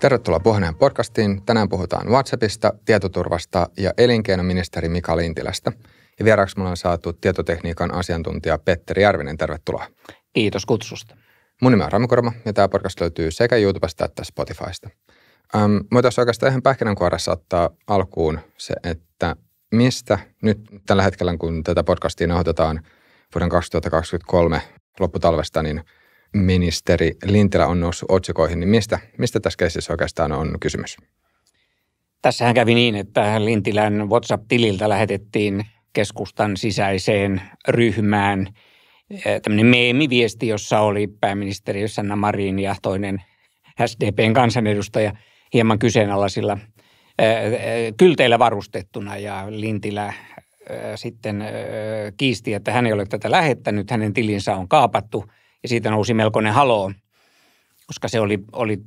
Tervetuloa Pohjaneen podcastiin. Tänään puhutaan WhatsAppista, tietoturvasta ja elinkeinoministeri Mika Lintilästä. Ja vieraaksi on saatu tietotekniikan asiantuntija Petteri Järvinen. Tervetuloa. Kiitos kutsusta. Mun nimi on Rami Kurma, ja tämä podcast löytyy sekä YouTubesta että Spotifysta. Ähm, Voitaisiin oikeastaan ihan pähkinänkuoressa ottaa alkuun se, että mistä nyt tällä hetkellä, kun tätä podcastia nauhoitetaan vuoden 2023 lopputalvesta, niin – ministeri Lintilä on noussut otsikoihin, niin mistä, mistä tässä keississä oikeastaan on kysymys? Tässähän kävi niin, että Lintilän WhatsApp-tililtä lähetettiin keskustan sisäiseen ryhmään eh, tämmöinen meemiviesti, jossa oli pääministeri Sanna Marin ja toinen SDPn kansanedustaja hieman kyseenalaisilla eh, kylteillä varustettuna ja Lintilä eh, sitten kiisti, että hän ei ole tätä lähettänyt, hänen tilinsä on kaapattu – ja siitä nousi melkoinen haloo, koska se oli, oli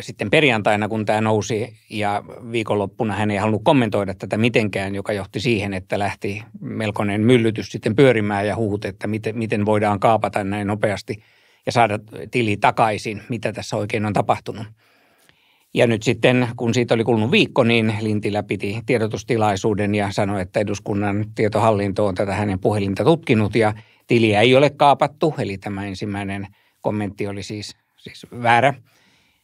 sitten perjantaina, kun tämä nousi ja viikonloppuna hän ei halunnut kommentoida tätä mitenkään, joka johti siihen, että lähti melkoinen myllytys sitten pyörimään ja huut, että miten, miten voidaan kaapata näin nopeasti ja saada tili takaisin, mitä tässä oikein on tapahtunut. Ja nyt sitten, kun siitä oli kulunut viikko, niin Lintilä piti tiedotustilaisuuden ja sanoi, että eduskunnan tietohallinto on tätä hänen puhelinta tutkinut ja tiliä ei ole kaapattu, eli tämä ensimmäinen kommentti oli siis, siis väärä.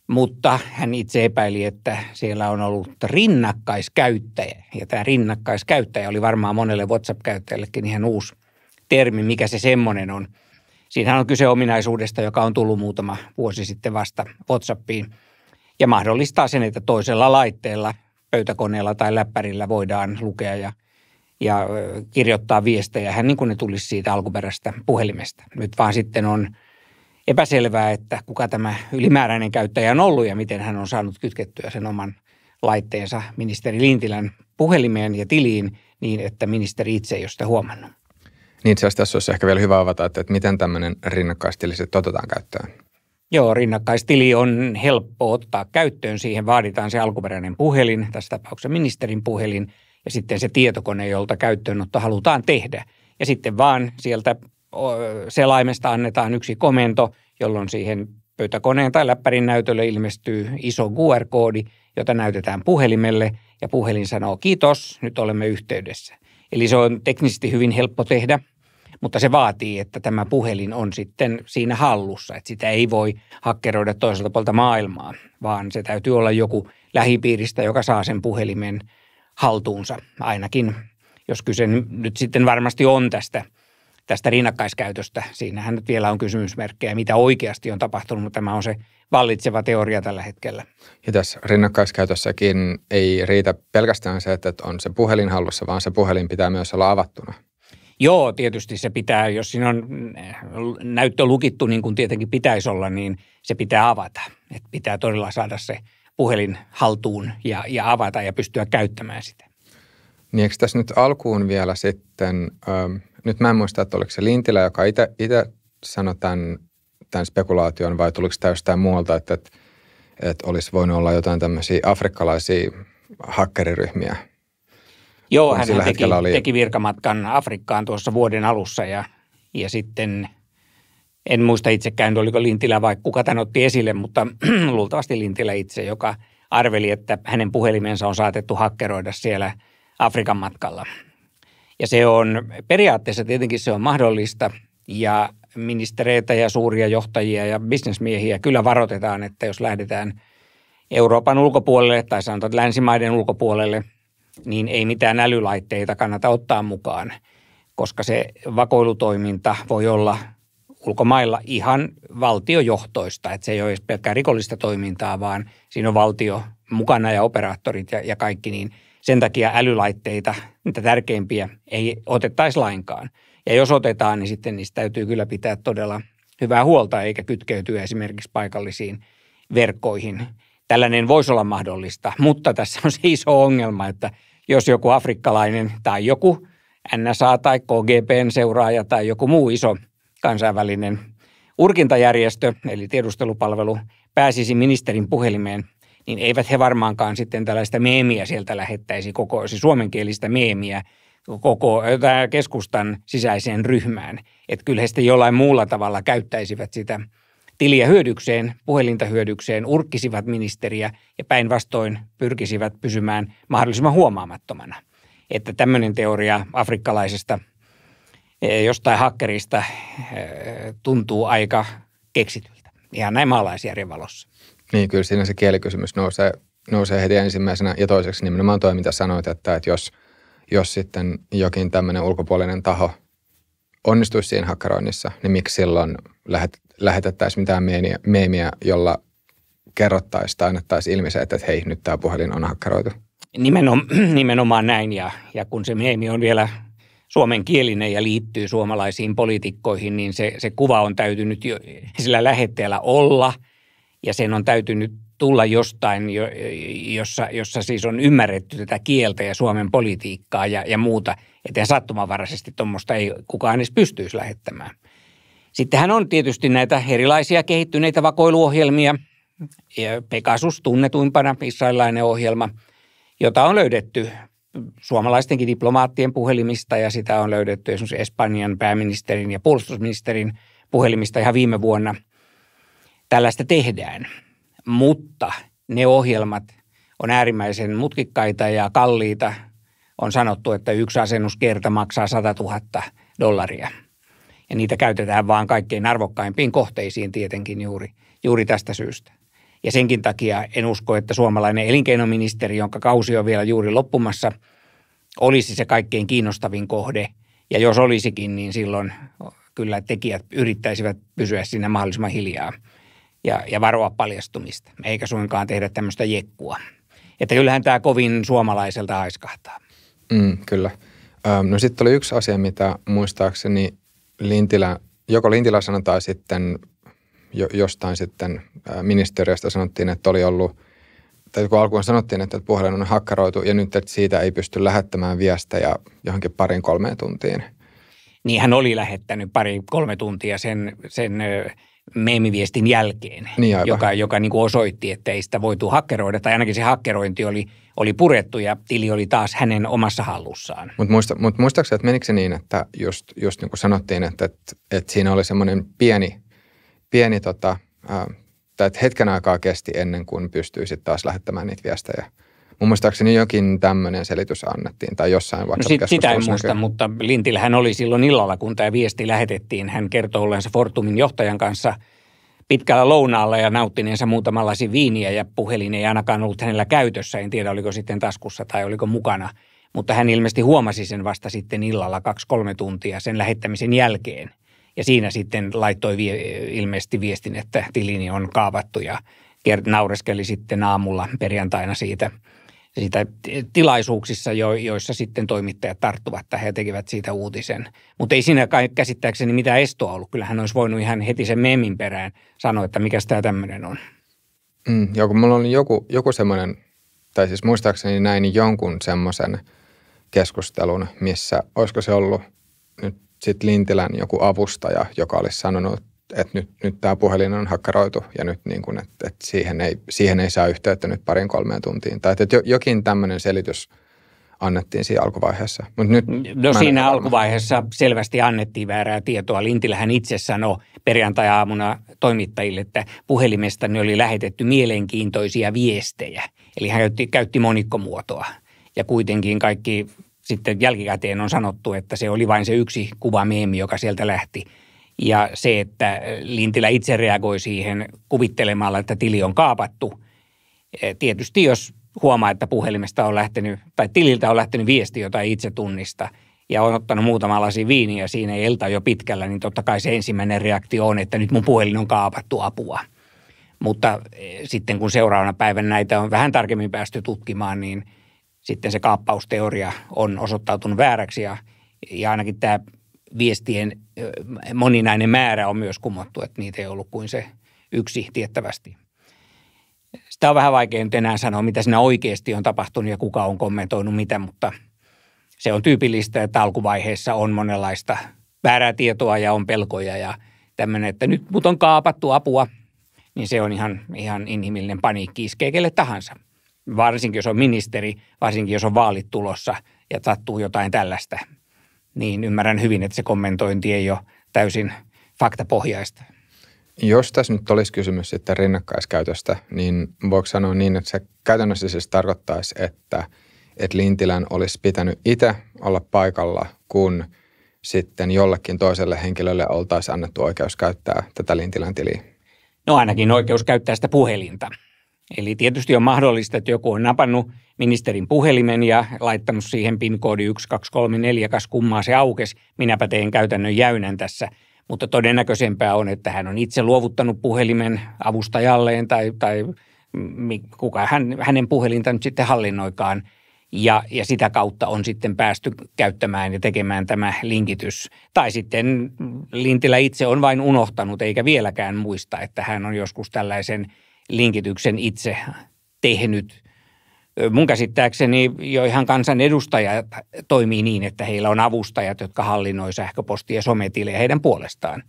Mutta hän itse epäili, että siellä on ollut rinnakkaiskäyttäjä. Ja tämä rinnakkaiskäyttäjä oli varmaan monelle WhatsApp-käyttäjällekin ihan uusi termi, mikä se semmoinen on. Siinähän on kyse ominaisuudesta, joka on tullut muutama vuosi sitten vasta WhatsAppiin ja mahdollistaa sen, että toisella laitteella, pöytäkoneella tai läppärillä voidaan lukea ja – ja kirjoittaa viestejä, hän niin kuin ne tulisi siitä alkuperäisestä puhelimesta. Nyt vaan sitten on epäselvää, että kuka tämä ylimääräinen käyttäjä on ollut ja miten hän on saanut kytkettyä sen oman laitteensa ministeri Lintilän puhelimeen ja tiliin niin, että ministeri itse ei ole sitä huomannut. Niin itse asiassa tässä olisi ehkä vielä hyvä avata, että, että miten tämmöinen rinnakkaistili sitten otetaan käyttöön. Joo, rinnakkaistili on helppo ottaa käyttöön. Siihen vaaditaan se alkuperäinen puhelin, tässä tapauksessa ministerin puhelin – ja sitten se tietokone, jolta käyttöönotto halutaan tehdä. Ja sitten vaan sieltä selaimesta annetaan yksi komento, jolloin siihen pöytäkoneen tai läppärin näytölle ilmestyy iso QR-koodi, jota näytetään puhelimelle ja puhelin sanoo kiitos, nyt olemme yhteydessä. Eli se on teknisesti hyvin helppo tehdä, mutta se vaatii, että tämä puhelin on sitten siinä hallussa, että sitä ei voi hakkeroida toiselta puolta maailmaa, vaan se täytyy olla joku lähipiiristä, joka saa sen puhelimen – haltuunsa, ainakin jos kyse nyt sitten varmasti on tästä, tästä rinnakkaiskäytöstä. Siinähän nyt vielä on kysymysmerkkejä, mitä oikeasti on tapahtunut, mutta tämä on se vallitseva teoria tällä hetkellä. Ja tässä rinnakkaiskäytössäkin ei riitä pelkästään se, että on se puhelin hallussa, vaan se puhelin pitää myös olla avattuna. Joo, tietysti se pitää, jos siinä on näyttö lukittu niin kuin tietenkin pitäisi olla, niin se pitää avata. Et pitää todella saada se puhelin haltuun ja, ja avata ja pystyä käyttämään sitä. Niin eikö tässä nyt alkuun vielä sitten, ähm, nyt mä en muista, että oliko se Lintilä, joka itse sanoi tämän, tämän spekulaation vai tuliko tämä jostain muualta, että, että, että olisi voinut olla jotain tämmöisiä afrikkalaisia hakkeriryhmiä. Joo, hän teki, oli... teki virkamatkan Afrikkaan tuossa vuoden alussa ja, ja sitten en muista itsekään, oliko Lintilä vai kuka tämän otti esille, mutta luultavasti Lintilä itse, joka arveli, että hänen puhelimensa on saatettu hakkeroida siellä Afrikan matkalla. Ja se on periaatteessa tietenkin se on mahdollista ja ministereitä ja suuria johtajia ja bisnesmiehiä kyllä varoitetaan, että jos lähdetään Euroopan ulkopuolelle tai sanotaan länsimaiden ulkopuolelle, niin ei mitään älylaitteita kannata ottaa mukaan, koska se vakoilutoiminta voi olla – ulkomailla ihan valtiojohtoista, että se ei ole pelkkää rikollista toimintaa, vaan siinä on valtio mukana ja operaattorit ja, ja kaikki, niin sen takia älylaitteita, niitä tärkeimpiä, ei otettaisi lainkaan. Ja jos otetaan, niin sitten niistä täytyy kyllä pitää todella hyvää huolta, eikä kytkeytyä esimerkiksi paikallisiin verkkoihin. Tällainen voisi olla mahdollista, mutta tässä on se iso ongelma, että jos joku afrikkalainen tai joku NSA tai KGPn seuraaja tai joku muu iso – kansainvälinen urkintajärjestö, eli tiedustelupalvelu, pääsisi ministerin puhelimeen, niin eivät he varmaankaan sitten tällaista meemiä sieltä lähettäisi koko, siis suomenkielistä meemiä koko keskustan sisäiseen ryhmään. Että kyllä he sitten jollain muulla tavalla käyttäisivät sitä tiliä hyödykseen, puhelinta hyödykseen, urkkisivat ministeriä ja päinvastoin pyrkisivät pysymään mahdollisimman huomaamattomana. Että tämmöinen teoria afrikkalaisesta – jostain hakkerista tuntuu aika keksityltä. Ihan näin maalaisjärjen valossa. Niin, kyllä siinä se kielikysymys nousee, nousee heti ensimmäisenä. Ja toiseksi nimenomaan toi, mitä sanoit, että, että jos, jos sitten jokin tämmöinen ulkopuolinen taho onnistuisi siinä hakkeroinnissa, niin miksi silloin lähet, lähetettäisiin mitään meemiä, meemiä jolla kerrottaisiin tai annettaisiin ilmi se, että hei, nyt tämä puhelin on hakkeroitu? Nimenomaan, nimenomaan näin. Ja, ja kun se meemi on vielä – suomenkielinen ja liittyy suomalaisiin poliitikkoihin, niin se, se kuva on täytynyt jo sillä lähettäjällä olla ja sen on täytynyt tulla jostain, jossa, jossa siis on ymmärretty tätä kieltä ja Suomen politiikkaa ja, ja muuta. Että sattumanvaraisesti tuommoista ei kukaan edes pystyisi lähettämään. Sittenhän on tietysti näitä erilaisia kehittyneitä vakoiluohjelmia. Pegasus tunnetuimpana israelilainen ohjelma, jota on löydetty suomalaistenkin diplomaattien puhelimista ja sitä on löydetty esimerkiksi Espanjan pääministerin ja puolustusministerin puhelimista ihan viime vuonna. Tällaista tehdään, mutta ne ohjelmat on äärimmäisen mutkikkaita ja kalliita. On sanottu, että yksi asennuskerta maksaa 100 000 dollaria. Ja niitä käytetään vaan kaikkein arvokkaimpiin kohteisiin tietenkin juuri, juuri tästä syystä. Ja senkin takia en usko, että suomalainen elinkeinoministeri, jonka kausi on vielä juuri loppumassa, olisi se kaikkein kiinnostavin kohde. Ja jos olisikin, niin silloin kyllä tekijät yrittäisivät pysyä siinä mahdollisimman hiljaa ja, ja varoa paljastumista, eikä suinkaan tehdä tämmöistä jekkua. Että kyllähän tämä kovin suomalaiselta aiskahtaa. Mm, kyllä. No sitten oli yksi asia, mitä muistaakseni Lintilä, joko Lintilä sanoi tai sitten jostain sitten ministeriöstä sanottiin, että oli ollut, tai kun alkuun sanottiin, että puhelin on hakkaroitu ja nyt että siitä ei pysty lähettämään viestejä johonkin parin kolmeen tuntiin. Niin hän oli lähettänyt pari kolme tuntia sen, sen meemiviestin jälkeen, niin joka, joka niin kuin osoitti, että ei sitä voitu hakkeroida, tai ainakin se hakkerointi oli, oli purettu ja tili oli taas hänen omassa hallussaan. Mutta muista, mut muistaakseni, että menikö se niin, että just, just niin kuin sanottiin, että, että, että siinä oli semmoinen pieni pieni tota, tai että hetken aikaa kesti ennen kuin pystyi sitten taas lähettämään niitä viestejä. Mun muistaakseni jokin tämmöinen selitys annettiin tai jossain vaikka no sit, Sitä en muista, näkyy. mutta hän oli silloin illalla, kun tämä viesti lähetettiin. Hän kertoi olleensa Fortumin johtajan kanssa pitkällä lounaalla ja nauttineensa muutaman lasin viiniä ja puhelin ei ainakaan ollut hänellä käytössä. En tiedä, oliko sitten taskussa tai oliko mukana. Mutta hän ilmeisesti huomasi sen vasta sitten illalla kaksi-kolme tuntia sen lähettämisen jälkeen – ja siinä sitten laittoi vie, ilmeisesti viestin, että tilini on kaavattu ja naureskeli sitten aamulla perjantaina siitä, siitä tilaisuuksissa, jo, joissa sitten toimittajat tarttuvat tähän ja tekevät siitä uutisen. Mutta ei siinä kai käsittääkseni mitään estoa ollut. Kyllähän olisi voinut ihan heti sen meemin perään sanoa, että mikä tämä tämmöinen on. Mm, joo, kun mulla oli joku, joku semmoinen, tai siis muistaakseni näin jonkun semmoisen keskustelun, missä olisiko se ollut nyt sitten Lintilän joku avustaja, joka olisi sanonut, että nyt, nyt tämä puhelin on hakkeroitu ja nyt niin kuin, että, että siihen, ei, siihen ei saa yhteyttä nyt parin kolmeen tuntiin. Tai että jokin tämmöinen selitys annettiin siinä alkuvaiheessa. Mut nyt no siinä alkuvaiheessa selvästi annettiin väärää tietoa. Lintilähän itse sanoi perjantai-aamuna toimittajille, että puhelimestani oli lähetetty mielenkiintoisia viestejä. Eli hän käytti, käytti monikkomuotoa ja kuitenkin kaikki sitten jälkikäteen on sanottu, että se oli vain se yksi meemi, joka sieltä lähti. Ja se, että Lintilä itse reagoi siihen kuvittelemalla, että tili on kaapattu. Eh, tietysti jos huomaa, että puhelimesta on lähtenyt tai tililtä on lähtenyt viesti, jota ei itse tunnista ja on ottanut muutama lasi viiniä siinä ei elta jo pitkällä, niin totta kai se ensimmäinen reaktio on, että nyt mun puhelin on kaapattu apua. Mutta eh, sitten kun seuraavana päivänä näitä on vähän tarkemmin päästy tutkimaan, niin – sitten se kaappausteoria on osoittautunut vääräksi ja, ja ainakin tämä viestien moninainen määrä on myös kumottu, että niitä ei ollut kuin se yksi tiettävästi. Sitä on vähän vaikea nyt enää sanoa, mitä siinä oikeasti on tapahtunut ja kuka on kommentoinut mitä, mutta se on tyypillistä, että alkuvaiheessa on monenlaista väärää tietoa ja on pelkoja ja tämmöinen, että nyt mut on kaapattu apua, niin se on ihan, ihan inhimillinen paniikki, iskee kelle tahansa varsinkin jos on ministeri, varsinkin jos on vaalit tulossa ja sattuu jotain tällaista, niin ymmärrän hyvin, että se kommentointi ei ole täysin faktapohjaista. Jos tässä nyt olisi kysymys sitten rinnakkaiskäytöstä, niin voiko sanoa niin, että se käytännössä siis tarkoittaisi, että, että Lintilän olisi pitänyt itse olla paikalla, kun sitten jollekin toiselle henkilölle oltaisiin annettu oikeus käyttää tätä Lintilän tiliä? No ainakin oikeus käyttää sitä puhelinta. Eli tietysti on mahdollista, että joku on napannut ministerin puhelimen ja laittanut siihen PIN-koodi 1234, kas kummaa se aukes, minäpä teen käytännön jäynän tässä. Mutta todennäköisempää on, että hän on itse luovuttanut puhelimen avustajalleen tai, tai kuka hän, hänen puhelinta nyt sitten hallinnoikaan. Ja, ja sitä kautta on sitten päästy käyttämään ja tekemään tämä linkitys. Tai sitten Lintilä itse on vain unohtanut eikä vieläkään muista, että hän on joskus tällaisen – linkityksen itse tehnyt. Mun käsittääkseni jo ihan kansan toimii niin, että heillä on avustajat, jotka hallinnoi sähköpostia ja sometilejä heidän puolestaan.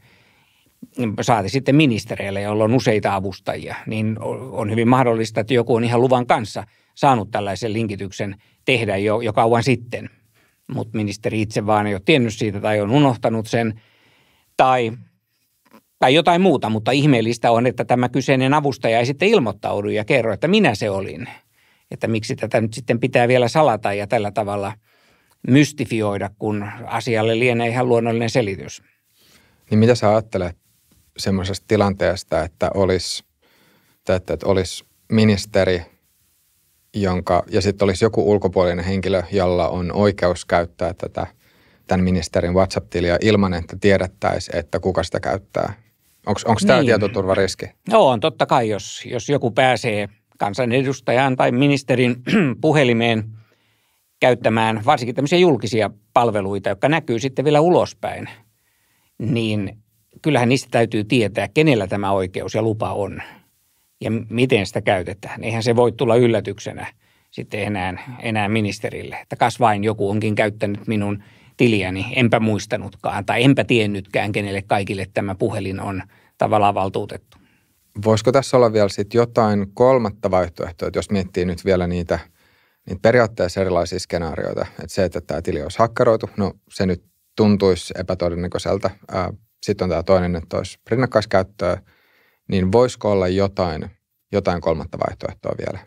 Saati sitten ministereille, joilla on useita avustajia, niin on hyvin mahdollista, että joku on ihan luvan kanssa saanut tällaisen linkityksen tehdä jo, jo kauan sitten. Mutta ministeri itse vaan ei ole tiennyt siitä tai on unohtanut sen. Tai tai jotain muuta, mutta ihmeellistä on, että tämä kyseinen avustaja ei sitten ilmoittaudu ja kerro, että minä se olin. Että miksi tätä nyt sitten pitää vielä salata ja tällä tavalla mystifioida, kun asialle lienee ihan luonnollinen selitys. Niin mitä sä ajattelet semmoisesta tilanteesta, että olisi, että, olisi ministeri, jonka, ja sitten olisi joku ulkopuolinen henkilö, jolla on oikeus käyttää tätä – tämän ministerin WhatsApp-tiliä ilman, että tiedettäisiin, että kuka sitä käyttää. Onko tämä niin. tietoturvariski? No, on totta kai, jos, jos joku pääsee kansanedustajan tai ministerin puhelimeen käyttämään varsinkin tämmöisiä julkisia palveluita, jotka näkyy sitten vielä ulospäin, niin kyllähän niistä täytyy tietää, kenellä tämä oikeus ja lupa on ja miten sitä käytetään. Eihän se voi tulla yllätyksenä sitten enää, enää ministerille, että kas vain joku onkin käyttänyt minun – tiliäni. Niin enpä muistanutkaan tai enpä tiennytkään, kenelle kaikille tämä puhelin on tavallaan valtuutettu. Voisiko tässä olla vielä sit jotain kolmatta vaihtoehtoa, että jos miettii nyt vielä niitä, niitä periaatteessa erilaisia skenaarioita. Että se, että tämä tili olisi hakkeroitu, no se nyt tuntuisi epätodennäköiseltä. Sitten on tämä toinen, että olisi rinnakkaiskäyttöä, niin voisiko olla jotain, jotain kolmatta vaihtoehtoa vielä?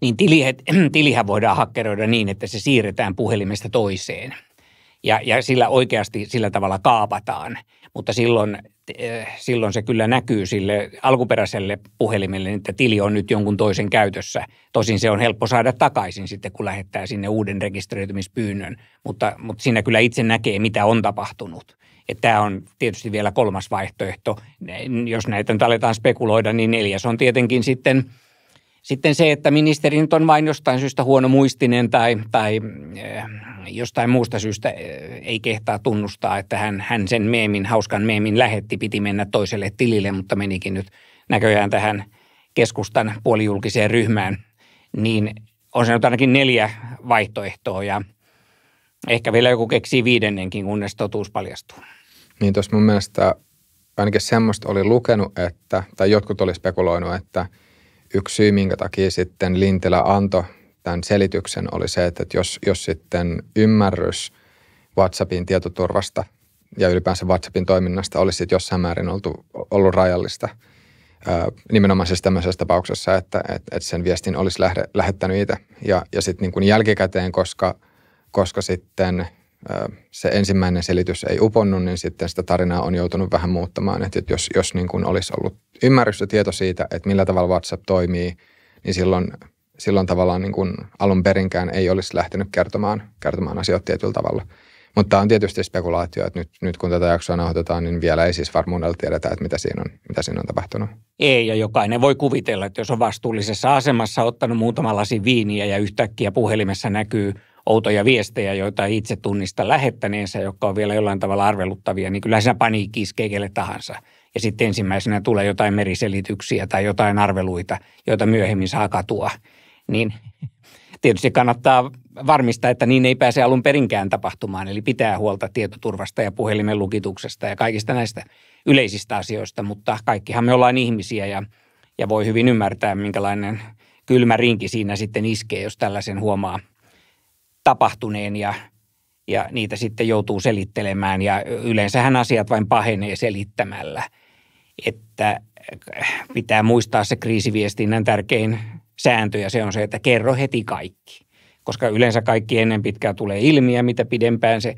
Niin tilihän, tilihän voidaan hakkeroida niin, että se siirretään puhelimesta toiseen – ja, ja sillä oikeasti sillä tavalla kaapataan. Mutta silloin, eh, silloin se kyllä näkyy sille alkuperäiselle puhelimelle, että tili on nyt jonkun toisen käytössä. Tosin se on helppo saada takaisin sitten, kun lähettää sinne uuden rekisteröitymispyynnön, mutta, mutta siinä kyllä itse näkee, mitä on tapahtunut. Että tämä on tietysti vielä kolmas vaihtoehto. Jos näitä nyt aletaan spekuloida, niin neljäs on tietenkin sitten – sitten se, että ministeri nyt on vain jostain syystä huono muistinen tai, tai eh, jostain muusta syystä eh, ei kehtaa tunnustaa, että hän, hän sen meemin, hauskan meemin lähetti, piti mennä toiselle tilille, mutta menikin nyt näköjään tähän keskustan puolijulkiseen ryhmään, niin on se nyt ainakin neljä vaihtoehtoa ja ehkä vielä joku keksii viidennenkin, kunnes totuus paljastuu. Niin tuossa mun mielestä ainakin semmoista oli lukenut, että, tai jotkut oli spekuloinut, että yksi syy, minkä takia sitten Lintilä antoi tämän selityksen oli se, että jos, jos sitten ymmärrys WhatsAppin tietoturvasta ja ylipäänsä WhatsAppin toiminnasta olisi sitten jossain määrin oltu, ollut rajallista, nimenomaan siis tämmöisessä tapauksessa, että, että, että sen viestin olisi lähde, lähettänyt itse. Ja, ja sitten niin jälkikäteen, koska, koska sitten se ensimmäinen selitys ei uponnut, niin sitten sitä tarinaa on joutunut vähän muuttamaan. Että jos, jos niin kuin olisi ollut ymmärrys ja tieto siitä, että millä tavalla WhatsApp toimii, niin silloin silloin tavallaan niin kuin alun perinkään ei olisi lähtenyt kertomaan, kertomaan asioita tietyllä tavalla. Mutta tämä on tietysti spekulaatio, että nyt, nyt kun tätä jaksoa nauhoitetaan, niin vielä ei siis varmuudella tiedetä, että mitä siinä, on, mitä siinä on tapahtunut. Ei, ja jokainen voi kuvitella, että jos on vastuullisessa asemassa ottanut muutama lasi viiniä ja yhtäkkiä puhelimessa näkyy outoja viestejä, joita ei itse tunnista lähettäneensä, jotka on vielä jollain tavalla arveluttavia, niin kyllä siinä paniikki iskee kelle tahansa. Ja sitten ensimmäisenä tulee jotain meriselityksiä tai jotain arveluita, joita myöhemmin saa katua niin tietysti kannattaa varmistaa, että niin ei pääse alun perinkään tapahtumaan. Eli pitää huolta tietoturvasta ja puhelimen lukituksesta ja kaikista näistä yleisistä asioista, mutta kaikkihan me ollaan ihmisiä ja, ja voi hyvin ymmärtää, minkälainen kylmä rinki siinä sitten iskee, jos tällaisen huomaa tapahtuneen ja, ja niitä sitten joutuu selittelemään ja yleensähän asiat vain pahenee selittämällä, että pitää muistaa se kriisiviestinnän tärkein sääntö ja se on se, että kerro heti kaikki. Koska yleensä kaikki ennen pitkään tulee ilmi ja mitä pidempään se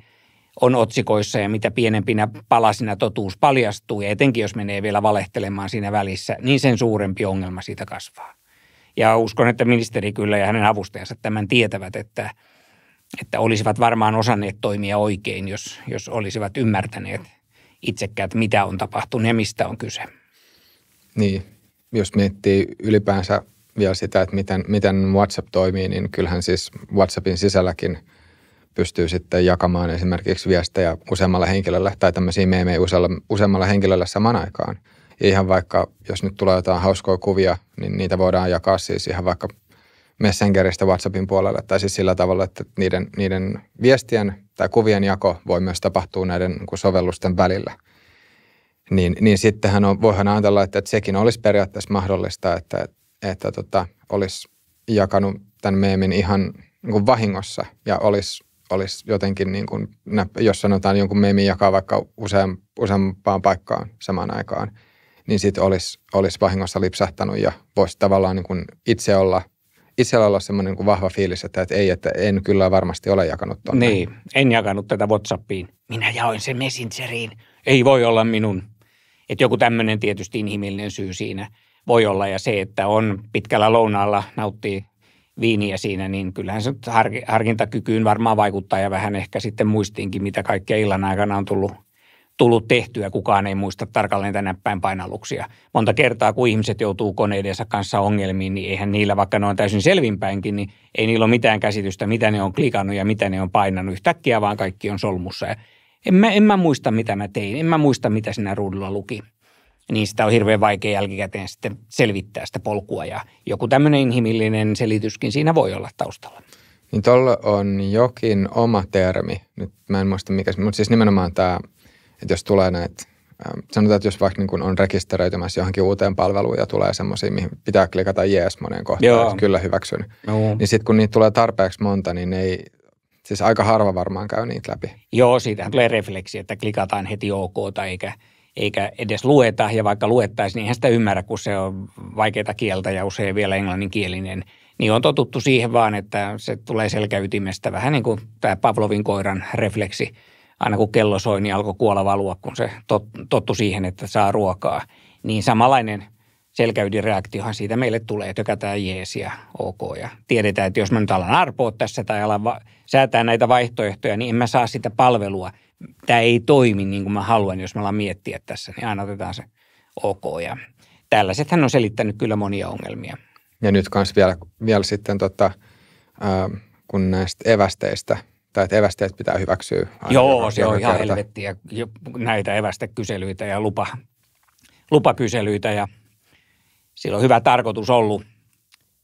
on otsikoissa ja mitä pienempinä palasina totuus paljastuu ja etenkin jos menee vielä valehtelemaan siinä välissä, niin sen suurempi ongelma siitä kasvaa. Ja uskon, että ministeri kyllä ja hänen avustajansa tämän tietävät, että, että olisivat varmaan osanneet toimia oikein, jos, jos olisivat ymmärtäneet itsekään, mitä on tapahtunut ja mistä on kyse. Niin, jos miettii ylipäänsä vielä sitä, että miten, miten WhatsApp toimii, niin kyllähän siis WhatsAppin sisälläkin pystyy sitten jakamaan esimerkiksi viestejä useammalla henkilöllä tai tämmöisiä meemejä useammalla, useammalla henkilöllä saman aikaan. ihan vaikka, jos nyt tulee jotain hauskoja kuvia, niin niitä voidaan jakaa siis ihan vaikka Messengeristä WhatsAppin puolelle, tai siis sillä tavalla, että niiden, niiden viestien tai kuvien jako voi myös tapahtua näiden niin sovellusten välillä. Niin, niin sittenhän on, voihan ajatella, että, että sekin olisi periaatteessa mahdollista, että, että että tota, olisi jakanut tämän meemin ihan niin kuin vahingossa ja olisi olisi jotenkin, niin kuin, jos sanotaan jonkun meemin jakaa vaikka usein, useampaan paikkaan samaan aikaan, niin sitten olisi, olisi vahingossa lipsahtanut ja voisi tavallaan niin kuin itse olla itsellä olla semmoinen niin vahva fiilis, että, että ei, että en kyllä varmasti ole jakanut tuonne. Niin, en jakanut tätä Whatsappiin. Minä jaoin sen Messengeriin. Ei voi olla minun. Että joku tämmöinen tietysti inhimillinen syy siinä – voi olla ja se, että on pitkällä lounaalla, nauttii viiniä siinä, niin kyllähän se harkintakykyyn varmaan vaikuttaa ja vähän ehkä sitten muistiinkin, mitä kaikkea illan aikana on tullut, tullut tehtyä. Kukaan ei muista tarkalleen tänä päin painalluksia. Monta kertaa, kun ihmiset joutuu koneidensa kanssa ongelmiin, niin eihän niillä, vaikka ne on täysin selvinpäinkin, niin ei niillä ole mitään käsitystä, mitä ne on klikannut ja mitä ne on painanut yhtäkkiä, vaan kaikki on solmussa. Ja en, mä, en mä muista, mitä mä tein. En mä muista, mitä sinä ruudulla luki niin sitä on hirveän vaikea jälkikäteen sitten selvittää sitä polkua ja joku tämmöinen inhimillinen selityskin siinä voi olla taustalla. Niin tuolla on jokin oma termi, nyt mä en muista mikä, mutta siis nimenomaan tämä, että jos tulee näitä ähm, sanotaan, että jos vaikka niin kun on rekisteröitymässä johonkin uuteen palveluun ja tulee semmoisia, mihin pitää klikata jees monen kohtaan, Joo. kyllä hyväksyn. No. Niin sitten kun niitä tulee tarpeeksi monta, niin ei, siis aika harva varmaan käy niitä läpi. Joo, siitä tulee refleksi, että klikataan heti OK tai eikä, eikä edes lueta, ja vaikka luettaisiin, niin eihän sitä ymmärrä, kun se on vaikeita kieltä ja usein vielä englanninkielinen, niin on totuttu siihen vaan, että se tulee selkäytimestä vähän niin kuin tämä Pavlovin koiran refleksi. Aina kun kello soi, niin alkoi kuola valua, kun se tot, tottu siihen, että saa ruokaa. Niin samanlainen reaktiohan siitä meille tulee, tökätään jees ja ok. Ja tiedetään, että jos mä nyt alan arpoa tässä tai alan va- säätää näitä vaihtoehtoja, niin en mä saa sitä palvelua – tämä ei toimi niin kuin mä haluan, jos mä alan miettiä tässä, niin aina otetaan se ok. Ja hän on selittänyt kyllä monia ongelmia. Ja nyt kanssa vielä, vielä sitten, tota, äh, kun näistä evästeistä, tai että evästeet pitää hyväksyä. Joo, joka, se on ihan kerta. helvettiä näitä evästekyselyitä ja lupa, lupakyselyitä ja sillä on hyvä tarkoitus ollut –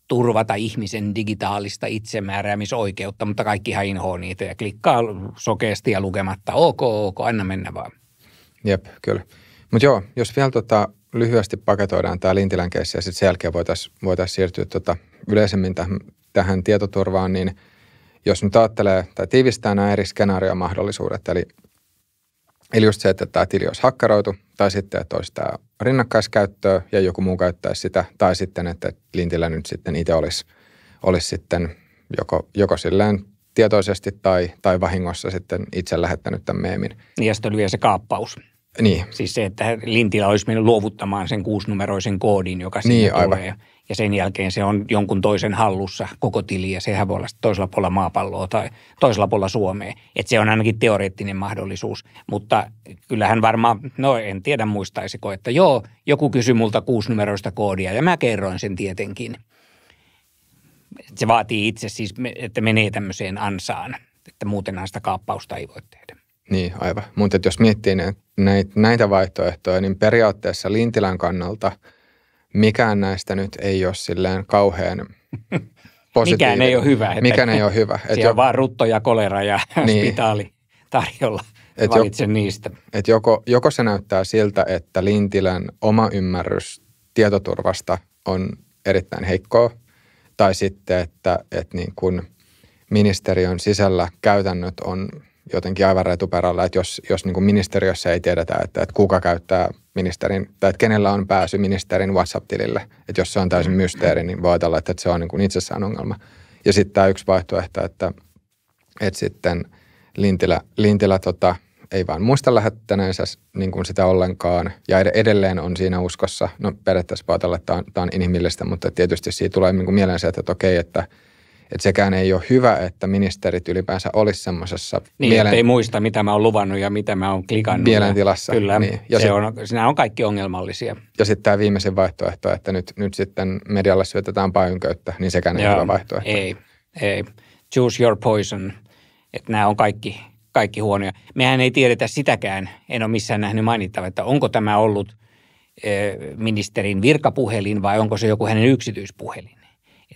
turvata ihmisen digitaalista itsemääräämisoikeutta, mutta kaikki inhoa niitä ja klikkaa sokeasti ja lukematta, ok, ok, anna mennä vaan. Jep, kyllä. Mutta joo, jos vielä tota, lyhyesti paketoidaan tämä Lintilän keissi ja sitten sen jälkeen voitaisiin voitais siirtyä tota, yleisemmin tähän, tähän tietoturvaan, niin jos nyt ajattelee tai tiivistää nämä eri skenaariomahdollisuudet, eli Eli just se, että tämä tili olisi hakkeroitu tai sitten, että olisi tämä rinnakkaiskäyttöä ja joku muu käyttäisi sitä tai sitten, että Lintilä nyt sitten itse olisi, olisi sitten joko, joko silleen tietoisesti tai, tai vahingossa sitten itse lähettänyt tämän meemin. Niin ja sitten oli vielä se kaappaus. Niin. Siis se, että Lintilä olisi mennyt luovuttamaan sen kuusinumeroisen koodin, joka sinne niin, tulee. Aivan ja sen jälkeen se on jonkun toisen hallussa koko tili ja sehän voi olla toisella puolella maapalloa tai toisella puolella Suomea. Että se on ainakin teoreettinen mahdollisuus, mutta kyllähän varmaan, no en tiedä muistaisiko, että joo, joku kysyi multa kuusinumeroista koodia ja mä kerroin sen tietenkin. Et se vaatii itse siis, että menee tämmöiseen ansaan, että muutenhan sitä kaappausta ei voi tehdä. Niin, aivan. Mutta jos miettii näitä, näitä vaihtoehtoja, niin periaatteessa Lintilän kannalta – mikään näistä nyt ei ole silleen kauhean Mikään ei ole hyvä. Että mikään ei ole hyvä. Että siellä on vaan rutto ja kolera ja niin. spitaali tarjolla. Et Valitse jo, niistä. Et joko, joko se näyttää siltä, että Lintilän oma ymmärrys tietoturvasta on erittäin heikkoa, tai sitten, että, että niin kun ministeriön sisällä käytännöt on jotenkin aivan retuperalla, että jos, jos niin ministeriössä ei tiedetä, että, että kuka käyttää ministerin, tai että kenellä on pääsy ministerin WhatsApp-tilille, että jos se on täysin mysteeri, niin voi ajatella, että, se on niin kuin itsessään ongelma. Ja sitten tämä yksi vaihtoehto, että, että sitten Lintilä, Lintilä tota, ei vaan muista lähettäneensä niin kuin sitä ollenkaan. Ja edelleen on siinä uskossa, no periaatteessa voi ajatella, että tämä on, tämä on inhimillistä, mutta tietysti siitä tulee niin kuin mieleen se, että, että okei, että – että sekään ei ole hyvä, että ministerit ylipäänsä olisi semmoisessa niin, mielen... ei muista, mitä mä oon luvannut ja mitä mä oon klikannut. Mielentilassa. Kyllä, niin. ja se sit... on, nämä on kaikki ongelmallisia. Ja sitten tämä viimeisin vaihtoehto, että nyt, nyt sitten medialle syötetään painköyttä, niin sekään ei ole hyvä vaihtoehto. Ei, ei. Choose your poison. Että nämä on kaikki, kaikki huonoja. Mehän ei tiedetä sitäkään, en ole missään nähnyt mainittava, että onko tämä ollut eh, ministerin virkapuhelin vai onko se joku hänen yksityispuhelin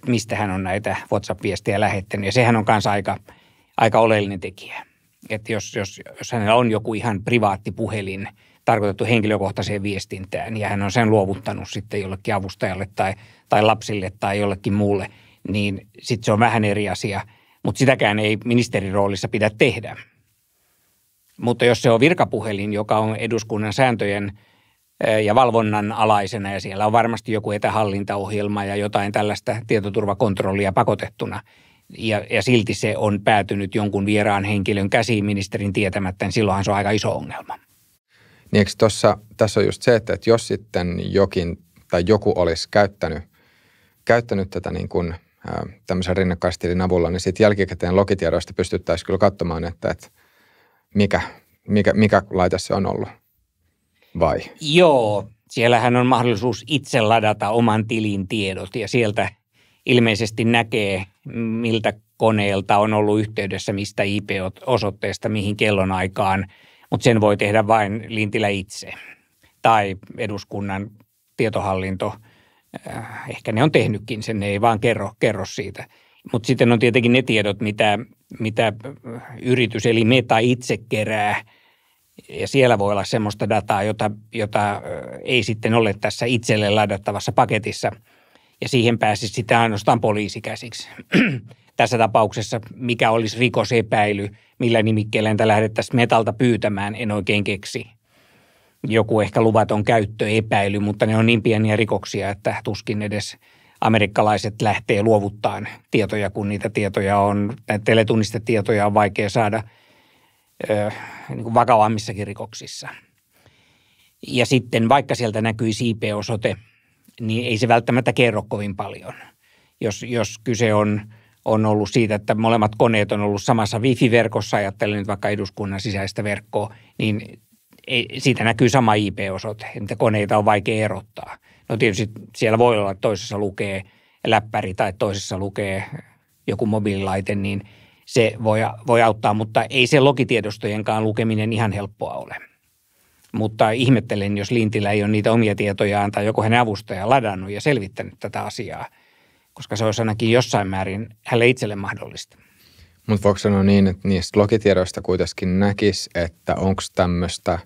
että mistä hän on näitä WhatsApp-viestejä lähettänyt. Ja sehän on kanssa aika, aika oleellinen tekijä. Että jos, jos, jos hänellä on joku ihan privaatti puhelin tarkoitettu henkilökohtaiseen viestintään ja hän on sen luovuttanut sitten jollekin avustajalle tai, tai lapsille tai jollekin muulle, niin sitten se on vähän eri asia. Mutta sitäkään ei ministerin roolissa pidä tehdä. Mutta jos se on virkapuhelin, joka on eduskunnan sääntöjen – ja valvonnan alaisena ja siellä on varmasti joku etähallintaohjelma ja jotain tällaista tietoturvakontrollia pakotettuna. Ja, ja silti se on päätynyt jonkun vieraan henkilön käsiin ministerin tietämättä, niin silloinhan se on aika iso ongelma. Niin eikö tossa, tässä on just se, että, että jos sitten jokin tai joku olisi käyttänyt, käyttänyt tätä niin kuin, ää, tämmöisen rinnakkaistilin avulla, niin sitten jälkikäteen logitiedoista pystyttäisiin kyllä katsomaan, että, että mikä, mikä, mikä laite se on ollut vai? Joo, siellähän on mahdollisuus itse ladata oman tilin tiedot ja sieltä ilmeisesti näkee, miltä koneelta on ollut yhteydessä, mistä IP-osoitteesta, mihin kellonaikaan, mutta sen voi tehdä vain Lintilä itse tai eduskunnan tietohallinto. Äh, ehkä ne on tehnytkin sen, ne ei vaan kerro, kerro siitä. Mutta sitten on tietenkin ne tiedot, mitä, mitä äh, yritys eli Meta itse kerää – ja siellä voi olla semmoista dataa, jota, jota ei sitten ole tässä itselle ladattavassa paketissa. Ja siihen pääsisi sitten ainoastaan poliisikäsiksi. tässä tapauksessa, mikä olisi rikosepäily, millä nimikkeellä entä lähdettäisiin metalta pyytämään, en oikein keksi. Joku ehkä luvaton käyttöepäily, mutta ne on niin pieniä rikoksia, että tuskin edes amerikkalaiset lähtee luovuttaan tietoja, kun niitä tietoja on, näitä teletunnistetietoja on vaikea saada – niin kuin vakavammissakin rikoksissa. Ja sitten vaikka sieltä näkyy IP-osoite, niin ei se välttämättä kerro kovin paljon. Jos, jos kyse on, on ollut siitä, että molemmat koneet on ollut samassa wifi-verkossa, ajattelen nyt vaikka eduskunnan sisäistä verkkoa, niin ei, siitä näkyy sama IP-osoite, että koneita on vaikea erottaa. No tietysti siellä voi olla, että toisessa lukee läppäri tai toisessa lukee joku mobiililaite, niin – se voi, voi auttaa, mutta ei se logitiedostojenkaan lukeminen ihan helppoa ole. Mutta ihmettelen, jos Lintillä ei ole niitä omia tietojaan tai joku hänen avustaja ladannut ja selvittänyt tätä asiaa, koska se olisi ainakin jossain määrin hänelle itselle mahdollista. Mutta voiko sanoa niin, että niistä logitiedoista kuitenkin näkisi, että onko tämmöistä,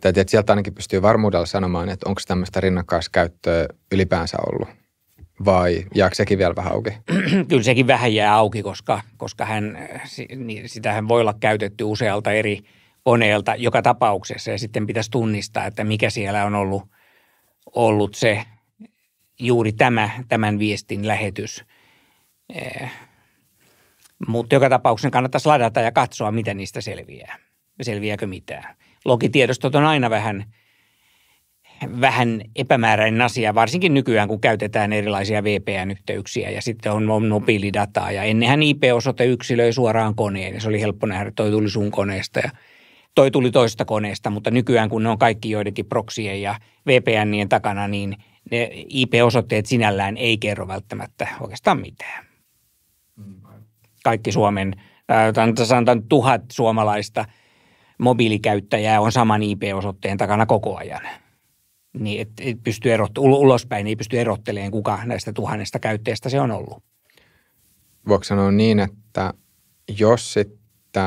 tai että sieltä ainakin pystyy varmuudella sanomaan, että onko tämmöistä rinnakkaiskäyttöä ylipäänsä ollut? vai jääkö sekin vielä vähän auki? Kyllä sekin vähän jää auki, koska, koska hän, sitä niin sitähän voi olla käytetty usealta eri koneelta joka tapauksessa ja sitten pitäisi tunnistaa, että mikä siellä on ollut, ollut se juuri tämä, tämän viestin lähetys. Eh, Mutta joka tapauksessa kannattaisi ladata ja katsoa, miten niistä selviää. Selviääkö mitään. Logitiedostot on aina vähän – vähän epämääräinen asia, varsinkin nykyään, kun käytetään erilaisia VPN-yhteyksiä ja sitten on mobiilidataa. Ja ennenhän IP-osoite yksilöi suoraan koneen ja se oli helppo nähdä, toi tuli sun koneesta ja toi tuli toista koneesta, mutta nykyään kun ne on kaikki joidenkin proksien ja VPNien takana, niin ne IP-osoitteet sinällään ei kerro välttämättä oikeastaan mitään. Kaikki Suomen, äh, sanotaan tuhat suomalaista mobiilikäyttäjää on saman IP-osoitteen takana koko ajan – niin et, et pysty erot, ulospäin ei pysty erottelemaan, kuka näistä tuhannesta käyttäjästä se on ollut. Voiko sanoa niin, että jos sitten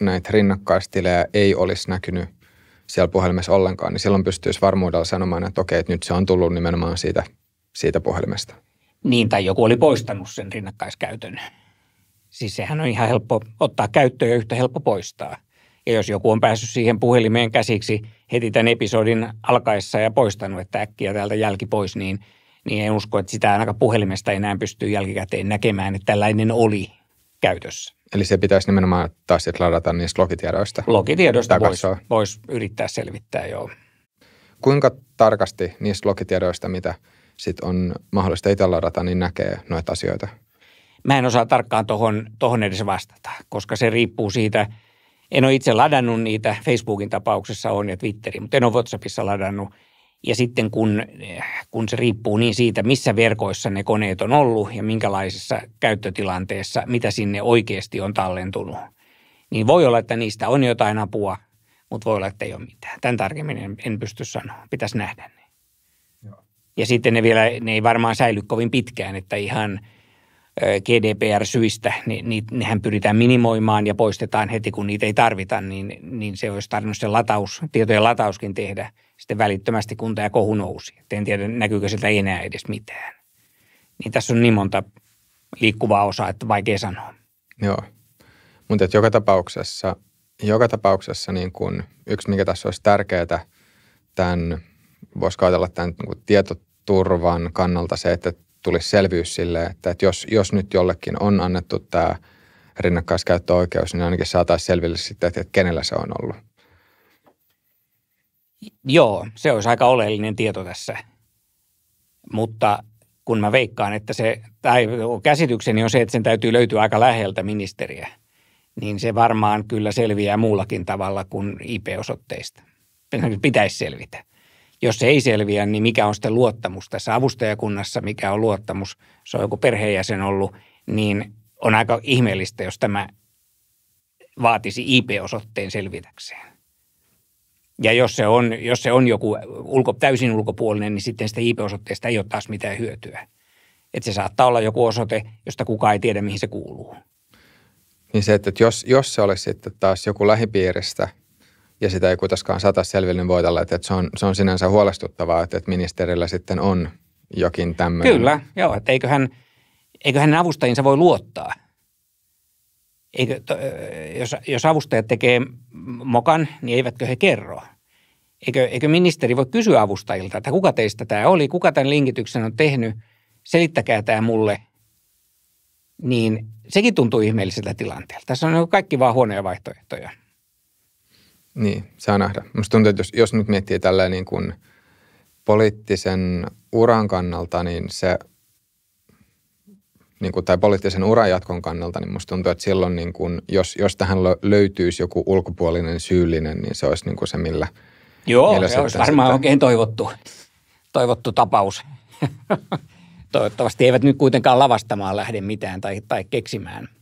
näitä rinnakkaistilejä ei olisi näkynyt siellä puhelimessa ollenkaan, niin silloin pystyisi varmuudella sanomaan, että okei, että nyt se on tullut nimenomaan siitä, siitä puhelimesta. Niin, tai joku oli poistanut sen rinnakkaiskäytön. Siis sehän on ihan helppo ottaa käyttöön ja yhtä helppo poistaa. Ja jos joku on päässyt siihen puhelimeen käsiksi heti tämän episodin alkaessa ja poistanut, että äkkiä täältä jälki pois, niin, niin en usko, että sitä ainakaan puhelimesta enää pystyy jälkikäteen näkemään, että tällainen oli käytössä. Eli se pitäisi nimenomaan taas sitten ladata niistä logitiedoista. Logitiedoista voisi vois yrittää selvittää, joo. Kuinka tarkasti niistä logitiedoista, mitä sit on mahdollista itse ladata, niin näkee noita asioita? Mä en osaa tarkkaan tuohon tohon edes vastata, koska se riippuu siitä – en ole itse ladannut niitä, Facebookin tapauksessa on ja Twitterin, mutta en ole WhatsAppissa ladannut. Ja sitten kun, eh, kun se riippuu niin siitä, missä verkoissa ne koneet on ollut ja minkälaisessa käyttötilanteessa, mitä sinne oikeasti on tallentunut, niin voi olla, että niistä on jotain apua, mutta voi olla, että ei ole mitään. Tämän tarkemmin en, en pysty sanoa. Pitäisi nähdä ne. Joo. Ja sitten ne vielä, ne ei varmaan säily kovin pitkään, että ihan – GDPR-syistä, niin, nehän pyritään minimoimaan ja poistetaan heti, kun niitä ei tarvita, niin, niin se olisi tarvinnut se lataus, tietojen latauskin tehdä sitten välittömästi, kun tämä kohu nousi. Et en tiedä, näkyykö siltä enää edes mitään. Niin tässä on niin monta liikkuvaa osaa, että vaikea sanoa. Joo, mutta joka tapauksessa, joka tapauksessa niin kun, yksi, mikä tässä olisi tärkeää, tämän, voisi ajatella tämän niin tietoturvan kannalta se, että tulisi selvyys sille, että, että jos, jos nyt jollekin on annettu tämä rinnakkaiskäyttöoikeus, niin ainakin saataisiin selville sitten, että, että kenellä se on ollut. Joo, se olisi aika oleellinen tieto tässä. Mutta kun mä veikkaan, että se, tai käsitykseni on se, että sen täytyy löytyä aika läheltä ministeriä, niin se varmaan kyllä selviää muullakin tavalla kuin IP-osoitteista. Pitäisi selvitä jos se ei selviä, niin mikä on sitten luottamus tässä avustajakunnassa, mikä on luottamus, se on joku perheenjäsen ollut, niin on aika ihmeellistä, jos tämä vaatisi IP-osoitteen selvitäkseen. Ja jos se on, jos se on joku ulko, täysin ulkopuolinen, niin sitten sitä IP-osoitteesta ei ole taas mitään hyötyä. Että se saattaa olla joku osoite, josta kukaan ei tiedä, mihin se kuuluu. Niin se, että jos, jos se olisi sitten taas joku lähipiiristä – ja sitä ei kuitenkaan sata selville, niin voi olla, että se on, se on sinänsä huolestuttavaa, että, että ministerillä sitten on jokin tämmöinen. Kyllä, joo, että eiköhän, eiköhän avustajinsa voi luottaa. Eikö, to, jos, jos avustajat tekee mokan, niin eivätkö he kerro? Eikö, eikö ministeri voi kysyä avustajilta, että kuka teistä tämä oli, kuka tämän linkityksen on tehnyt, selittäkää tämä mulle. Niin sekin tuntuu ihmeelliseltä tilanteelta. Tässä on niin kaikki vaan huonoja vaihtoehtoja. Niin, saa nähdä. Musta tuntuu, että jos, jos nyt miettii tällä niin kuin poliittisen uran kannalta, niin se, niin kuin, tai poliittisen uran jatkon kannalta, niin musta tuntuu, että silloin niin kuin, jos, jos tähän löytyisi joku ulkopuolinen syyllinen, niin se olisi niin kuin se, millä Joo, se olisi varmaan sitten... oikein toivottu, toivottu tapaus. Toivottavasti eivät nyt kuitenkaan lavastamaan lähde mitään tai, tai keksimään –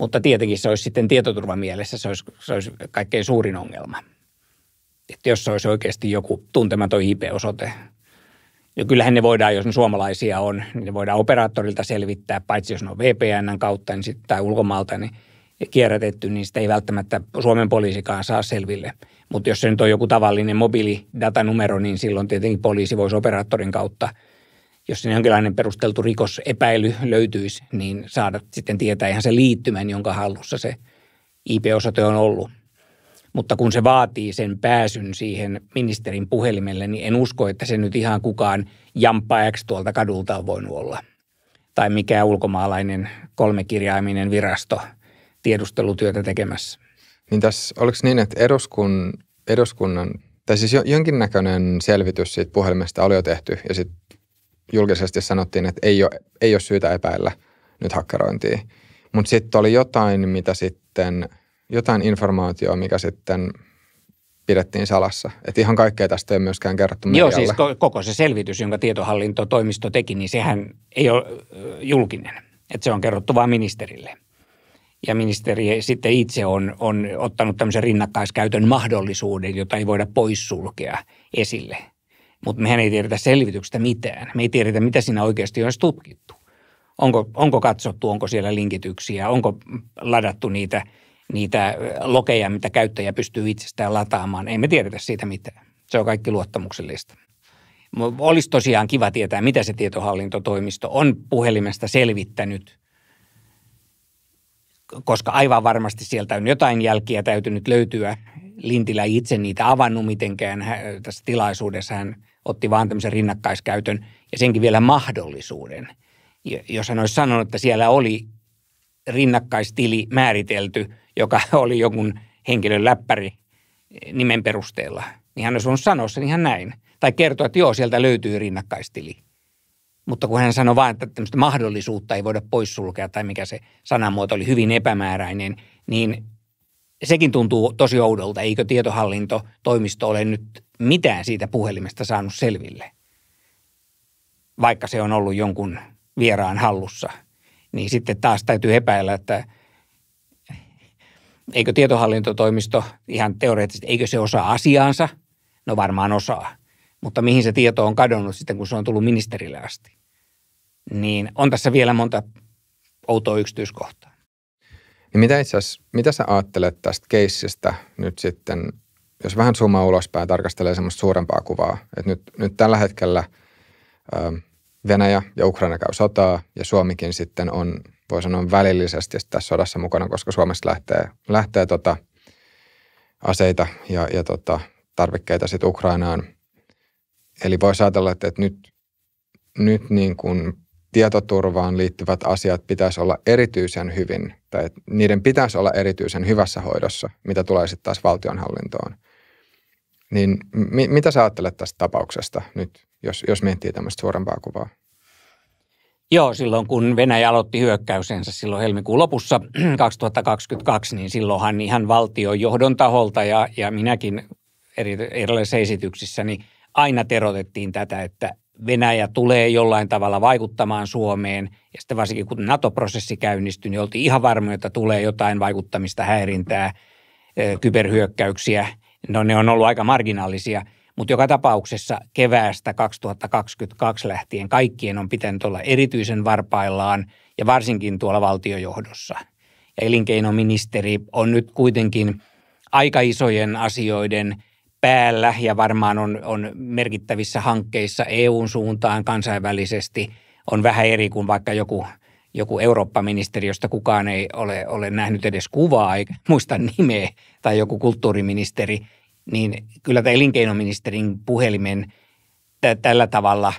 mutta tietenkin se olisi sitten tietoturvamielessä, se olisi, se olisi kaikkein suurin ongelma. Että jos se olisi oikeasti joku tuntematon IP-osoite, ja kyllähän ne voidaan, jos ne suomalaisia on, niin ne voidaan operaattorilta selvittää, paitsi jos ne on VPNn kautta niin sit, tai ulkomaalta niin kierrätetty, niin sitä ei välttämättä Suomen poliisikaan saa selville. Mutta jos se nyt on joku tavallinen mobiilidatanumero, niin silloin tietenkin poliisi voisi operaattorin kautta – jos sinne jonkinlainen perusteltu rikosepäily löytyisi, niin saada sitten tietää ihan se liittymän, jonka hallussa se IP-osoite on ollut. Mutta kun se vaatii sen pääsyn siihen ministerin puhelimelle, niin en usko, että se nyt ihan kukaan jamppaajaksi tuolta kadulta on voinut olla. Tai mikä ulkomaalainen kolmekirjaiminen virasto tiedustelutyötä tekemässä. Niin tässä, oliko niin, että eduskun, eduskunnan, tai siis jonkinnäköinen selvitys siitä puhelimesta oli jo tehty ja sitten julkisesti sanottiin, että ei ole, ei ole syytä epäillä nyt hakkerointia. Mutta sitten oli jotain, mitä sitten, jotain informaatiota, mikä sitten pidettiin salassa. Et ihan kaikkea tästä ei myöskään kerrottu medialle. Joo, siis koko se selvitys, jonka tietohallintotoimisto teki, niin sehän ei ole julkinen. Et se on kerrottu vain ministerille. Ja ministeri sitten itse on, on ottanut tämmöisen rinnakkaiskäytön mahdollisuuden, jota ei voida poissulkea esille – mutta mehän ei tiedetä selvityksestä mitään. Me ei tiedetä, mitä siinä oikeasti olisi tutkittu. Onko, onko katsottu, onko siellä linkityksiä, onko ladattu niitä, niitä lokeja, mitä käyttäjä pystyy itsestään lataamaan. Ei me tiedetä siitä mitään. Se on kaikki luottamuksellista. Olisi tosiaan kiva tietää, mitä se tietohallintotoimisto on puhelimesta selvittänyt – koska aivan varmasti sieltä on jotain jälkiä täytynyt löytyä. Lintilä itse niitä avannut mitenkään tässä tilaisuudessa. Hän otti vaan tämmöisen rinnakkaiskäytön ja senkin vielä mahdollisuuden. Jos hän olisi sanonut, että siellä oli rinnakkaistili määritelty, joka oli jonkun henkilön läppäri eh, nimen perusteella, niin hän olisi voinut sanoa sen ihan näin. Tai kertoa, että joo, sieltä löytyy rinnakkaistili. Mutta kun hän sanoi vain, että tämmöistä mahdollisuutta ei voida poissulkea, tai mikä se sanamuoto oli, hyvin epämääräinen, niin sekin tuntuu tosi oudolta. Eikö tietohallinto toimisto ole nyt mitään siitä puhelimesta saanut selville, vaikka se on ollut jonkun vieraan hallussa, niin sitten taas täytyy epäillä, että eikö tietohallintotoimisto ihan teoreettisesti, eikö se osaa asiaansa? No varmaan osaa. Mutta mihin se tieto on kadonnut sitten, kun se on tullut ministerille asti? Niin on tässä vielä monta outoa yksityiskohtaa. Niin mitä itse asiassa, mitä sä ajattelet tästä keissistä nyt sitten jos vähän zoomaa ulospäin tarkastelee semmoista suurempaa kuvaa, että nyt, nyt tällä hetkellä ö, ähm, Venäjä ja Ukraina käy sotaa ja Suomikin sitten on, voi sanoa välillisesti tässä sodassa mukana, koska Suomesta lähtee, lähtee tota aseita ja, ja tota tarvikkeita sitten Ukrainaan. Eli voi ajatella, että, että nyt, nyt niin kuin tietoturvaan liittyvät asiat pitäisi olla erityisen hyvin, tai niiden pitäisi olla erityisen hyvässä hoidossa, mitä tulee sitten taas valtionhallintoon – niin mi- mitä sä ajattelet tästä tapauksesta nyt, jos, jos miettii tämmöistä suorempaa kuvaa? Joo, silloin kun Venäjä aloitti hyökkäysensä silloin helmikuun lopussa 2022, niin silloinhan ihan valtion johdon taholta ja, ja minäkin eri, erilaisissa esityksissä, niin aina terotettiin tätä, että Venäjä tulee jollain tavalla vaikuttamaan Suomeen. Ja sitten varsinkin kun NATO-prosessi käynnistyi, niin oltiin ihan varmoja, että tulee jotain vaikuttamista, häirintää, kyberhyökkäyksiä – no ne on ollut aika marginaalisia, mutta joka tapauksessa keväästä 2022 lähtien kaikkien on pitänyt olla erityisen varpaillaan ja varsinkin tuolla valtiojohdossa. Ja elinkeinoministeri on nyt kuitenkin aika isojen asioiden päällä ja varmaan on, on merkittävissä hankkeissa EUn suuntaan kansainvälisesti. On vähän eri kuin vaikka joku – joku Eurooppa-ministeriöstä kukaan ei ole, ole nähnyt edes kuvaa eikä muista nimeä, tai joku kulttuuriministeri, niin kyllä tämä elinkeinoministerin puhelimen t- tällä tavalla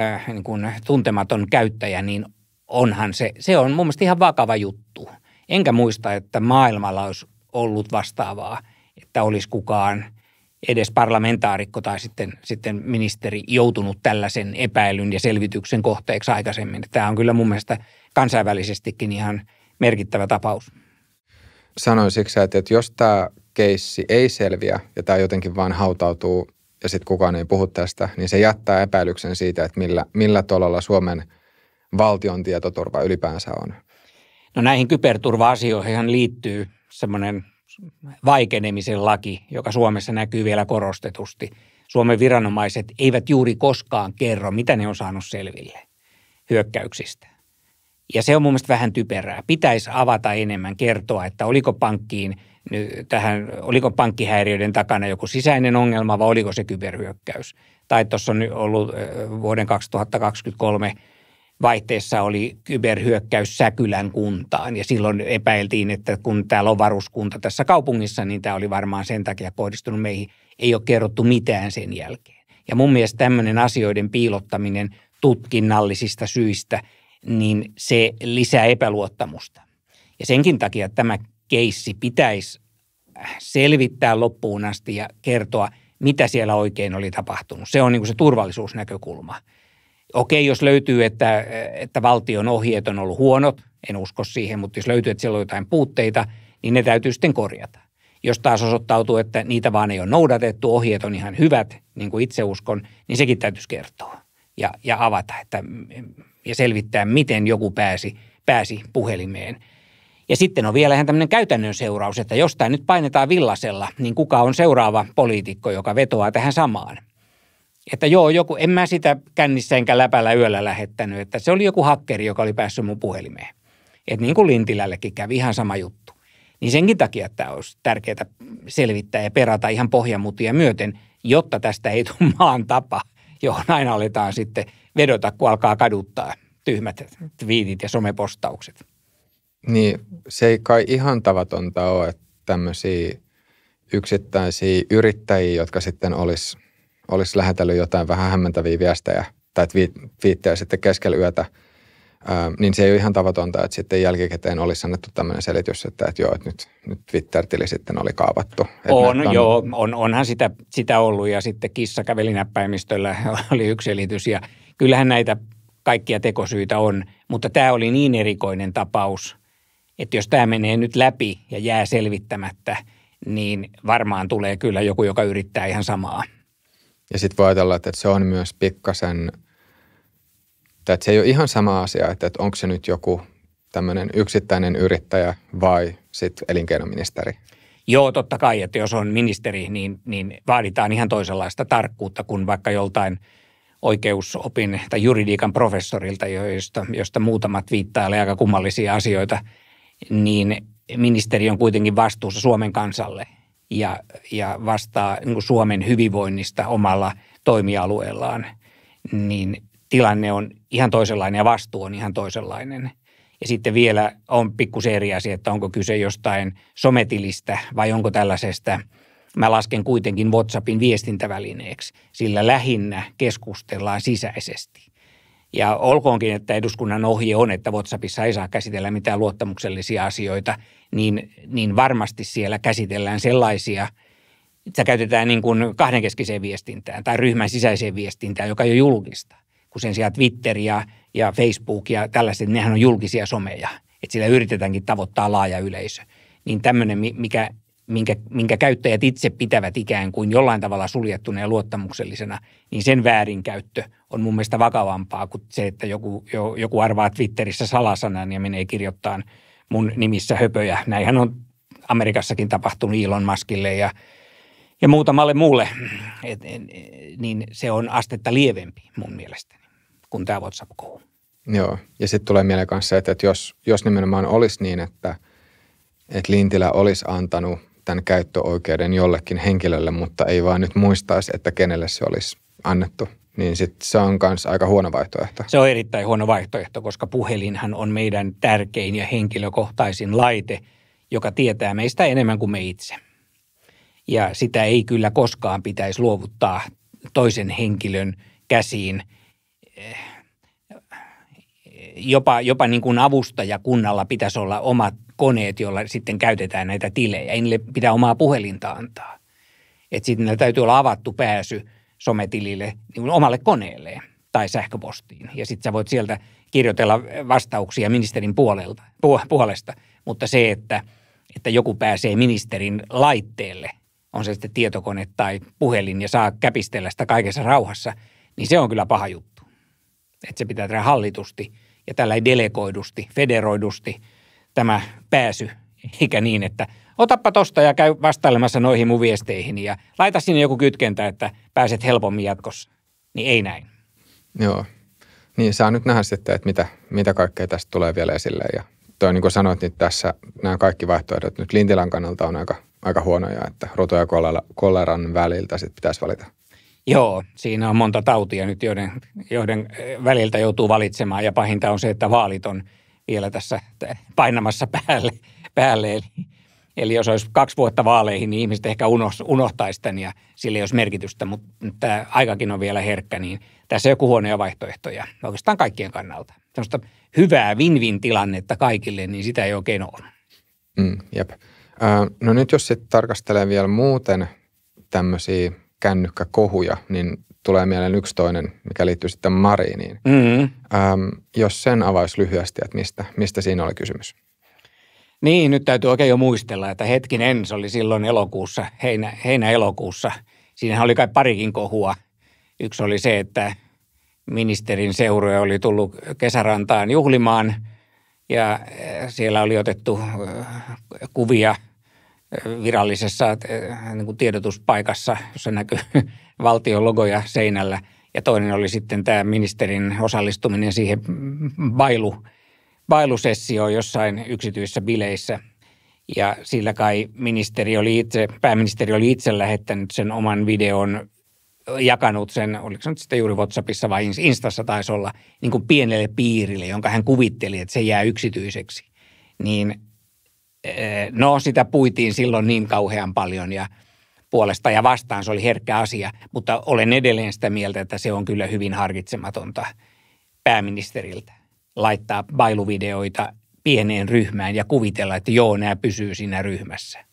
äh, niin kuin tuntematon käyttäjä, niin onhan se, se on mun mielestä ihan vakava juttu. Enkä muista, että maailmalla olisi ollut vastaavaa, että olisi kukaan edes parlamentaarikko tai sitten, sitten ministeri joutunut tällaisen epäilyn ja selvityksen kohteeksi aikaisemmin. Tämä on kyllä mun mielestä – kansainvälisestikin ihan merkittävä tapaus. Sanoin siksi, että jos tämä keissi ei selviä ja tämä jotenkin vaan hautautuu ja sitten kukaan ei puhu tästä, niin se jättää epäilyksen siitä, että millä, millä tolalla Suomen valtion tietoturva ylipäänsä on. No näihin kyberturva-asioihin liittyy semmoinen vaikenemisen laki, joka Suomessa näkyy vielä korostetusti. Suomen viranomaiset eivät juuri koskaan kerro, mitä ne on saanut selville hyökkäyksistä. Ja se on mun mielestä vähän typerää. Pitäisi avata enemmän, kertoa, että oliko pankkiin tähän, oliko pankkihäiriöiden takana joku sisäinen ongelma vai oliko se kyberhyökkäys. Tai tuossa on ollut vuoden 2023 vaihteessa oli kyberhyökkäys Säkylän kuntaan ja silloin epäiltiin, että kun täällä on varuskunta tässä kaupungissa, niin tämä oli varmaan sen takia kohdistunut meihin. Ei ole kerrottu mitään sen jälkeen. Ja mun mielestä tämmöinen asioiden piilottaminen tutkinnallisista syistä – niin se lisää epäluottamusta. Ja senkin takia tämä keissi pitäisi äh, selvittää loppuun asti ja kertoa, mitä siellä oikein oli tapahtunut. Se on niin kuin se turvallisuusnäkökulma. Okei, jos löytyy, että, äh, että valtion ohjeet on ollut huonot, en usko siihen, mutta jos löytyy, että siellä on jotain puutteita, niin ne täytyy sitten korjata. Jos taas osoittautuu, että niitä vaan ei ole noudatettu, ohjeet on ihan hyvät, niin kuin itse uskon, niin sekin täytyisi kertoa ja, ja avata, että ja selvittää, miten joku pääsi, pääsi puhelimeen. Ja sitten on vielä ihan tämmöinen käytännön seuraus, että jos tämä nyt painetaan villasella, niin kuka on seuraava poliitikko, joka vetoaa tähän samaan. Että joo, joku, en mä sitä kännissä enkä läpällä yöllä lähettänyt, että se oli joku hakkeri, joka oli päässyt mun puhelimeen. Että niin kuin Lintilällekin kävi ihan sama juttu. Niin senkin takia tämä olisi tärkeää selvittää ja perata ihan pohjamutia myöten, jotta tästä ei tule maan tapa – johon aina aletaan sitten vedota, kun alkaa kaduttaa tyhmät twiitit ja somepostaukset. Niin, se ei kai ihan tavatonta ole, että tämmöisiä yksittäisiä yrittäjiä, jotka sitten olisi olis lähetellyt jotain vähän hämmentäviä viestejä tai twiittejä sitten keskellä yötä – niin se ei ole ihan tavatonta, että sitten jälkikäteen olisi annettu tämmöinen selitys, että, että joo, että nyt, nyt Twitter-tili sitten oli kaavattu. On, on, joo, on, onhan sitä, sitä ollut ja sitten kissa käveli näppäimistöllä oli yksi selitys ja kyllähän näitä kaikkia tekosyitä on, mutta tämä oli niin erikoinen tapaus, että jos tämä menee nyt läpi ja jää selvittämättä, niin varmaan tulee kyllä joku, joka yrittää ihan samaa. Ja sitten voi ajatella, että se on myös pikkasen tai että se ei ole ihan sama asia, että, että onko se nyt joku tämmöinen yksittäinen yrittäjä vai sitten elinkeinoministeri. Joo, totta kai, että jos on ministeri, niin, niin vaaditaan ihan toisenlaista tarkkuutta kuin vaikka joltain oikeusopin tai juridiikan professorilta, josta, josta muutamat viittailee aika kummallisia asioita, niin ministeri on kuitenkin vastuussa Suomen kansalle ja, ja vastaa niin Suomen hyvinvoinnista omalla toimialueellaan. Niin tilanne on ihan toisenlainen ja vastuu on ihan toisenlainen. Ja sitten vielä on pikku eri asia, että onko kyse jostain sometilistä vai onko tällaisesta – mä lasken kuitenkin WhatsAppin viestintävälineeksi, sillä lähinnä keskustellaan sisäisesti. Ja olkoonkin, että eduskunnan ohje on, että WhatsAppissa ei saa käsitellä mitään luottamuksellisia asioita, niin, niin varmasti siellä käsitellään sellaisia, että käytetään niin kuin kahdenkeskiseen viestintään tai ryhmän sisäiseen viestintään, joka ei ole julkista kun sen sijaan Twitter ja, ja Facebook ja tällaiset, nehän on julkisia someja, että sillä yritetäänkin tavoittaa laaja yleisö. Niin tämmöinen, mikä, minkä, minkä käyttäjät itse pitävät ikään kuin jollain tavalla suljettuna ja luottamuksellisena, niin sen väärinkäyttö on mun mielestä vakavampaa kuin se, että joku, joku arvaa Twitterissä salasanan ja menee kirjoittaa mun nimissä höpöjä. Näinhän on Amerikassakin tapahtunut Elon Muskille ja, ja muutamalle muulle, Et, niin se on astetta lievempi mun mielestä kuin tämä WhatsApp-kohu. Joo, ja sitten tulee mieleen myös se, että, että jos, jos nimenomaan olisi niin, että, että Lintilä olisi antanut tämän käyttöoikeuden jollekin henkilölle, mutta ei vaan nyt muistaisi, että kenelle se olisi annettu, niin sit se on myös aika huono vaihtoehto. Se on erittäin huono vaihtoehto, koska puhelinhan on meidän tärkein ja henkilökohtaisin laite, joka tietää meistä enemmän kuin me itse. Ja sitä ei kyllä koskaan pitäisi luovuttaa toisen henkilön käsiin – Eh, jopa, jopa niin kuin avustajakunnalla pitäisi olla omat koneet, joilla sitten käytetään näitä tilejä. Ei niille pitää omaa puhelinta antaa. Että sitten täytyy olla avattu pääsy sometilille niin omalle koneelleen tai sähköpostiin. Ja sitten sä voit sieltä kirjoitella vastauksia ministerin puolelta, puolesta. Mutta se, että, että joku pääsee ministerin laitteelle, on se sitten tietokone tai puhelin ja saa käpistellä sitä kaikessa rauhassa, niin se on kyllä paha juttu että se pitää tehdä hallitusti ja tällä ei delegoidusti, federoidusti tämä pääsy, eikä niin, että otappa tosta ja käy vastailemassa noihin mun viesteihin ja laita sinne joku kytkentä, että pääset helpommin jatkossa. Niin ei näin. Joo. Niin saa nyt nähdä sitten, että mitä, mitä kaikkea tästä tulee vielä esille ja toi niin kuin sanoit, niin tässä nämä kaikki vaihtoehdot nyt Lintilän kannalta on aika, aika huonoja, että rotoja ja koleran väliltä sitten pitäisi valita – Joo, siinä on monta tautia nyt, joiden, joiden eh, väliltä joutuu valitsemaan ja pahinta on se, että vaalit on vielä tässä painamassa päälle. päälle. Eli, eli jos olisi kaksi vuotta vaaleihin, niin ihmiset ehkä unohtaisivat tämän ja sillä ei olisi merkitystä, mutta tämä aikakin on vielä herkkä, niin tässä on joku huonoja vaihtoehtoja oikeastaan kaikkien kannalta. Tällaista hyvää win-win-tilannetta kaikille, niin sitä ei oikein ole. Mm, jep. No nyt jos sitten tarkastelee vielä muuten tämmöisiä kännykkäkohuja, niin tulee mieleen yksi toinen, mikä liittyy sitten Mariiniin. Mm-hmm. Ähm, jos sen avaisi lyhyesti, että mistä, mistä siinä oli kysymys? Niin, nyt täytyy oikein jo muistella, että hetkinen, se oli silloin elokuussa, heinä, heinä-elokuussa. Siinähän oli kai parikin kohua. Yksi oli se, että ministerin seurue oli tullut kesärantaan juhlimaan ja äh, siellä oli otettu äh, kuvia – virallisessa äh, niin kuin tiedotuspaikassa, jossa näkyy valtion logoja seinällä. Ja toinen oli sitten tämä ministerin osallistuminen siihen bailu, bailusessioon jossain yksityisissä bileissä. Ja sillä kai ministeri oli itse, pääministeri oli itse lähettänyt sen oman videon jakanut sen, oliko se nyt sitten juuri WhatsAppissa vai Instassa taisi olla, niin kuin pienelle piirille, jonka hän kuvitteli, että se jää yksityiseksi. Niin Eh, no sitä puitiin silloin niin kauhean paljon ja puolesta ja vastaan se oli herkkä asia, mutta olen edelleen sitä mieltä, että se on kyllä hyvin harkitsematonta pääministeriltä laittaa bailuvideoita pieneen ryhmään ja kuvitella, että joo, nämä pysyy siinä ryhmässä.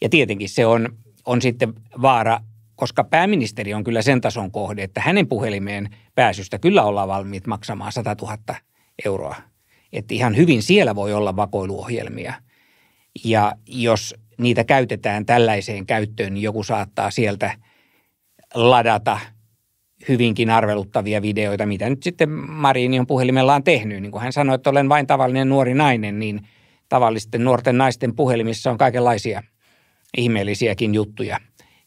Ja tietenkin se on, on sitten vaara, koska pääministeri on kyllä sen tason kohde, että hänen puhelimeen pääsystä kyllä ollaan valmiit maksamaan 100 000 euroa. Että ihan hyvin siellä voi olla vakoiluohjelmia – ja jos niitä käytetään tällaiseen käyttöön, niin joku saattaa sieltä ladata hyvinkin arveluttavia videoita, mitä nyt sitten Marini on puhelimellaan tehnyt. Niin kuin hän sanoi, että olen vain tavallinen nuori nainen, niin tavallisten nuorten naisten puhelimissa on kaikenlaisia ihmeellisiäkin juttuja,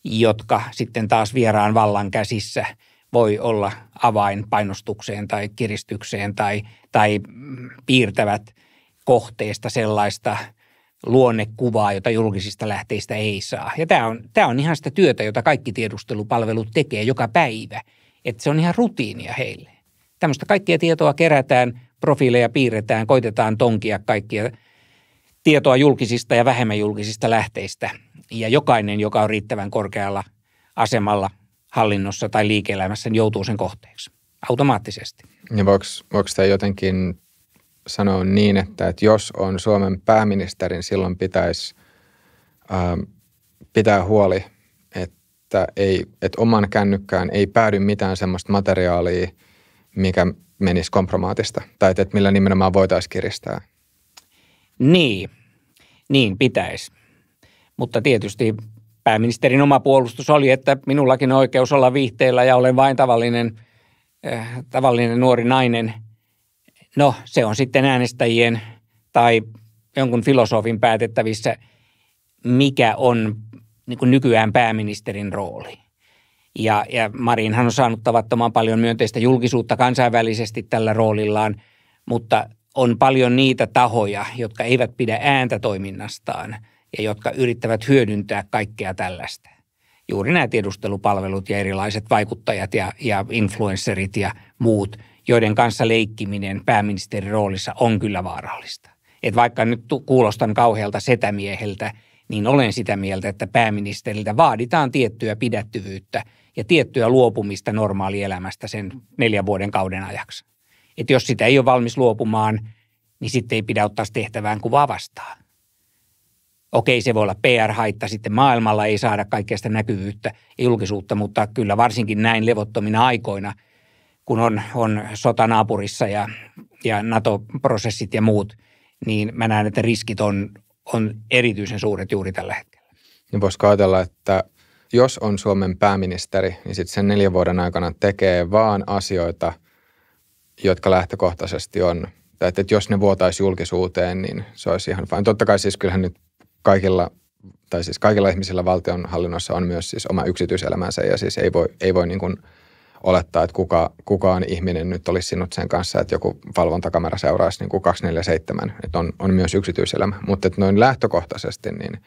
jotka sitten taas vieraan vallan käsissä voi olla avain painostukseen tai kiristykseen tai, tai piirtävät kohteesta sellaista – luonnekuvaa, jota julkisista lähteistä ei saa. Ja tämä on, tämä on ihan sitä työtä, jota kaikki tiedustelupalvelut tekee joka päivä. Että se on ihan rutiinia heille. Tämmöistä kaikkia tietoa kerätään, profiileja piirretään, koitetaan tonkia kaikkia tietoa julkisista ja vähemmän julkisista lähteistä. Ja jokainen, joka on riittävän korkealla asemalla hallinnossa tai liike-elämässä, niin joutuu sen kohteeksi automaattisesti. Ja niin voiko, voiko tämä jotenkin sanoa niin, että, että jos on Suomen pääministerin, silloin pitäisi ää, ähm, pitää huoli, että, ei, että oman kännykkään ei päädy mitään sellaista materiaalia, mikä menisi kompromaatista, tai että, että millä nimenomaan voitaisiin kiristää. Niin, niin pitäisi. Mutta tietysti pääministerin oma puolustus oli, että minullakin on oikeus olla viihteellä ja olen vain tavallinen, äh, tavallinen nuori nainen – No se on sitten äänestäjien tai jonkun filosofin päätettävissä, mikä on niin kuin nykyään pääministerin rooli. Ja, ja Marinhan on saanut tavattoman paljon myönteistä julkisuutta kansainvälisesti tällä roolillaan, mutta on paljon niitä tahoja, jotka eivät pidä ääntä toiminnastaan ja jotka yrittävät hyödyntää kaikkea tällaista. Juuri nämä tiedustelupalvelut ja erilaiset vaikuttajat ja, ja influencerit ja muut – joiden kanssa leikkiminen pääministerin roolissa on kyllä vaarallista. Et vaikka nyt kuulostan kauhealta setämieheltä, niin olen sitä mieltä, että pääministeriltä vaaditaan tiettyä pidättyvyyttä ja tiettyä luopumista normaalielämästä sen neljän vuoden kauden ajaksi. Et jos sitä ei ole valmis luopumaan, niin sitten ei pidä ottaa tehtävään kuvaa vastaan. Okei, se voi olla PR-haitta, sitten maailmalla ei saada kaikkea sitä näkyvyyttä ja julkisuutta, mutta kyllä varsinkin näin levottomina aikoina – kun on, on sota naapurissa ja, ja NATO-prosessit ja muut, niin mä näen, että riskit on, on erityisen suuret juuri tällä hetkellä. Niin voisiko ajatella, että jos on Suomen pääministeri, niin sitten sen neljän vuoden aikana tekee vaan asioita, jotka lähtökohtaisesti on, tai että jos ne vuotaisi julkisuuteen, niin se olisi ihan fine. Totta kai siis kyllähän nyt kaikilla tai siis kaikilla ihmisillä valtionhallinnossa on myös siis oma yksityiselämänsä ja siis ei voi, ei voi niin kuin – olettaa, että kuka, kukaan ihminen nyt olisi sinut sen kanssa, että joku valvontakamera seuraisi niin kuin 247, että on, on myös yksityiselämä. Mutta että noin lähtökohtaisesti, niin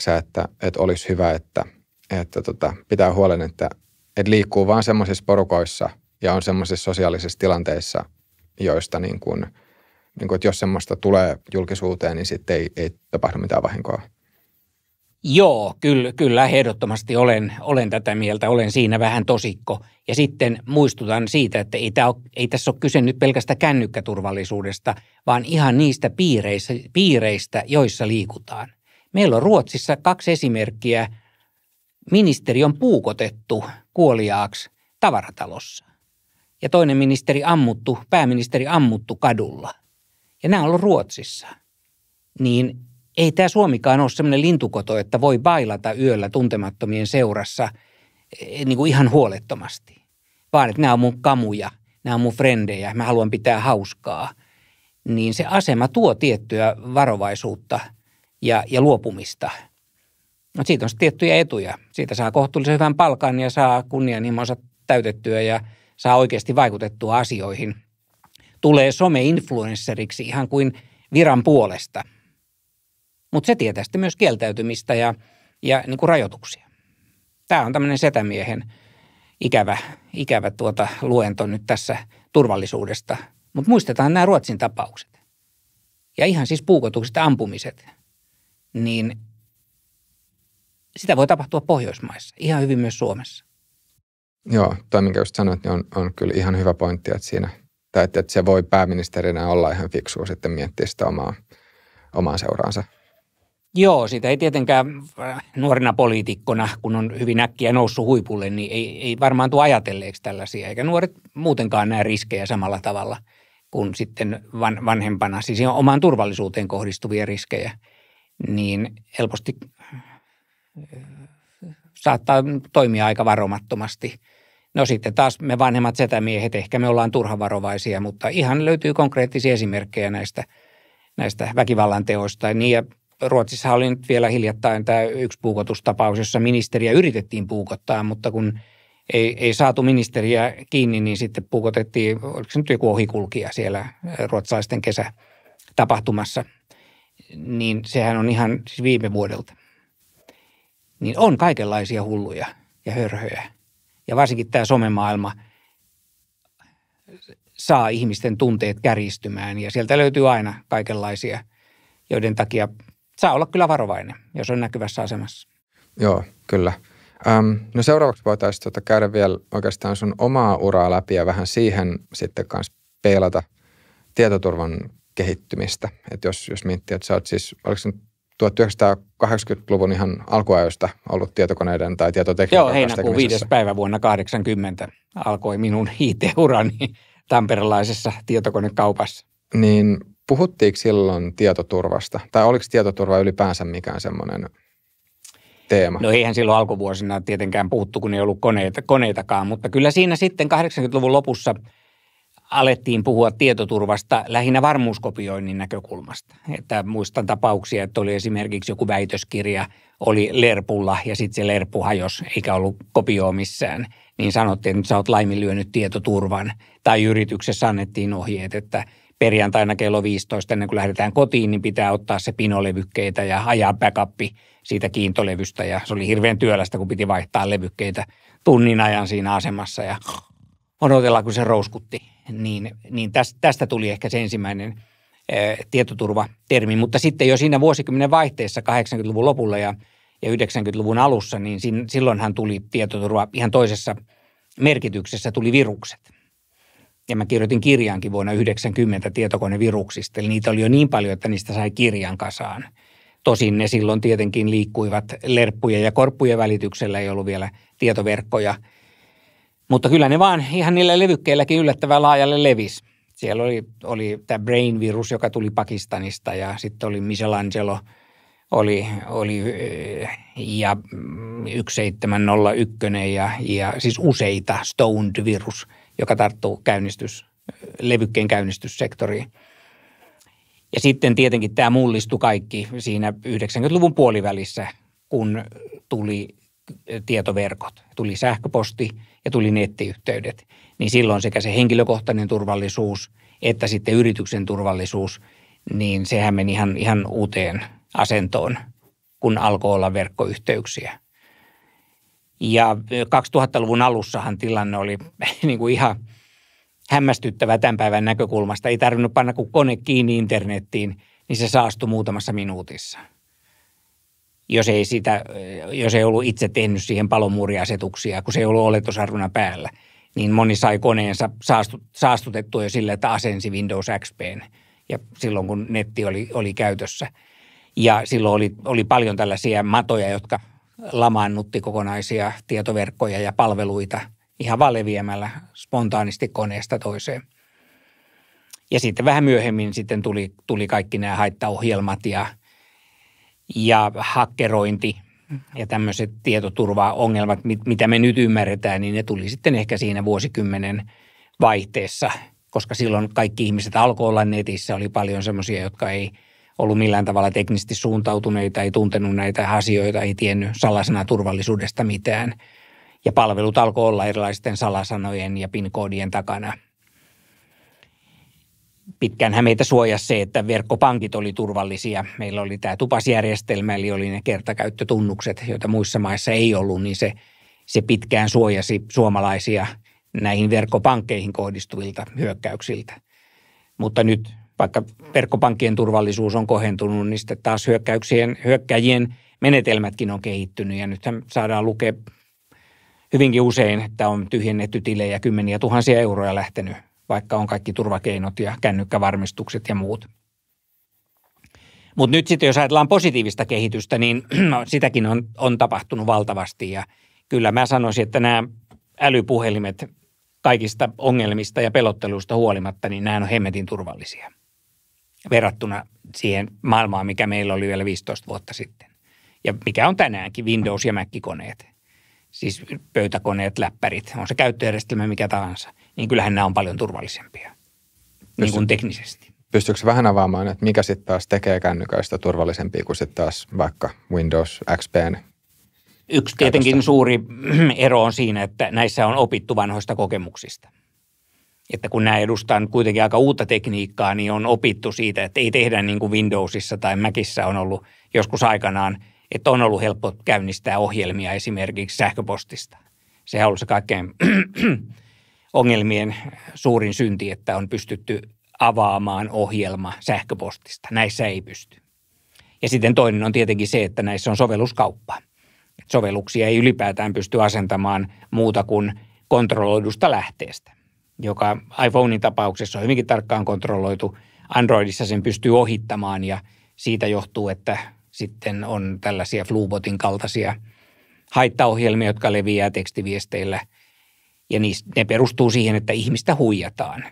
sä, että, että olisi hyvä, että, että tota, pitää huolen, että, että liikkuu vaan semmoisissa porukoissa ja on semmoisissa sosiaalisissa tilanteissa, joista niin kuin, niin kuin, että jos semmoista tulee julkisuuteen, niin sitten ei, ei tapahdu mitään vahinkoa. Joo, kyllä, kyllä ehdottomasti olen, olen tätä mieltä, olen siinä vähän tosikko. Ja sitten muistutan siitä, että ei, ole, ei tässä ole kyse nyt pelkästä kännykkäturvallisuudesta, vaan ihan niistä piireistä, piireistä, joissa liikutaan. Meillä on Ruotsissa kaksi esimerkkiä. Ministeri on puukotettu kuoliaaksi tavaratalossa ja toinen ministeri ammuttu, pääministeri ammuttu kadulla. Ja nämä on ollut Ruotsissa. Niin ei tämä Suomikaan ole semmoinen lintukoto, että voi bailata yöllä tuntemattomien seurassa e, niin kuin ihan huolettomasti. Vaan että nämä on mun kamuja, nämä on mun frendejä, mä haluan pitää hauskaa. Niin se asema tuo tiettyä varovaisuutta ja, ja luopumista. No siitä on tiettyjä etuja. Siitä saa kohtuullisen hyvän palkan ja saa kunnianhimonsa täytettyä ja saa oikeasti vaikutettua asioihin. Tulee some-influenceriksi ihan kuin viran puolesta – mutta se tietää sitten myös kieltäytymistä ja, ja niin kuin rajoituksia. Tämä on tämmöinen setämiehen ikävä, ikävä tuota luento nyt tässä turvallisuudesta. Mutta muistetaan nämä Ruotsin tapaukset. Ja ihan siis puukotukset ampumiset. Niin sitä voi tapahtua Pohjoismaissa, ihan hyvin myös Suomessa. Joo, toi minkä just sanoit, niin on, on kyllä ihan hyvä pointti, että siinä, tai että, että se voi pääministerinä olla ihan fiksua sitten miettiä sitä omaa, omaa seuraansa Joo, sitä ei tietenkään äh, nuorena poliitikkona, kun on hyvin äkkiä noussut huipulle, niin ei, ei varmaan tule ajatelleeksi tällaisia, eikä nuoret muutenkaan näe riskejä samalla tavalla kuin sitten van, vanhempana, siis omaan turvallisuuteen kohdistuvia riskejä, niin helposti äh, saattaa toimia aika varomattomasti. No sitten taas me vanhemmat setämiehet, ehkä me ollaan turhavarovaisia, mutta ihan löytyy konkreettisia esimerkkejä näistä, näistä väkivallan teoista. Niin ja Ruotsissa oli nyt vielä hiljattain tämä yksi puukotustapaus, jossa ministeriä yritettiin puukottaa, mutta kun ei, ei saatu ministeriä kiinni, niin sitten puukotettiin, oliko se nyt joku ohikulkija siellä ruotsalaisten kesätapahtumassa. Niin sehän on ihan siis viime vuodelta. Niin on kaikenlaisia hulluja ja hörhöjä. Ja varsinkin tämä somemaailma saa ihmisten tunteet kärjistymään ja sieltä löytyy aina kaikenlaisia, joiden takia – saa olla kyllä varovainen, jos on näkyvässä asemassa. Joo, kyllä. Öm, no seuraavaksi voitaisiin tuota käydä vielä oikeastaan sun omaa uraa läpi ja vähän siihen sitten kanssa peilata tietoturvan kehittymistä. Et jos, jos miettii, että sä oot siis, oliko 1980-luvun ihan alkuajoista ollut tietokoneiden tai tietotekniikan Joo, heinäkuun viides päivä vuonna 80 alkoi minun IT-urani tamperelaisessa tietokonekaupassa. Niin puhuttiinko silloin tietoturvasta? Tai oliko tietoturva ylipäänsä mikään semmoinen teema? No eihän silloin alkuvuosina tietenkään puhuttu, kun ei ollut koneita, koneitakaan, mutta kyllä siinä sitten 80-luvun lopussa alettiin puhua tietoturvasta lähinnä varmuuskopioinnin näkökulmasta. Että muistan tapauksia, että oli esimerkiksi joku väitöskirja, oli lerpulla ja sitten se lerpu hajosi, eikä ollut kopioa missään. Niin sanottiin, että sä oot laiminlyönyt tietoturvan. Tai yrityksessä annettiin ohjeet, että – perjantaina kello 15 ennen kuin lähdetään kotiin, niin pitää ottaa se pinolevykkeitä ja ajaa backupi siitä kiintolevystä. Ja se oli hirveän työlästä, kun piti vaihtaa levykkeitä tunnin ajan siinä asemassa ja odotella, kun se rouskutti. Niin, niin tästä tuli ehkä se ensimmäinen eh, tietoturvatermi. Mutta sitten jo siinä vuosikymmenen vaihteessa 80-luvun lopulla ja, ja 90-luvun alussa, niin silloinhan tuli tietoturva ihan toisessa merkityksessä, tuli virukset – ja mä kirjoitin kirjaankin vuonna 90 tietokoneviruksista. Eli niitä oli jo niin paljon, että niistä sai kirjan kasaan. Tosin ne silloin tietenkin liikkuivat lerppujen ja korppujen välityksellä, ei ollut vielä tietoverkkoja. Mutta kyllä ne vaan ihan niillä levykkeilläkin yllättävän laajalle levis. Siellä oli, oli tämä brain-virus, joka tuli Pakistanista ja sitten oli Michelangelo oli, oli eh, ja 1701 mm, ja, ja siis useita stoned virus – joka tarttuu käynnistys, levykkeen käynnistyssektoriin. Ja sitten tietenkin tämä mullistui kaikki siinä 90-luvun puolivälissä, kun tuli tietoverkot, tuli sähköposti ja tuli nettiyhteydet. Niin silloin sekä se henkilökohtainen turvallisuus että sitten yrityksen turvallisuus, niin sehän meni ihan, ihan uuteen asentoon, kun alkoi olla verkkoyhteyksiä – ja 2000-luvun alussahan tilanne oli niin kuin ihan hämmästyttävä tämän päivän näkökulmasta. Ei tarvinnut panna kuin kone kiinni internettiin, niin se saastui muutamassa minuutissa. Jos ei, sitä, jos ei ollut itse tehnyt siihen palomuuriasetuksia, kun se ei ollut oletusarvona päällä, niin moni sai koneensa saastutettua jo sillä, että asensi Windows XP ja silloin kun netti oli, oli käytössä. Ja silloin oli, oli paljon tällaisia matoja, jotka – lamaannutti kokonaisia tietoverkkoja ja palveluita ihan vaan leviämällä spontaanisti koneesta toiseen. Ja sitten vähän myöhemmin sitten tuli, tuli kaikki nämä haittaohjelmat ja, ja hakkerointi ja tämmöiset tietoturvaongelmat, mit, mitä me nyt ymmärretään, niin ne tuli sitten ehkä siinä vuosikymmenen vaihteessa, koska silloin kaikki ihmiset alkoi olla netissä, oli paljon semmoisia, jotka ei – ollut millään tavalla teknisesti suuntautuneita, ei tuntenut näitä asioita, ei tiennyt salasana turvallisuudesta mitään. Ja palvelut alkoi olla erilaisten salasanojen ja PIN-koodien takana. Pitkään meitä suojasi se, että verkkopankit oli turvallisia. Meillä oli tämä tupasjärjestelmä, eli oli ne kertakäyttötunnukset, joita muissa maissa ei ollut, niin se, se pitkään suojasi suomalaisia näihin verkkopankkeihin kohdistuvilta hyökkäyksiltä. Mutta nyt vaikka verkkopankkien turvallisuus on kohentunut, niin sitten taas hyökkäyksien, hyökkäjien menetelmätkin on kehittynyt ja nythän saadaan lukea hyvinkin usein, että on tyhjennetty tilejä kymmeniä tuhansia euroja lähtenyt, vaikka on kaikki turvakeinot ja kännykkävarmistukset ja muut. Mutta nyt sitten, jos ajatellaan positiivista kehitystä, niin no, sitäkin on, on tapahtunut valtavasti. Ja kyllä mä sanoisin, että nämä älypuhelimet kaikista ongelmista ja pelotteluista huolimatta, niin nämä on hemmetin turvallisia verrattuna siihen maailmaan, mikä meillä oli vielä 15 vuotta sitten. Ja mikä on tänäänkin Windows- ja Mac-koneet, siis pöytäkoneet, läppärit, on se käyttöjärjestelmä mikä tahansa, niin kyllähän nämä on paljon turvallisempia Pystyn, niin kuin teknisesti. Pystyykö vähän avaamaan, että mikä sitten taas tekee kännyköistä turvallisempia kuin sitten taas vaikka Windows XP? Yksi tietenkin suuri ero on siinä, että näissä on opittu vanhoista kokemuksista – että kun nämä edustaa nyt kuitenkin aika uutta tekniikkaa, niin on opittu siitä, että ei tehdä niin kuin Windowsissa tai Macissa on ollut joskus aikanaan, että on ollut helppo käynnistää ohjelmia esimerkiksi sähköpostista. Sehän on ollut se kaikkein ongelmien suurin synti, että on pystytty avaamaan ohjelma sähköpostista. Näissä ei pysty. Ja sitten toinen on tietenkin se, että näissä on sovelluskauppa. Sovelluksia ei ylipäätään pysty asentamaan muuta kuin kontrolloidusta lähteestä joka iPhonein tapauksessa on hyvinkin tarkkaan kontrolloitu. Androidissa sen pystyy ohittamaan ja siitä johtuu, että sitten on tällaisia Flubotin kaltaisia haittaohjelmia, jotka leviää tekstiviesteillä. Ja niistä, ne perustuu siihen, että ihmistä huijataan.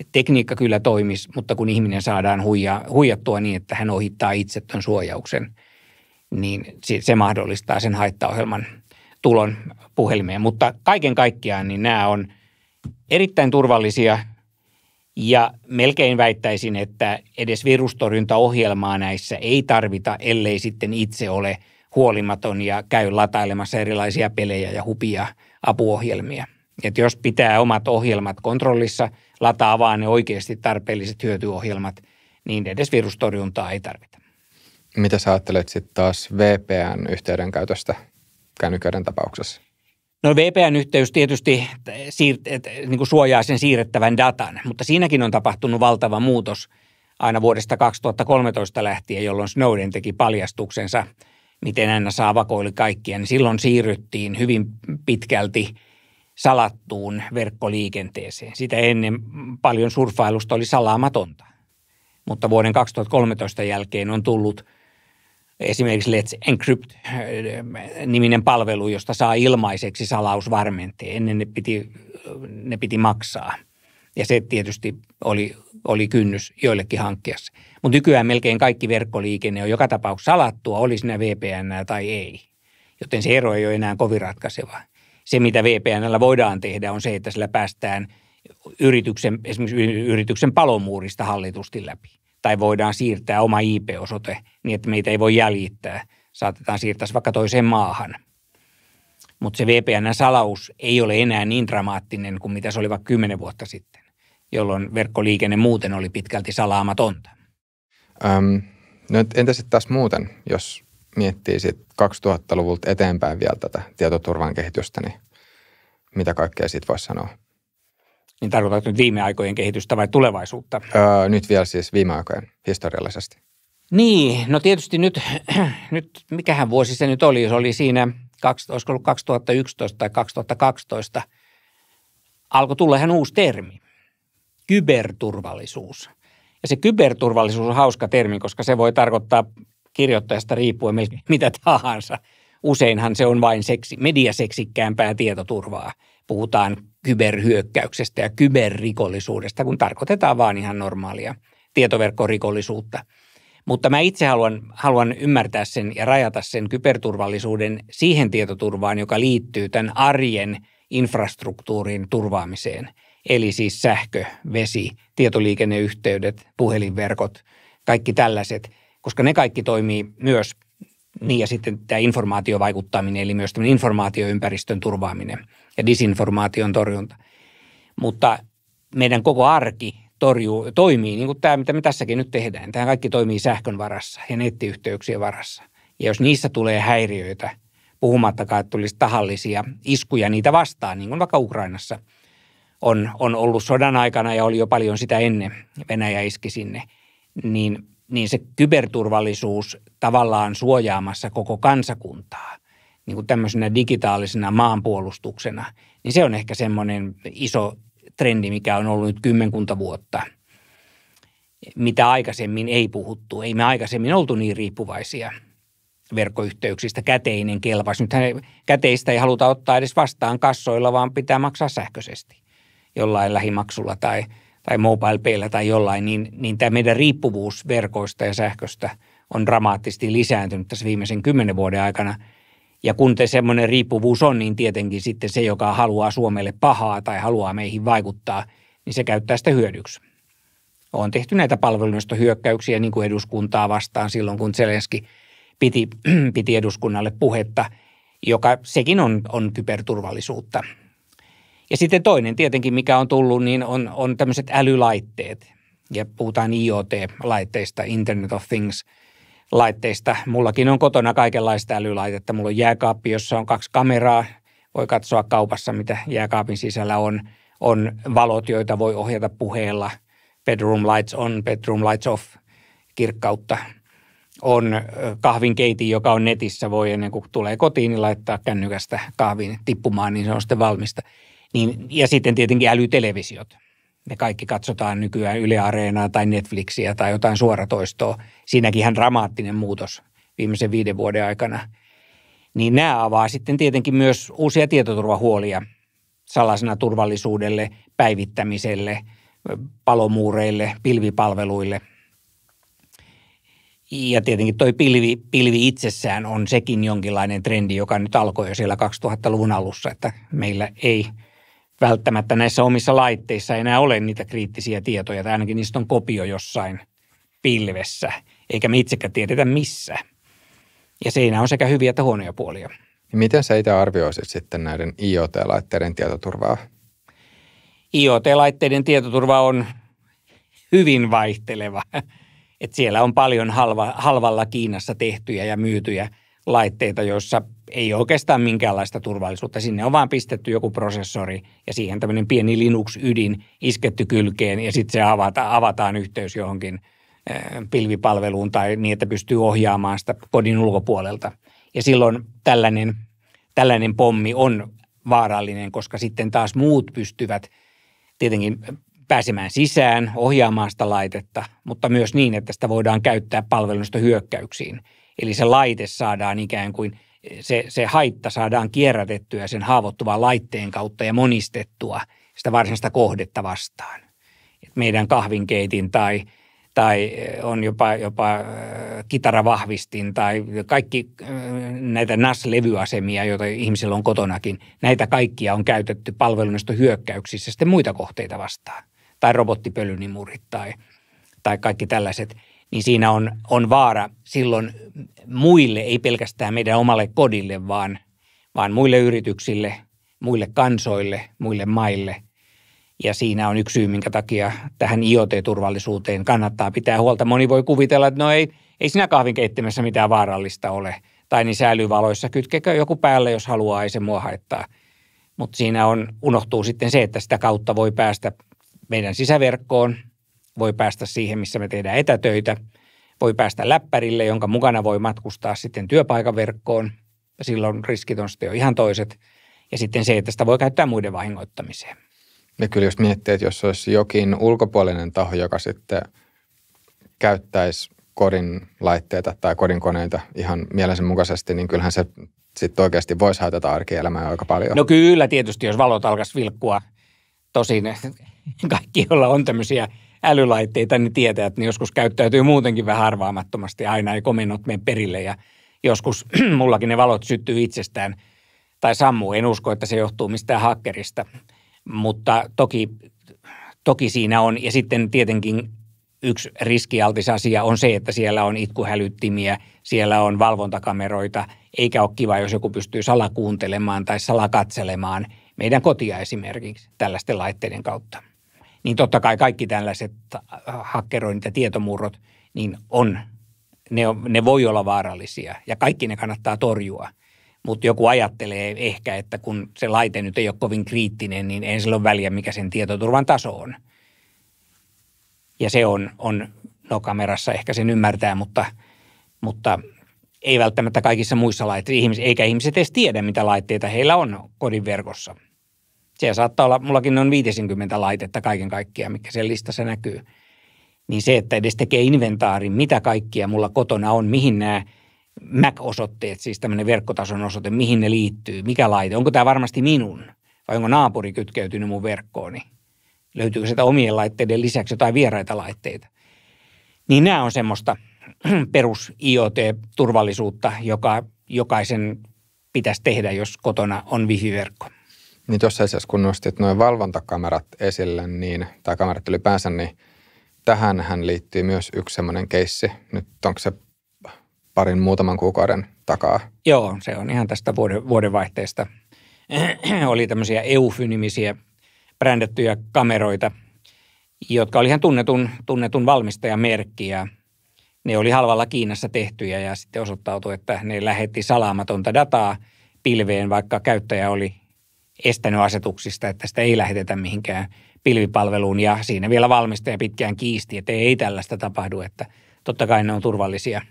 Et tekniikka kyllä toimisi, mutta kun ihminen saadaan huija, huijattua niin, että hän ohittaa itse tuon suojauksen, niin se, se mahdollistaa sen haittaohjelman tulon puhelimeen. Mutta kaiken kaikkiaan niin nämä on – erittäin turvallisia ja melkein väittäisin, että edes virustorjuntaohjelmaa näissä ei tarvita, ellei sitten itse ole huolimaton ja käy latailemassa erilaisia pelejä ja hupia apuohjelmia. Et jos pitää omat ohjelmat kontrollissa, lataa vaan ne oikeasti tarpeelliset hyötyohjelmat, niin edes virustorjuntaa ei tarvita. Mitä sä ajattelet sitten taas VPN-yhteyden käytöstä kännyköiden tapauksessa? No VPN-yhteys tietysti siirt- niin kuin suojaa sen siirrettävän datan, mutta siinäkin on tapahtunut valtava muutos aina vuodesta 2013 lähtien, jolloin Snowden teki paljastuksensa, miten NSA vakoili kaikkia. Niin silloin siirryttiin hyvin pitkälti salattuun verkkoliikenteeseen. Sitä ennen paljon surfailusta oli salaamatonta, mutta vuoden 2013 jälkeen on tullut – esimerkiksi Let's Encrypt-niminen äh, palvelu, josta saa ilmaiseksi salausvarmenteen. Ennen ne piti, ne piti maksaa. Ja se tietysti oli, oli kynnys joillekin hankkeessa. Mutta nykyään melkein kaikki verkkoliikenne on joka tapauksessa salattua, oli siinä VPN tai ei. Joten se ero ei ole enää kovin ratkaiseva. Se, mitä VPNllä voidaan tehdä, on se, että sillä päästään yrityksen, esimerkiksi yrityksen palomuurista hallitusti läpi tai voidaan siirtää oma IP-osoite niin, että meitä ei voi jäljittää. Saatetaan siirtää vaikka toiseen maahan. Mutta se VPN-salaus ei ole enää niin dramaattinen kuin mitä se oli vaikka kymmenen vuotta sitten, jolloin verkkoliikenne muuten oli pitkälti salaamatonta. Öm, no entä sitten taas muuten, jos miettii sit 2000-luvulta eteenpäin vielä tätä tietoturvan kehitystä, niin mitä kaikkea siitä voisi sanoa? niin tarkoitatko nyt viime aikojen kehitystä vai tulevaisuutta? Öö, nyt vielä siis viime aikojen historiallisesti. Niin, no tietysti nyt, nyt mikähän vuosi se nyt oli, se oli siinä, olisiko ollut 2011 tai 2012, alkoi tulla ihan uusi termi, kyberturvallisuus. Ja se kyberturvallisuus on hauska termi, koska se voi tarkoittaa kirjoittajasta riippuen mitä tahansa. Useinhan se on vain seksi, mediaseksikkäämpää tietoturvaa. Puhutaan kyberhyökkäyksestä ja kyberrikollisuudesta, kun tarkoitetaan vaan ihan normaalia tietoverkkorikollisuutta. Mutta mä itse haluan, haluan ymmärtää sen ja rajata sen kyberturvallisuuden siihen tietoturvaan, joka liittyy tämän arjen infrastruktuurin turvaamiseen. Eli siis sähkö, vesi, tietoliikenneyhteydet, puhelinverkot, kaikki tällaiset, koska ne kaikki toimii myös niin ja sitten tämä informaatiovaikuttaminen, eli myös tämän informaatioympäristön turvaaminen – ja disinformaation torjunta. Mutta meidän koko arki torjuu, toimii, niin kuin tämä, mitä me tässäkin nyt tehdään. Tämä kaikki toimii sähkön varassa ja nettiyhteyksien varassa. Ja jos niissä tulee häiriöitä, puhumattakaan, että tulisi tahallisia iskuja niitä vastaan, niin kuin vaikka Ukrainassa on, on ollut sodan aikana ja oli jo paljon sitä ennen Venäjä iski sinne, niin, niin se kyberturvallisuus tavallaan suojaamassa koko kansakuntaa – niin kuin tämmöisenä digitaalisena maanpuolustuksena, niin se on ehkä semmoinen iso trendi, mikä on ollut nyt kymmenkunta vuotta, mitä aikaisemmin ei puhuttu. Ei me aikaisemmin oltu niin riippuvaisia verkkoyhteyksistä. Käteinen kelpaisi. nyt käteistä ei haluta ottaa edes vastaan kassoilla, vaan pitää maksaa sähköisesti jollain lähimaksulla tai, tai mobile tai jollain. Niin, niin tämä meidän riippuvuus verkoista ja sähköstä on dramaattisesti lisääntynyt tässä viimeisen kymmenen vuoden aikana – ja kun te semmoinen riippuvuus on, niin tietenkin sitten se, joka haluaa Suomelle pahaa tai haluaa meihin vaikuttaa, niin se käyttää sitä hyödyksi. On tehty näitä hyökkäyksiä niin kuin eduskuntaa vastaan silloin, kun Zelenski piti, piti eduskunnalle puhetta, joka sekin on, on kyberturvallisuutta. Ja sitten toinen tietenkin, mikä on tullut, niin on, on tämmöiset älylaitteet. Ja puhutaan IoT-laitteista, Internet of Things – laitteista. Mullakin on kotona kaikenlaista älylaitetta. Mulla on jääkaappi, jossa on kaksi kameraa. Voi katsoa kaupassa, mitä jääkaapin sisällä on. On valot, joita voi ohjata puheella. Bedroom lights on, bedroom lights off, kirkkautta. On keiti, joka on netissä. Voi ennen kuin tulee kotiin, niin laittaa kännykästä kahvin tippumaan, niin se on sitten valmista. Niin, ja sitten tietenkin älytelevisiot me kaikki katsotaan nykyään Yle Areenaa tai Netflixiä tai jotain suoratoistoa. Siinäkin ihan dramaattinen muutos viimeisen viiden vuoden aikana. Niin nämä avaa sitten tietenkin myös uusia tietoturvahuolia salasena turvallisuudelle, päivittämiselle, palomuureille, pilvipalveluille. Ja tietenkin toi pilvi, pilvi itsessään on sekin jonkinlainen trendi, joka nyt alkoi jo siellä 2000-luvun alussa, että meillä ei – välttämättä näissä omissa laitteissa enää ole niitä kriittisiä tietoja, tai ainakin niistä on kopio jossain pilvessä, eikä me itsekään tiedetä missä. Ja siinä on sekä hyviä että huonoja puolia. Miten sä itse arvioisit sitten näiden IoT-laitteiden tietoturvaa? IoT-laitteiden tietoturva on hyvin vaihteleva. Et siellä on paljon halva, halvalla Kiinassa tehtyjä ja myytyjä laitteita, joissa ei oikeastaan minkäänlaista turvallisuutta. Sinne on vaan pistetty joku prosessori ja siihen tämmöinen pieni Linux-ydin isketty kylkeen ja sitten se avata, avataan yhteys johonkin eh, pilvipalveluun tai niin, että pystyy ohjaamaan sitä kodin ulkopuolelta. Ja silloin tällainen, tällainen pommi on vaarallinen, koska sitten taas muut pystyvät tietenkin pääsemään sisään, ohjaamaan sitä laitetta, mutta myös niin, että sitä voidaan käyttää palvelusta hyökkäyksiin. Eli se laite saadaan ikään kuin se, se haitta saadaan kierrätettyä sen haavoittuvan laitteen kautta ja monistettua sitä varsinaista kohdetta vastaan. Et meidän kahvinkeitin tai, tai on jopa, jopa kitaravahvistin tai kaikki näitä NAS-levyasemia, joita ihmisillä on kotonakin, näitä kaikkia on käytetty palvelunestohyökkäyksissä sitten muita kohteita vastaan. Tai robottipölynimurit tai, tai kaikki tällaiset – niin siinä on, on vaara silloin muille, ei pelkästään meidän omalle kodille, vaan, vaan muille yrityksille, muille kansoille, muille maille. Ja siinä on yksi syy, minkä takia tähän IoT-turvallisuuteen kannattaa pitää huolta. Moni voi kuvitella, että no ei, ei siinä keittimessä mitään vaarallista ole. Tai niin säilyvaloissa kytkekö joku päälle, jos haluaa, ei se mua haittaa. Mutta siinä on, unohtuu sitten se, että sitä kautta voi päästä meidän sisäverkkoon – voi päästä siihen, missä me tehdään etätöitä, voi päästä läppärille, jonka mukana voi matkustaa sitten työpaikan verkkoon. Silloin riskit on sitten jo ihan toiset. Ja sitten se, että sitä voi käyttää muiden vahingoittamiseen. Ja kyllä jos miettii, että jos olisi jokin ulkopuolinen taho, joka sitten käyttäisi kodin laitteita tai kodin koneita ihan mielensä mukaisesti, niin kyllähän se sitten oikeasti voisi haitata arkielämää aika paljon. No kyllä tietysti, jos valot alkaisi vilkkua. Tosin kaikki, joilla on tämmöisiä älylaitteita, niin tietää, että ne joskus käyttäytyy muutenkin vähän arvaamattomasti. Aina ei komennot mene perille ja joskus mullakin ne valot syttyy itsestään tai sammuu. En usko, että se johtuu mistään hakkerista, mutta toki, toki siinä on. Ja sitten tietenkin yksi riskialtis asia on se, että siellä on itkuhälyttimiä, siellä on valvontakameroita, eikä ole kiva, jos joku pystyy salakuuntelemaan tai salakatselemaan meidän kotia esimerkiksi tällaisten laitteiden kautta niin totta kai kaikki tällaiset äh, hakkeroinnit ja tietomurrot, niin on, ne, on, ne voi olla vaarallisia ja kaikki ne kannattaa torjua. Mutta joku ajattelee ehkä, että kun se laite nyt ei ole kovin kriittinen, niin ei sillä ole väliä, mikä sen tietoturvan taso on. Ja se on, on no kamerassa ehkä sen ymmärtää, mutta, mutta ei välttämättä kaikissa muissa laitteissa. eikä ihmiset edes tiedä, mitä laitteita heillä on kodin verkossa – siellä saattaa olla, mullakin on 50 laitetta kaiken kaikkiaan, mikä siellä listassa näkyy. Niin se, että edes tekee inventaarin, mitä kaikkia mulla kotona on, mihin nämä Mac-osoitteet, siis tämmöinen verkkotason osoite, mihin ne liittyy, mikä laite, onko tämä varmasti minun vai onko naapuri kytkeytynyt mun verkkooni, löytyykö sitä omien laitteiden lisäksi jotain vieraita laitteita. Niin nämä on semmoista perus IoT-turvallisuutta, joka jokaisen pitäisi tehdä, jos kotona on wifi-verkko. Niin tuossa itse asiassa kun nostit nuo valvontakamerat esille, niin, tai kamerat ylipäänsä, niin tähänhän liittyy myös yksi semmoinen keissi. Nyt onko se parin muutaman kuukauden takaa? Joo, se on ihan tästä vuoden, vuodenvaihteesta. oli tämmöisiä EUF-nimisiä brändettyjä kameroita, jotka oli ihan tunnetun, tunnetun valmistajan merkki ja ne oli halvalla Kiinassa tehtyjä ja sitten osoittautui, että ne lähetti salaamatonta dataa pilveen, vaikka käyttäjä oli estänyt asetuksista, että sitä ei lähetetä mihinkään pilvipalveluun. Ja siinä vielä valmistaja pitkään kiisti, että ei tällaista tapahdu, että totta kai ne on turvallisia.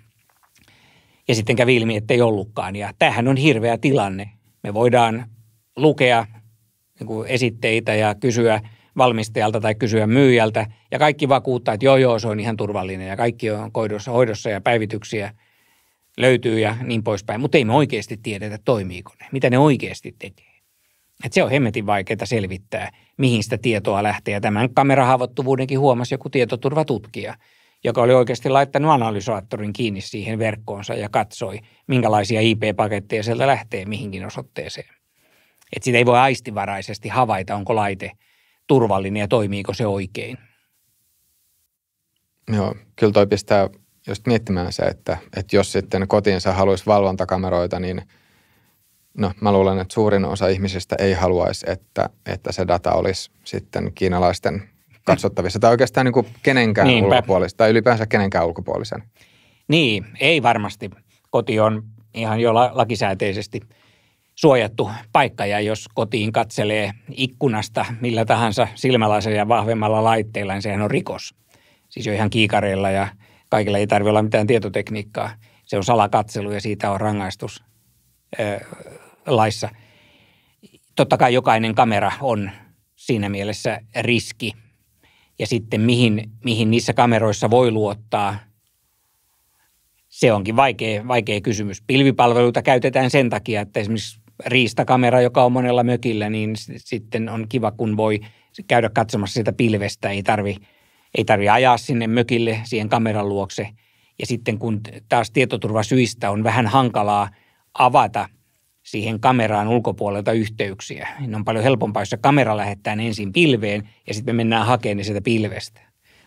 Ja sitten kävi ilmi, että ei ollutkaan. Ja tämähän on hirveä tilanne. Me voidaan lukea niin kuin esitteitä ja kysyä valmistajalta tai kysyä myyjältä. Ja kaikki vakuuttaa, että joo, joo, se on ihan turvallinen ja kaikki on koidossa, hoidossa ja päivityksiä löytyy ja niin poispäin. Mutta ei me oikeasti tiedetä, toimiiko ne, mitä ne oikeasti tekee. Et se on hemmetin vaikeaa selvittää, mihin sitä tietoa lähtee. Tämän kamerahaavoittuvuudenkin huomasi joku tietoturvatutkija, joka oli oikeasti laittanut analysaattorin kiinni siihen verkkoonsa ja katsoi, minkälaisia IP-paketteja sieltä lähtee mihinkin osoitteeseen. Et sitä ei voi aistivaraisesti havaita, onko laite turvallinen ja toimiiko se oikein. Joo, kyllä toi pistää just miettimään se, että, että jos sitten kotiinsa haluaisi valvontakameroita, niin – No, mä luulen, että suurin osa ihmisistä ei haluaisi, että, että se data olisi sitten kiinalaisten katsottavissa. Tai oikeastaan niin kuin kenenkään Niinpä. ulkopuolisen, tai ylipäänsä kenenkään ulkopuolisen. Niin, ei varmasti. Koti on ihan jo lakisääteisesti suojattu paikka, ja jos kotiin katselee ikkunasta millä tahansa silmälaisella ja vahvemmalla laitteella, niin sehän on rikos. Siis jo ihan kiikareilla ja kaikilla ei tarvitse olla mitään tietotekniikkaa. Se on salakatselu ja siitä on rangaistus laissa. Totta kai jokainen kamera on siinä mielessä riski. Ja sitten mihin, mihin niissä kameroissa voi luottaa, se onkin vaikea, vaikea kysymys. Pilvipalveluita käytetään sen takia, että esimerkiksi riistakamera, joka on monella mökillä, niin sitten on kiva, kun voi käydä katsomassa sitä pilvestä. Ei tarvi, ei tarvi ajaa sinne mökille siihen kameran luokse. Ja sitten kun taas tietoturvasyistä on vähän hankalaa avata – siihen kameraan ulkopuolelta yhteyksiä. Ne on paljon helpompaa, jos se kamera lähettää ensin pilveen ja sitten me mennään hakemaan ne sieltä pilvestä.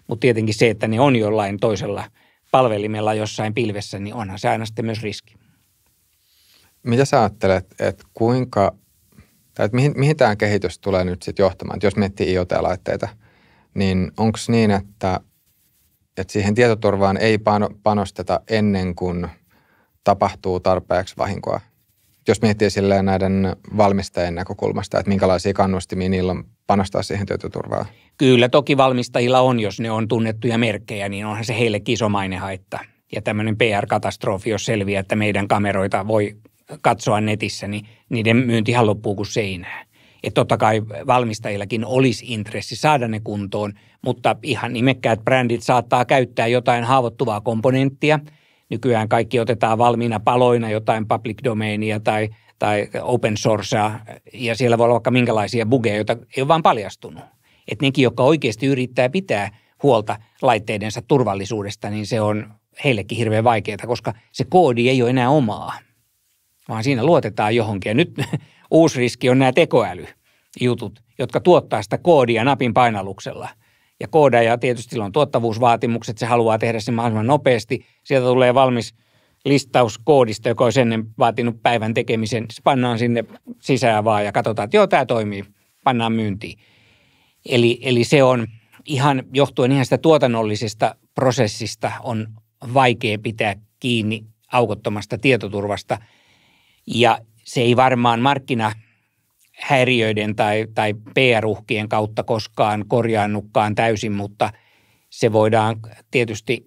Mutta tietenkin se, että ne on jollain toisella palvelimella jossain pilvessä, niin onhan se aina sitten myös riski. Mitä sä ajattelet, että kuinka, tai että mihin, mihin tämä kehitys tulee nyt sitten johtamaan? Et jos miettii IoT-laitteita, niin onko niin, että, että siihen tietoturvaan ei panosteta ennen kuin tapahtuu tarpeeksi vahinkoa? jos miettii sillä näiden valmistajien näkökulmasta, että minkälaisia kannustimia niillä on panostaa siihen työturvaan? Kyllä, toki valmistajilla on, jos ne on tunnettuja merkkejä, niin onhan se heille kisomainen haitta. Ja tämmöinen PR-katastrofi, jos selviää, että meidän kameroita voi katsoa netissä, niin niiden myyntihan loppuu kuin seinään. Että totta kai valmistajillakin olisi intressi saada ne kuntoon, mutta ihan nimekkäät brändit saattaa käyttää jotain haavoittuvaa komponenttia – Nykyään kaikki otetaan valmiina paloina jotain public domainia tai, tai open sourcea, ja siellä voi olla vaikka minkälaisia bugeja, joita ei ole vaan paljastunut. Et nekin, jotka oikeasti yrittää pitää huolta laitteidensa turvallisuudesta, niin se on heillekin hirveän vaikeaa, koska se koodi ei ole enää omaa, vaan siinä luotetaan johonkin. Ja nyt uusi riski on nämä tekoälyjutut, jotka tuottaa sitä koodia napin painalluksella – ja koodaaja tietysti sillä on tuottavuusvaatimukset, se haluaa tehdä sen mahdollisimman nopeasti. Sieltä tulee valmis listaus koodista, joka olisi ennen vaatinut päivän tekemisen. Se pannaan sinne sisään vaan ja katsotaan, että joo, tämä toimii, pannaan myyntiin. Eli, eli se on ihan johtuen ihan sitä tuotannollisesta prosessista on vaikea pitää kiinni aukottomasta tietoturvasta. Ja se ei varmaan markkina häiriöiden tai, tai PR-uhkien kautta koskaan korjaannutkaan täysin, mutta se voidaan tietysti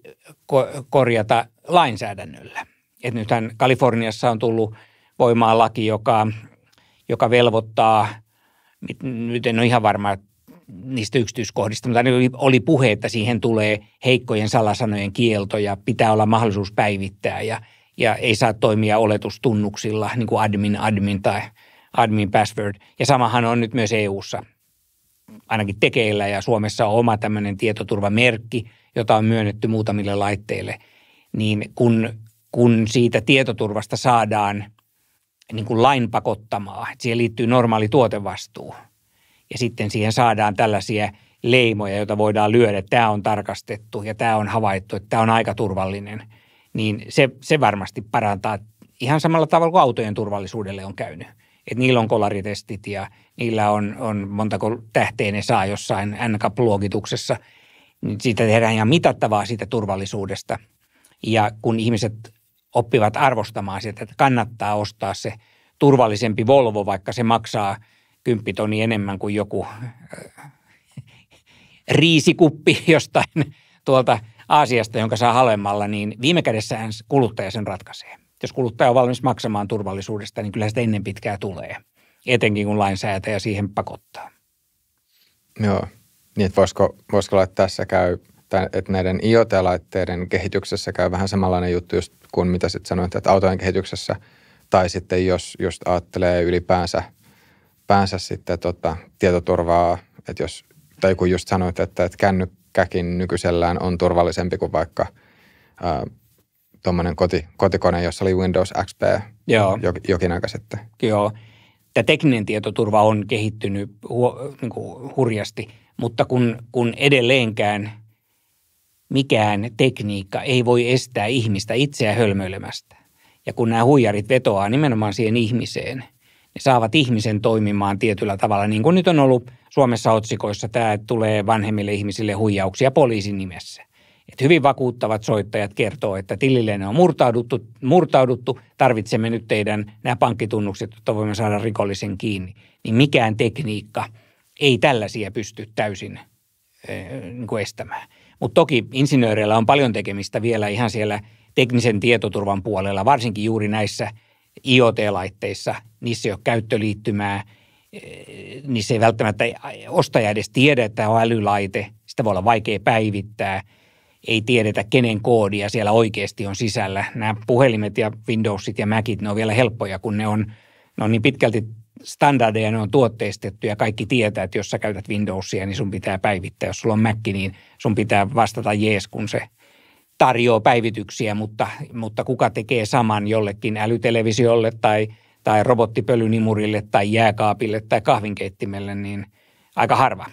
ko- korjata lainsäädännöllä. Et nythän Kaliforniassa on tullut voimaan laki, joka, joka velvoittaa, nyt en ole ihan varma niistä yksityiskohdista, mutta oli, oli puhe, että siihen tulee heikkojen salasanojen kielto ja pitää olla mahdollisuus päivittää ja, ja ei saa toimia oletustunnuksilla, niin kuin admin, admin tai – admin password. Ja samahan on nyt myös EU:ssa ainakin tekeillä ja Suomessa on oma tämmöinen tietoturvamerkki, jota on myönnetty muutamille laitteille. Niin kun, kun siitä tietoturvasta saadaan niin kuin lain pakottamaa, että siihen liittyy normaali tuotevastuu ja sitten siihen saadaan tällaisia leimoja, joita voidaan lyödä, että tämä on tarkastettu ja tämä on havaittu, että tämä on aika turvallinen, niin se, se varmasti parantaa ihan samalla tavalla kuin autojen turvallisuudelle on käynyt että niillä on kolaritestit ja niillä on, on montako tähteä ne saa jossain NCAP-luokituksessa. Niin siitä tehdään ihan mitattavaa siitä turvallisuudesta. Ja kun ihmiset oppivat arvostamaan sitä, että kannattaa ostaa se turvallisempi Volvo, vaikka se maksaa kymppitoni enemmän kuin joku äh, riisikuppi jostain tuolta Aasiasta, jonka saa halvemmalla, niin viime kädessä kuluttaja sen ratkaisee jos kuluttaja on valmis maksamaan turvallisuudesta, niin kyllä sitä ennen pitkää tulee, etenkin kun lainsäätäjä siihen pakottaa. Joo, niin että voisiko, voisiko olla, että tässä käy, että näiden IoT-laitteiden kehityksessä käy vähän samanlainen juttu just kuin mitä sitten sanoit, että autojen kehityksessä, tai sitten jos just ajattelee ylipäänsä päänsä sitten tota, tietoturvaa, että jos, tai kun just sanoit, että, että kännykkäkin nykyisellään on turvallisempi kuin vaikka – tuommoinen koti, kotikone, jossa oli Windows XP Joo. Jo, jokin aika sitten. Joo. Tämä tekninen tietoturva on kehittynyt hu, niin kuin hurjasti, mutta kun, kun edelleenkään mikään tekniikka ei voi estää ihmistä itseä hölmöilemästä. Ja kun nämä huijarit vetoaa nimenomaan siihen ihmiseen, ne saavat ihmisen toimimaan tietyllä tavalla, niin kuin nyt on ollut Suomessa otsikoissa tämä, että tulee vanhemmille ihmisille huijauksia poliisin nimessä. Et hyvin vakuuttavat soittajat kertoo, että ne on murtauduttu, murtauduttu, tarvitsemme nyt teidän nämä pankkitunnukset, jotta voimme saada rikollisen kiinni. Niin mikään tekniikka ei tällaisia pysty täysin eh, niin kuin estämään. Mutta toki insinööreillä on paljon tekemistä vielä ihan siellä teknisen tietoturvan puolella, varsinkin juuri näissä IoT-laitteissa. Niissä ei ole käyttöliittymää, eh, niissä ei välttämättä ostaja edes tiedä, että on älylaite. Sitä voi olla vaikea päivittää – ei tiedetä, kenen koodia siellä oikeasti on sisällä. Nämä puhelimet ja Windowsit ja Macit, ne on vielä helppoja, kun ne on, ne on niin pitkälti standardeja, ne on tuotteistettu ja kaikki tietää, että jos sä käytät Windowsia, niin sun pitää päivittää. Jos sulla on Mac, niin sun pitää vastata jees, kun se tarjoaa päivityksiä, mutta, mutta kuka tekee saman jollekin älytelevisiolle tai, tai robottipölynimurille tai jääkaapille tai kahvinkeittimelle, niin aika harva.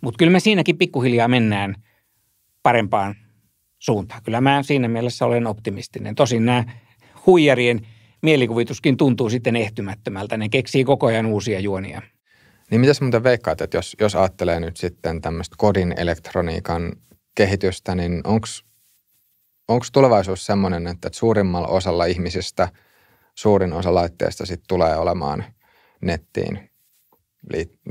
Mutta kyllä me siinäkin pikkuhiljaa mennään – parempaan suuntaan. Kyllä mä siinä mielessä olen optimistinen. Tosin nämä huijarien mielikuvituskin tuntuu sitten ehtymättömältä. Ne keksii koko ajan uusia juonia. Niin mitäs muuten veikkaat, että jos, jos ajattelee nyt sitten tämmöistä kodin elektroniikan kehitystä, niin onko tulevaisuus semmoinen, että suurimmalla osalla ihmisistä suurin osa laitteista sitten tulee olemaan nettiin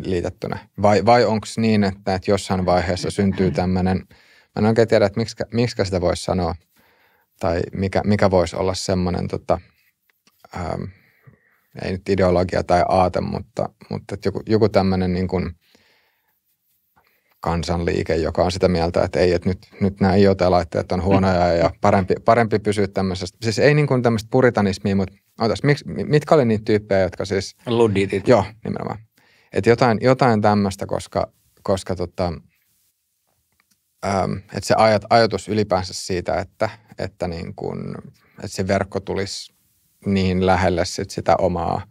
liitettynä? Vai, vai onko niin, että, että jossain vaiheessa syntyy tämmöinen – Mä en oikein tiedä, että miksi, sitä voisi sanoa tai mikä, mikä voisi olla semmoinen, tota, ähm, ei nyt ideologia tai aate, mutta, mutta joku, joku tämmöinen niin kuin kansanliike, joka on sitä mieltä, että ei, että nyt, nyt nämä IoT-laitteet on huonoja mm. ja parempi, parempi pysyä tämmöisestä. Siis ei niin kuin tämmöistä puritanismia, mutta otas, miks, mitkä oli niitä tyyppejä, jotka siis... Ludditit. Joo, nimenomaan. Että jotain, jotain tämmöistä, koska, koska tota, Ähm, että se ajat, ajatus ylipäänsä siitä, että, että, niin kun, että se verkko tulisi niin lähelle sit sitä omaa,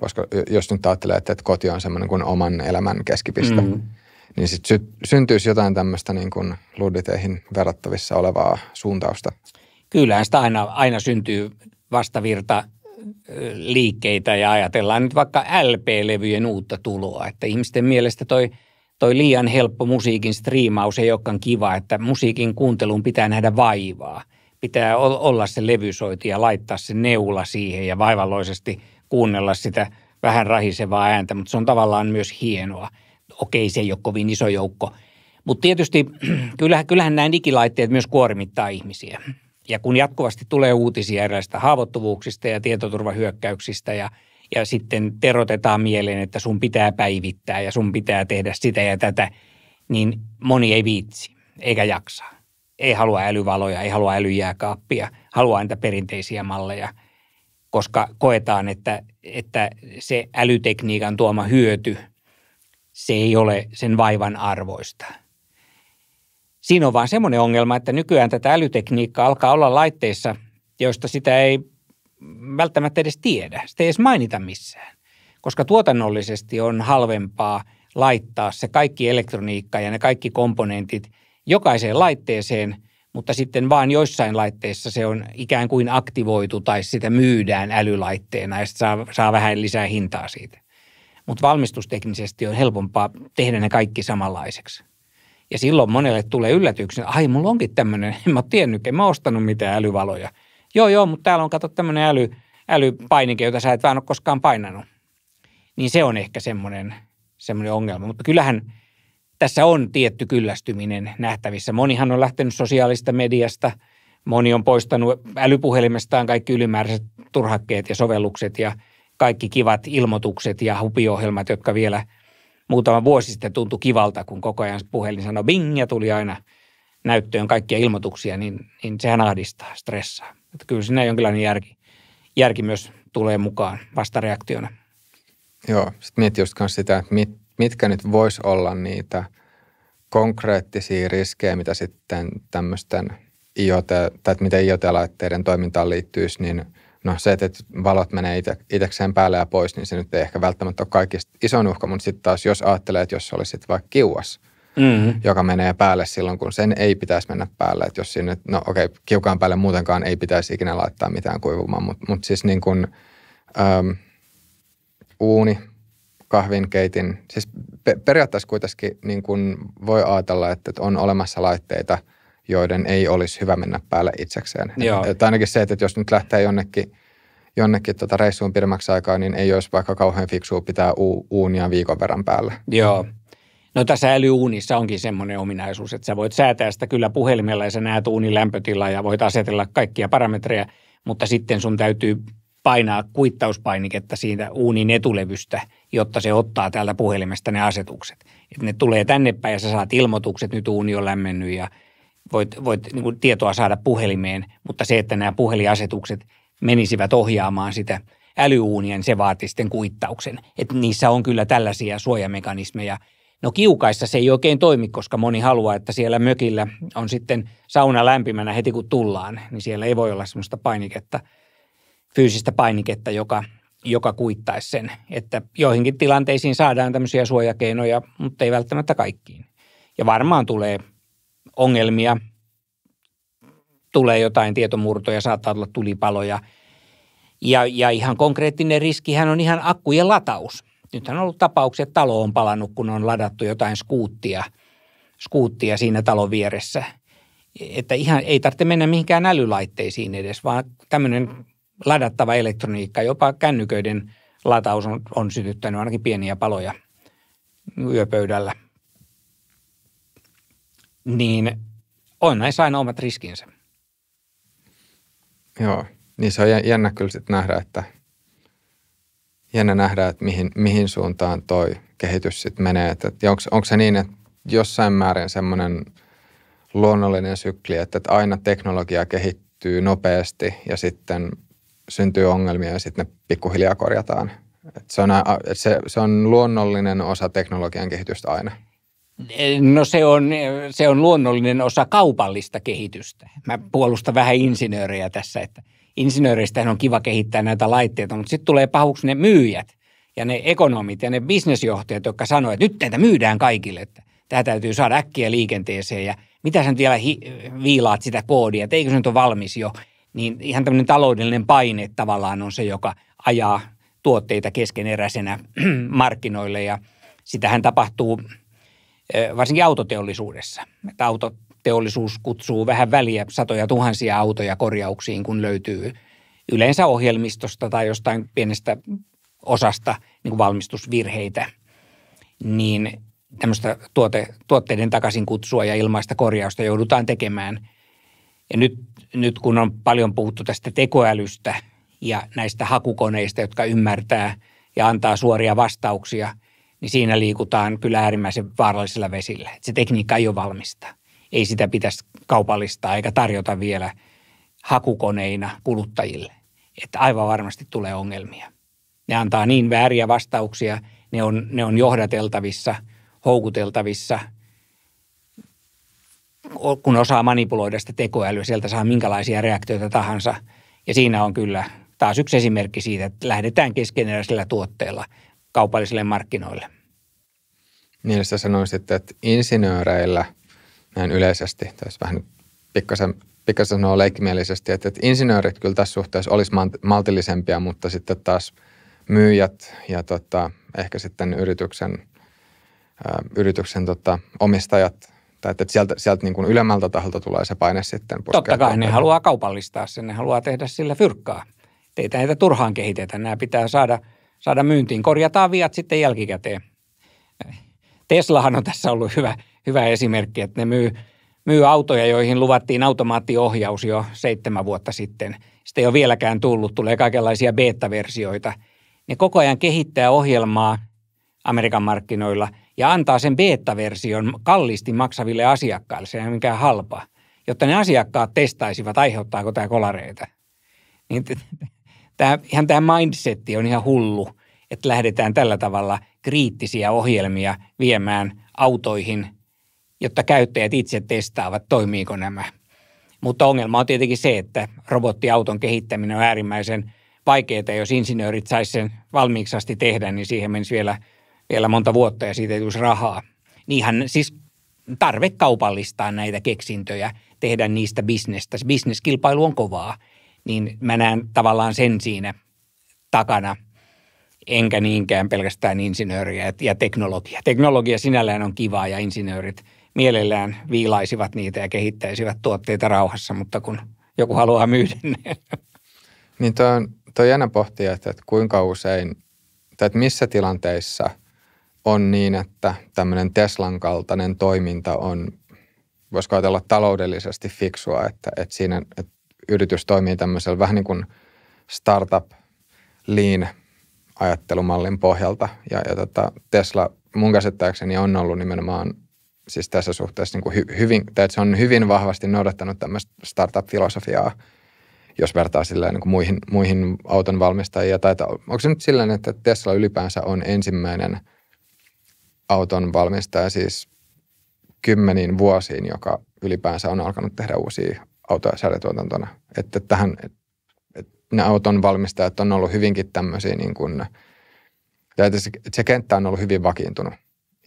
koska jos nyt ajattelee, että, että koti on semmoinen kuin oman elämän keskipiste, mm. niin sitten sy- syntyisi jotain tämmöistä niin kuin ludditeihin verrattavissa olevaa suuntausta. Kyllähän sitä aina, aina syntyy vastavirta liikkeitä ja ajatellaan nyt vaikka LP-levyjen uutta tuloa, että ihmisten mielestä toi – toi liian helppo musiikin striimaus ei olekaan kiva, että musiikin kuunteluun pitää nähdä vaivaa. Pitää olla se levysoiti ja laittaa se neula siihen ja vaivalloisesti kuunnella sitä vähän rahisevaa ääntä, mutta se on tavallaan myös hienoa. Okei, se ei ole kovin iso joukko. Mutta tietysti kyllähän, kyllähän nämä digilaitteet myös kuormittaa ihmisiä. Ja kun jatkuvasti tulee uutisia erilaisista haavoittuvuuksista ja tietoturvahyökkäyksistä ja – ja sitten terotetaan mieleen, että sun pitää päivittää ja sun pitää tehdä sitä ja tätä, niin moni ei viitsi eikä jaksa. Ei halua älyvaloja, ei halua älyjääkaappia, haluaa niitä perinteisiä malleja, koska koetaan, että, että se älytekniikan tuoma hyöty, se ei ole sen vaivan arvoista. Siinä on vaan semmoinen ongelma, että nykyään tätä älytekniikkaa alkaa olla laitteissa, joista sitä ei välttämättä edes tiedä. Sitä ei edes mainita missään, koska tuotannollisesti on halvempaa laittaa se kaikki elektroniikka ja ne kaikki komponentit jokaiseen laitteeseen, mutta sitten vaan joissain laitteissa se on ikään kuin aktivoitu tai sitä myydään älylaitteena ja saa, saa vähän lisää hintaa siitä. Mutta valmistusteknisesti on helpompaa tehdä ne kaikki samanlaiseksi. Ja silloin monelle tulee yllätyksen, ai mulla onkin tämmöinen, en mä ole tiennyt, en mä ostanut mitään älyvaloja – joo joo, mutta täällä on kato tämmöinen äly, älypainike, jota sä et vaan ole koskaan painanut. Niin se on ehkä semmoinen, semmoinen ongelma. Mutta kyllähän tässä on tietty kyllästyminen nähtävissä. Monihan on lähtenyt sosiaalista mediasta, moni on poistanut älypuhelimestaan kaikki ylimääräiset turhakkeet ja sovellukset ja kaikki kivat ilmoitukset ja hupiohjelmat, jotka vielä muutama vuosi sitten tuntui kivalta, kun koko ajan puhelin sanoi bing ja tuli aina näyttöön kaikkia ilmoituksia, niin, niin sehän ahdistaa, stressaa. Että kyllä siinä jonkinlainen järki, järki myös tulee mukaan vastareaktiona. Joo, sitten mietin just myös sitä, että mit, mitkä nyt vois olla niitä konkreettisia riskejä, mitä sitten tämmöisten IoT, tai että miten IoT-laitteiden toimintaan liittyisi, niin no se, että valot menee ite, itekseen päälle ja pois, niin se nyt ei ehkä välttämättä ole kaikista iso uhka, mutta sitten taas jos ajattelee, että jos olisit vaikka kiuas, mm-hmm. joka menee päälle silloin, kun sen ei pitäisi mennä päälle. Että jos sinne, no okei, okay, kiukaan päälle muutenkaan ei pitäisi ikinä laittaa mitään kuivumaan, mutta mut siis niin kuin ähm, uuni, uuni, kahvinkeitin, siis pe- periaatteessa kuitenkin niin kuin voi ajatella, että on olemassa laitteita, joiden ei olisi hyvä mennä päälle itsekseen. Joo. Et, et ainakin se, että jos nyt lähtee jonnekin – jonnekin tuota reissuun pidemmäksi aikaa, niin ei olisi vaikka kauhean fiksua pitää u- uunia viikon verran päällä. Joo, No tässä älyuunissa onkin semmoinen ominaisuus, että sä voit säätää sitä kyllä puhelimella ja sä näet uunin lämpötilaa ja voit asetella kaikkia parametreja, mutta sitten sun täytyy painaa kuittauspainiketta siitä uunin etulevystä, jotta se ottaa täältä puhelimesta ne asetukset. Et ne tulee tänne päin ja sä saat ilmoitukset, nyt uuni on lämmennyt ja voit, voit niin kuin tietoa saada puhelimeen, mutta se, että nämä puhelinasetukset menisivät ohjaamaan sitä älyuunien, niin se vaatii sitten kuittauksen. Et niissä on kyllä tällaisia suojamekanismeja – No kiukaissa se ei oikein toimi, koska moni haluaa, että siellä mökillä on sitten sauna lämpimänä heti kun tullaan, niin siellä ei voi olla semmoista painiketta, fyysistä painiketta, joka, joka kuittaisi sen. Että joihinkin tilanteisiin saadaan tämmöisiä suojakeinoja, mutta ei välttämättä kaikkiin. Ja varmaan tulee ongelmia, tulee jotain tietomurtoja, saattaa olla tulipaloja. Ja, ja ihan konkreettinen riskihän on ihan akkujen lataus. Nythän on ollut tapauksia, että talo on palannut, kun on ladattu jotain skuuttia, skuuttia siinä talon vieressä. Että ihan ei tarvitse mennä mihinkään älylaitteisiin edes, vaan tämmöinen ladattava elektroniikka, jopa kännyköiden lataus on, on sytyttänyt ainakin pieniä paloja yöpöydällä. Niin on näissä aina omat riskinsä. Joo, niin se on jännä kyllä sitten nähdä, että – jännä nähdä, että mihin, mihin suuntaan toi kehitys sitten menee. Että, onko, onko se niin, että jossain määrin semmoinen luonnollinen sykli, että, että aina teknologia kehittyy nopeasti ja sitten syntyy ongelmia ja sitten ne pikkuhiljaa korjataan. Et se, on, se, se on luonnollinen osa teknologian kehitystä aina. No se on, se on luonnollinen osa kaupallista kehitystä. Mä puolustan vähän insinööriä tässä, että – insinööreistä on kiva kehittää näitä laitteita, mutta sitten tulee pahuksi ne myyjät ja ne ekonomit ja ne bisnesjohtajat, jotka sanoo, että nyt näitä myydään kaikille, että tämä täytyy saada äkkiä liikenteeseen ja mitä sä nyt vielä hi- viilaat sitä koodia, että eikö se nyt ole valmis jo, niin ihan tämmöinen taloudellinen paine tavallaan on se, joka ajaa tuotteita keskeneräisenä markkinoille ja sitähän tapahtuu varsinkin autoteollisuudessa. Että autot teollisuus kutsuu vähän väliä satoja tuhansia autoja korjauksiin, kun löytyy yleensä ohjelmistosta tai jostain pienestä osasta niin kuin valmistusvirheitä, niin tämmöistä tuote, tuotteiden takaisin kutsua ja ilmaista korjausta joudutaan tekemään. Ja nyt, nyt kun on paljon puhuttu tästä tekoälystä ja näistä hakukoneista, jotka ymmärtää ja antaa suoria vastauksia, niin siinä liikutaan kyllä äärimmäisen vaarallisilla vesillä. Se tekniikka ei ole valmista ei sitä pitäisi kaupallistaa eikä tarjota vielä hakukoneina kuluttajille. Että aivan varmasti tulee ongelmia. Ne antaa niin vääriä vastauksia, ne on, ne on johdateltavissa, houkuteltavissa. Kun osaa manipuloida sitä tekoälyä, sieltä saa minkälaisia reaktioita tahansa. Ja siinä on kyllä taas yksi esimerkki siitä, että lähdetään keskeneräisellä tuotteella kaupallisille markkinoille. Niin sä sanoisit, että insinööreillä – näin yleisesti, tässä vähän pikkasen, pikkasen sanoa leikkimielisesti, että, että insinöörit kyllä tässä suhteessa olisi maltillisempia, mutta sitten taas myyjät ja tota, ehkä sitten yrityksen, ä, yrityksen tota, omistajat tai että sieltä, sieltä niin kuin ylemmältä taholta tulee se paine sitten. Totta kai, ne haluaa kaupallistaa sen, ne haluaa tehdä sillä fyrkkaa. Teitä näitä turhaan kehitetä, nämä pitää saada, saada myyntiin. Korjataan viat sitten jälkikäteen. Teslahan on tässä ollut hyvä, hyvä esimerkki, että ne myy, myy autoja, joihin luvattiin automaattiohjaus jo seitsemän vuotta sitten. Sitä ei ole vieläkään tullut, tulee kaikenlaisia beta-versioita. Ne koko ajan kehittää ohjelmaa Amerikan markkinoilla ja antaa sen beta-version kalliisti maksaville asiakkaille, se ei ole mikään halpa, jotta ne asiakkaat testaisivat, aiheuttaako tämä kolareita. Niin tämä, ihan tämä mindsetti on ihan hullu, että lähdetään tällä tavalla kriittisiä ohjelmia viemään autoihin – jotta käyttäjät itse testaavat, toimiiko nämä. Mutta ongelma on tietenkin se, että robottiauton kehittäminen on äärimmäisen vaikeaa. Jos insinöörit saisi sen valmiiksi asti tehdä, niin siihen menisi vielä, vielä monta vuotta ja siitä ei tulisi rahaa. Niinhän siis tarve kaupallistaa näitä keksintöjä, tehdä niistä bisnestä. Se bisneskilpailu on kovaa, niin mä näen tavallaan sen siinä takana, enkä niinkään pelkästään insinööriä ja teknologia. Teknologia sinällään on kivaa ja insinöörit – mielellään viilaisivat niitä ja kehittäisivät tuotteita rauhassa, mutta kun joku haluaa myydä ne. Niin toi on, toi on jännä pohtia, että, että kuinka usein, tai että missä tilanteissa on niin, että tämmöinen Teslan kaltainen toiminta on, voisiko ajatella taloudellisesti fiksua, että, että siinä että yritys toimii tämmöisellä vähän niin kuin startup lean ajattelumallin pohjalta. Ja, ja tota, Tesla mun käsittääkseni on ollut nimenomaan siis tässä suhteessa niin kuin hy, hyvin, tai että se on hyvin vahvasti noudattanut tämmöistä startup-filosofiaa, jos vertaa silleen, niin kuin muihin, muihin auton valmistajia. Tai että, onko se nyt silleen, että Tesla ylipäänsä on ensimmäinen auton valmistaja siis kymmeniin vuosiin, joka ylipäänsä on alkanut tehdä uusia autoja säädetuotantona. Että tähän, että ne auton valmistajat on ollut hyvinkin tämmöisiä niin kuin, että se, se kenttä on ollut hyvin vakiintunut.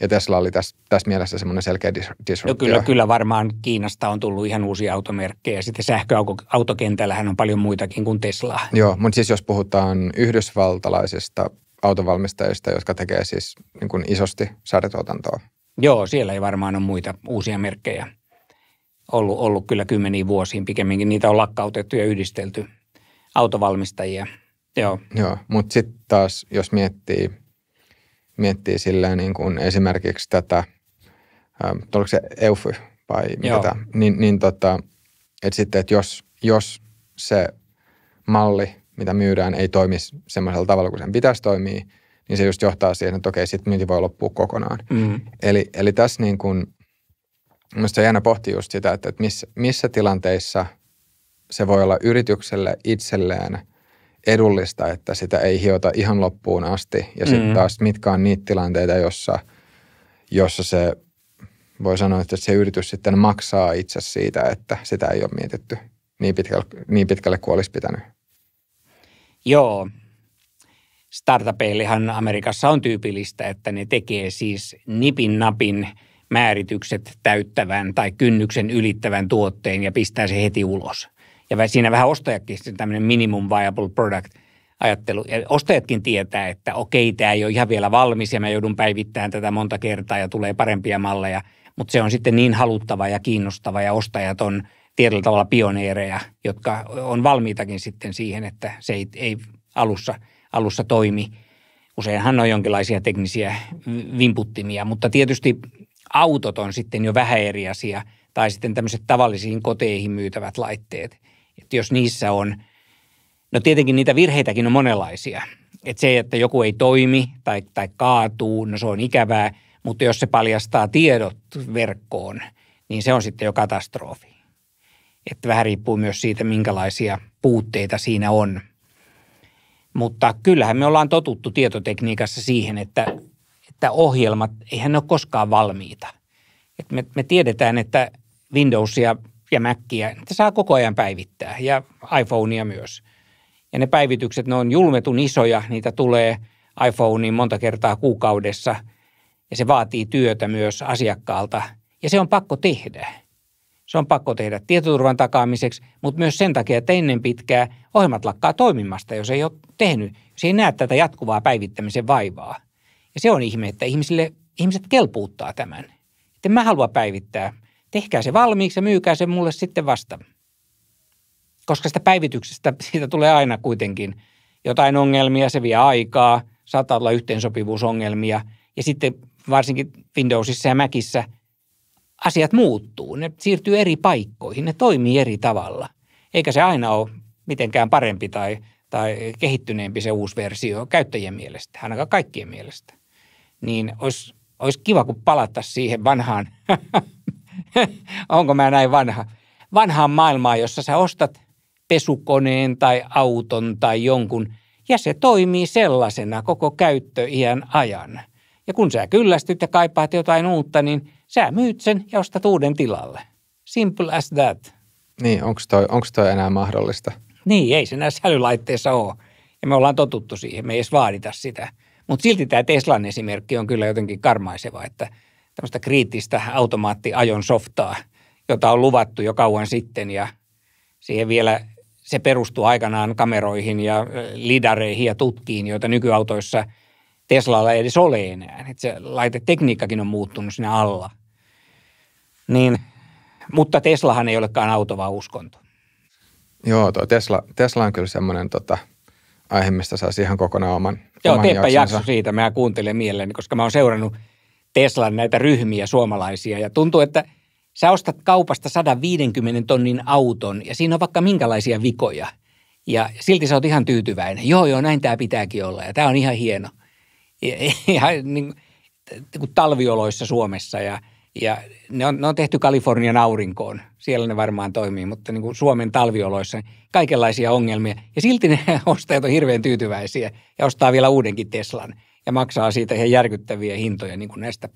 Ja Tesla oli tässä, tässä mielessä semmoinen selkeä disruptio. No kyllä, kyllä varmaan Kiinasta on tullut ihan uusia automerkkejä. Sitten sähköautokentällähän on paljon muitakin kuin Tesla. Joo, mutta siis jos puhutaan yhdysvaltalaisista autovalmistajista, jotka tekee siis niin kuin isosti sarjatuotantoa. Joo, siellä ei varmaan ole muita uusia merkkejä ollut, ollut kyllä kymmeniin vuosiin. Pikemminkin niitä on lakkautettu ja yhdistelty autovalmistajia. Joo, Joo mutta sitten taas jos miettii – miettii silleen niin kuin esimerkiksi tätä, ähm, oliko se EUFY vai mitä tämä, niin, niin tota, että sitten, että jos, jos se malli, mitä myydään, ei toimi semmoisella tavalla kuin sen pitäisi toimia, niin se just johtaa siihen, että okei, sitten myynti voi loppua kokonaan. Mm. Eli, eli tässä niin kuin, minusta aina pohtii just sitä, että, että missä, missä tilanteissa se voi olla yritykselle itselleen – edullista, että sitä ei hiota ihan loppuun asti. Ja sitten mm. taas mitkä on niitä tilanteita, jossa, jossa se, voi sanoa, että se yritys sitten maksaa itse siitä, että sitä ei ole mietitty niin pitkälle, niin pitkälle kuin olisi pitänyt. Joo. Startupeillehan Amerikassa on tyypillistä, että ne tekee siis nipin napin määritykset täyttävän tai kynnyksen ylittävän tuotteen ja pistää se heti ulos – ja siinä vähän ostajakin sitten tämmöinen minimum viable product ajattelu. Ja ostajatkin tietää, että okei, tämä ei ole ihan vielä valmis ja mä joudun päivittämään tätä monta kertaa ja tulee parempia malleja. Mutta se on sitten niin haluttava ja kiinnostava ja ostajat on tietyllä tavalla pioneereja, jotka on valmiitakin sitten siihen, että se ei, ei alussa, alussa toimi. Useinhan on jonkinlaisia teknisiä vimputtimia, mutta tietysti autot on sitten jo vähän eri asia – tai sitten tämmöiset tavallisiin koteihin myytävät laitteet – että jos niissä on, no tietenkin niitä virheitäkin on monenlaisia. Että se, että joku ei toimi tai, tai kaatuu, no se on ikävää, mutta jos se paljastaa tiedot verkkoon, niin se on sitten jo katastrofi. Että vähän riippuu myös siitä, minkälaisia puutteita siinä on. Mutta kyllähän me ollaan totuttu tietotekniikassa siihen, että, että ohjelmat, eihän ne ole koskaan valmiita. Et me, me tiedetään, että Windowsia – ja Mäkkiä, että saa koko ajan päivittää ja iPhonea myös. Ja ne päivitykset, ne on julmetun isoja, niitä tulee iPhoneen monta kertaa kuukaudessa ja se vaatii työtä myös asiakkaalta ja se on pakko tehdä. Se on pakko tehdä tietoturvan takaamiseksi, mutta myös sen takia, että ennen pitkää ohjelmat lakkaa toimimasta, jos ei ole tehnyt, jos ei näe tätä jatkuvaa päivittämisen vaivaa. Ja se on ihme, että ihmisille, ihmiset kelpuuttaa tämän. Että en mä halua päivittää tehkää se valmiiksi ja myykää se mulle sitten vasta. Koska sitä päivityksestä, siitä tulee aina kuitenkin jotain ongelmia, se vie aikaa, saattaa olla yhteensopivuusongelmia. Ja sitten varsinkin Windowsissa ja Macissä asiat muuttuu, ne siirtyy eri paikkoihin, ne toimii eri tavalla. Eikä se aina ole mitenkään parempi tai, tai kehittyneempi se uusi versio käyttäjien mielestä, ainakaan kaikkien mielestä. Niin olisi, olisi kiva, kun palata siihen vanhaan onko mä näin vanha, vanhaan maailmaan, jossa sä ostat pesukoneen tai auton tai jonkun, ja se toimii sellaisena koko käyttöiän ajan. Ja kun sä kyllästyt ja kaipaat jotain uutta, niin sä myyt sen ja ostat uuden tilalle. Simple as that. Niin, onko toi, onks toi enää mahdollista? Niin, ei se näissä älylaitteissa ole. Ja me ollaan totuttu siihen, me ei edes vaadita sitä. Mutta silti tämä Teslan esimerkki on kyllä jotenkin karmaiseva, että – tämmöistä kriittistä automaattiajon softaa, jota on luvattu jo kauan sitten ja siihen vielä se perustuu aikanaan kameroihin ja lidareihin ja tutkiin, joita nykyautoissa Teslalla ei edes ole enää. Et se laitetekniikkakin on muuttunut sinne alla. Niin, mutta Teslahan ei olekaan auto, vaan uskonto. Joo, tuo Tesla, Tesla on kyllä semmoinen tota, aihe, mistä saisi ihan kokonaan oman Joo, oman teepä jakso siitä. Mä kuuntelen mielelläni, koska mä oon seurannut – Teslan näitä ryhmiä suomalaisia ja tuntuu, että sä ostat kaupasta 150 tonnin auton ja siinä on vaikka minkälaisia vikoja ja silti sä oot ihan tyytyväinen. Joo, joo, näin tämä pitääkin olla ja tämä on ihan hieno. Ja, ja, niin, kuin talvioloissa Suomessa ja, ja ne, on, ne on tehty Kalifornian aurinkoon. Siellä ne varmaan toimii, mutta niin kuin Suomen talvioloissa niin kaikenlaisia ongelmia. Ja silti ne ostajat on hirveän tyytyväisiä ja ostaa vielä uudenkin Teslan – ja maksaa siitä ihan järkyttäviä hintoja niin kuin näistä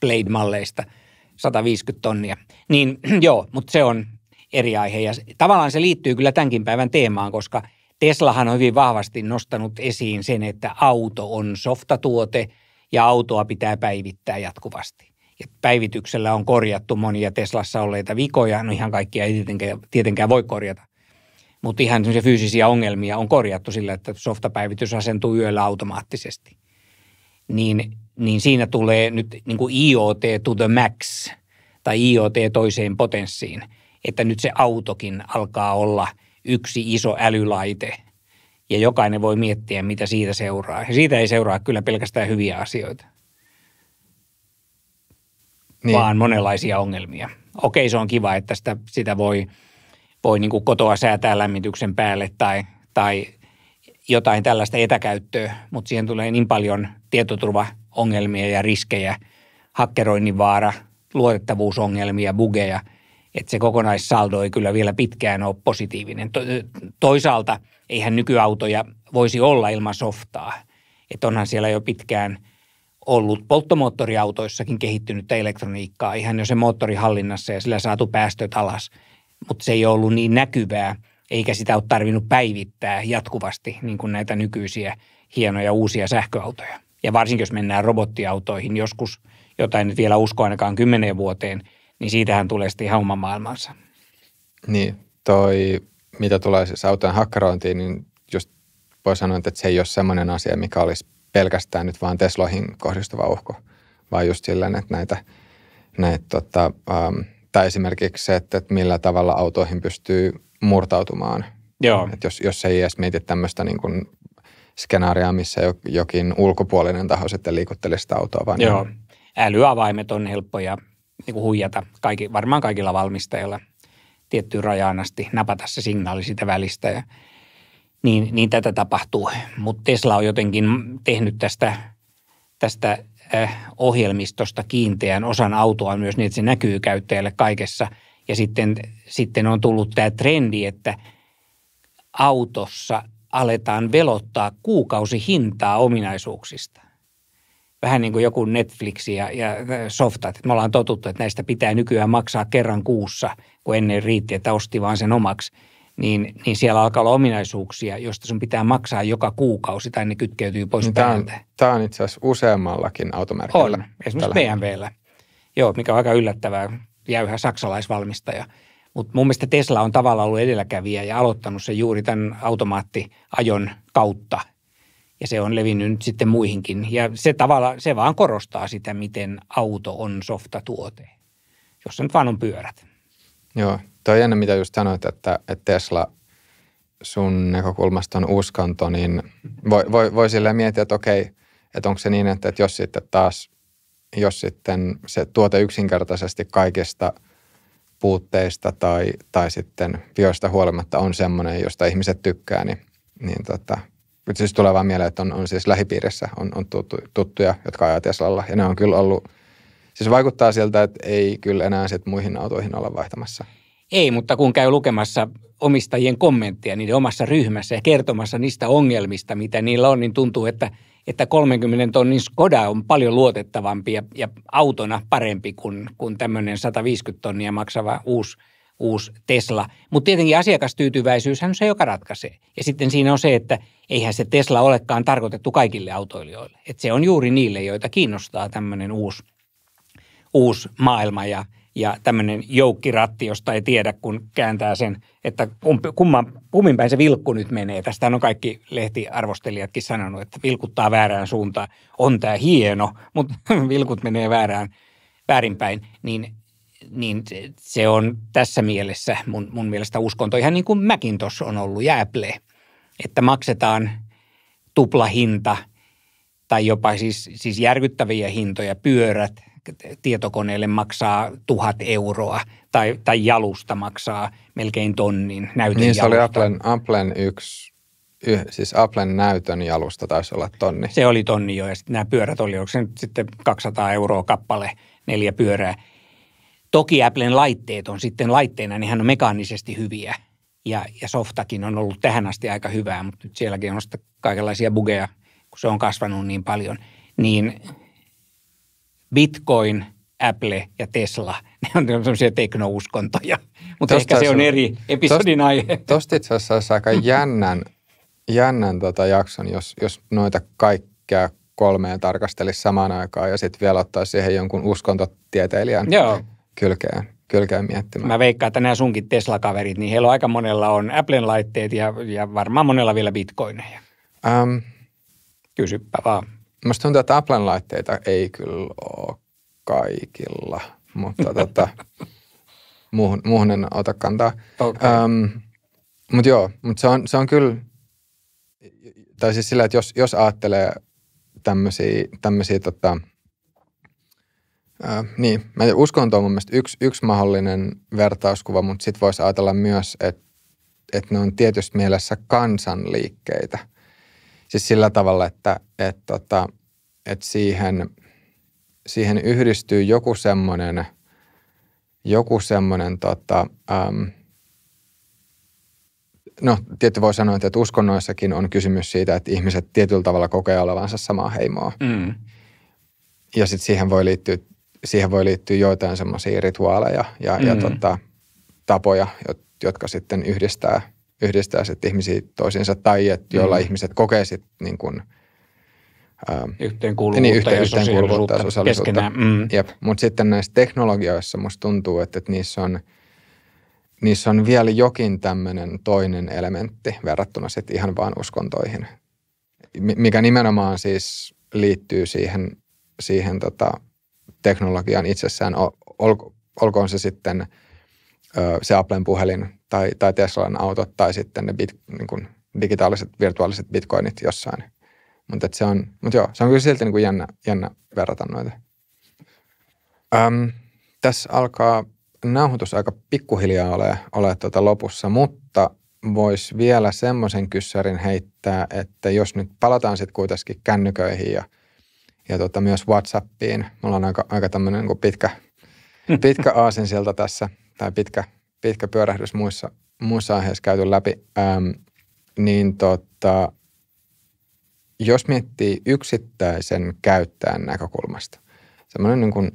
Blade-malleista, 150 tonnia. Niin joo, mutta se on eri aihe ja tavallaan se liittyy kyllä tämänkin päivän teemaan, koska Teslahan on hyvin vahvasti nostanut esiin sen, että auto on softatuote ja autoa pitää päivittää jatkuvasti. Ja päivityksellä on korjattu monia Teslassa olleita vikoja, no ihan kaikkia ei tietenkään, tietenkään voi korjata, mutta ihan fyysisiä ongelmia on korjattu sillä, että softapäivitys asentuu yöllä automaattisesti niin, niin siinä tulee nyt niin kuin IoT to the max tai IoT toiseen potenssiin, että nyt se autokin alkaa olla yksi iso älylaite ja jokainen voi miettiä, mitä siitä seuraa. Ja siitä ei seuraa kyllä pelkästään hyviä asioita, niin. vaan monenlaisia ongelmia. Okei, se on kiva, että sitä, sitä voi, voi niin kuin kotoa säätää lämmityksen päälle tai, tai jotain tällaista etäkäyttöä, mutta siihen tulee niin paljon tietoturvaongelmia ja riskejä, hakkeroinnin vaara, luotettavuusongelmia, bugeja, että se kokonaissaldo ei kyllä vielä pitkään ole positiivinen. Toisaalta eihän nykyautoja voisi olla ilman softaa, että onhan siellä jo pitkään ollut polttomoottoriautoissakin kehittynyttä elektroniikkaa ihan jo se moottorihallinnassa ja sillä saatu päästöt alas, mutta se ei ollut niin näkyvää – eikä sitä ole tarvinnut päivittää jatkuvasti niin kuin näitä nykyisiä hienoja uusia sähköautoja. Ja varsinkin jos mennään robottiautoihin joskus, jotain nyt vielä usko ainakaan kymmeneen vuoteen, niin siitähän tulee sitten ihan oma maailmansa. Niin, toi mitä tulee siis autojen hakkarointiin, niin just voi sanoa, että se ei ole semmoinen asia, mikä olisi pelkästään nyt vaan Tesloihin kohdistuva uhko, vaan just sillä, että näitä, näitä tota, ähm, tai esimerkiksi se, että, että millä tavalla autoihin pystyy murtautumaan. Joo. Et jos, jos ei edes mieti tämmöistä niin kuin skenaaria, missä jokin ulkopuolinen taho sitten liikuttelisi sitä autoa. Vaan Joo. Niin. Älyavaimet on helppoja niin kuin huijata kaikki, varmaan kaikilla valmistajilla tiettyyn rajaan asti, napata se signaali sitä välistä ja niin, niin tätä tapahtuu. Mutta Tesla on jotenkin tehnyt tästä, tästä äh, ohjelmistosta kiinteän osan autoa myös niin, että se näkyy käyttäjälle kaikessa – ja sitten, sitten on tullut tämä trendi, että autossa aletaan velottaa kuukausihintaa ominaisuuksista. Vähän niin kuin joku Netflix ja, ja äh, softat. Me ollaan totuttu, että näistä pitää nykyään maksaa kerran kuussa, kun ennen riitti, että osti vaan sen omaksi. Niin, niin siellä alkaa olla ominaisuuksia, joista sun pitää maksaa joka kuukausi tai ne kytkeytyy pois no, tämä, tämä on itse asiassa useammallakin automerkillä. On, esimerkiksi BMWllä. Joo, mikä on aika yllättävää jäyhä saksalaisvalmistaja. Mutta mun mielestä Tesla on tavallaan ollut edelläkävijä ja aloittanut se juuri tämän automaattiajon kautta. Ja se on levinnyt nyt sitten muihinkin. Ja se tavalla, se vaan korostaa sitä, miten auto on softatuote, se nyt vaan on pyörät. Joo, toi on jännä, mitä just sanoit, että, että Tesla sun näkökulmasta on uskonto, niin voi, voi, voi silleen miettiä, että okei, että onko se niin, että, että jos sitten taas – jos sitten se tuote yksinkertaisesti kaikista puutteista tai, tai sitten vioista huolimatta on semmoinen, josta ihmiset tykkää, niin, niin tota, siis tulee vaan mieleen, että on, on siis lähipiirissä on, on tuttu, tuttuja, jotka ajaa Teslalla ja ne on kyllä ollut, siis vaikuttaa siltä, että ei kyllä enää sit muihin autoihin olla vaihtamassa. Ei, mutta kun käy lukemassa omistajien kommentteja niiden omassa ryhmässä ja kertomassa niistä ongelmista, mitä niillä on, niin tuntuu, että – että 30 tonnin Skoda on paljon luotettavampi ja, ja autona parempi kuin, kuin tämmöinen 150 tonnia maksava uusi uusi Tesla. Mutta tietenkin asiakastyytyväisyyshän on se, joka ratkaisee. Ja sitten siinä on se, että eihän se Tesla olekaan tarkoitettu kaikille autoilijoille. Et se on juuri niille, joita kiinnostaa tämmöinen uusi, uusi maailma ja – ja tämmöinen joukkiratti, josta ei tiedä, kun kääntää sen, että kumpi, kumman, kummin päin se vilkku nyt menee. Tästähän on kaikki lehtiarvostelijatkin sanonut, että vilkuttaa väärään suuntaan. On tämä hieno, mutta vilkut menee väärään, väärinpäin. Niin, niin se on tässä mielessä mun, mun mielestä uskonto, ihan niin kuin tuossa on ollut ja Apple, että maksetaan tuplahinta tai jopa siis, siis järkyttäviä hintoja, pyörät – tietokoneelle maksaa tuhat euroa tai, tai jalusta maksaa melkein tonnin näytön Niin se jalusta. oli Applen, Applen yksi, yh, siis Applen näytön jalusta taisi olla tonni. Se oli tonni jo ja sitten nämä pyörät oli, onko se nyt sitten 200 euroa kappale, neljä pyörää. Toki Applen laitteet on sitten laitteena, hän on mekaanisesti hyviä ja, ja softakin on ollut tähän asti aika hyvää, mutta nyt sielläkin on sitten kaikenlaisia bugeja, kun se on kasvanut niin paljon, niin – Bitcoin, Apple ja Tesla. Ne on semmoisia teknouskontoja, mutta ehkä se on eri episodin tosta, aihe. Tuosta itse asiassa olisi aika jännän, jännän tota jakson, jos, jos noita kaikkea kolmea tarkastelisi samaan aikaan ja sitten vielä ottaisi siihen jonkun uskontotieteilijän Joo. kylkeen kylkeen miettimään. Mä veikkaan, että nämä sunkin Tesla-kaverit, niin heillä on aika monella on Applen laitteet ja, ja varmaan monella vielä bitcoineja. Äm, Kysyppä vaan musta tuntuu, että Applen laitteita ei kyllä ole kaikilla, mutta tota, muuhun, muuhun en ota kantaa. Okay. Öm, mutta joo, mutta se on, se on kyllä, tai siis sillä, että jos, jos ajattelee tämmöisiä, tämmöisiä tota, Äh, niin, mä uskon on mun mielestä yksi, yksi mahdollinen vertauskuva, mutta sitten voisi ajatella myös, että, että ne on tietysti mielessä kansanliikkeitä – Siis sillä tavalla, että, että, tota, että siihen, siihen yhdistyy joku semmoinen, joku semmoinen tota, ähm, no tietysti voi sanoa, että uskonnoissakin on kysymys siitä, että ihmiset tietyllä tavalla kokee olevansa samaa heimoa. Mm. Ja sitten siihen voi liittyä siihen voi liittyä joitain semmoisia rituaaleja ja, mm. ja tota, tapoja, jotka sitten yhdistää – yhdistää sitten ihmisiä toisiinsa tai että mm-hmm. joilla mm. ihmiset kokee sitten niin kuin, yhteenkuuluvuutta niin, yhteen, ja sosiaalisuutta, ja sosiaalisuutta. Mm. Mutta sitten näissä teknologioissa musta tuntuu, että, että niissä on – niissä on vielä jokin tämmöinen toinen elementti verrattuna sitten ihan vaan uskontoihin, mikä nimenomaan siis liittyy siihen, siihen tota, teknologian itsessään, Ol, olkoon se sitten se Applen puhelin tai, tai Teslan autot tai sitten ne bit, niin kuin digitaaliset virtuaaliset bitcoinit jossain. Mutta se on, mut joo, se on kyllä silti niin kuin jännä, jännä verrata noita. Öm, tässä alkaa nauhoitus aika pikkuhiljaa ole, ole tuota lopussa, mutta voisi vielä semmoisen kyssärin heittää, että jos nyt palataan sitten kuitenkin kännyköihin ja, ja tota myös Whatsappiin. Mulla on aika, aika tämmöinen niin pitkä, pitkä aasin sieltä tässä, tai pitkä pitkä pyörähdys muissa, muissa aiheissa käyty läpi, Ähm, niin tota, jos miettii yksittäisen käyttäjän näkökulmasta, semmoinen niin kuin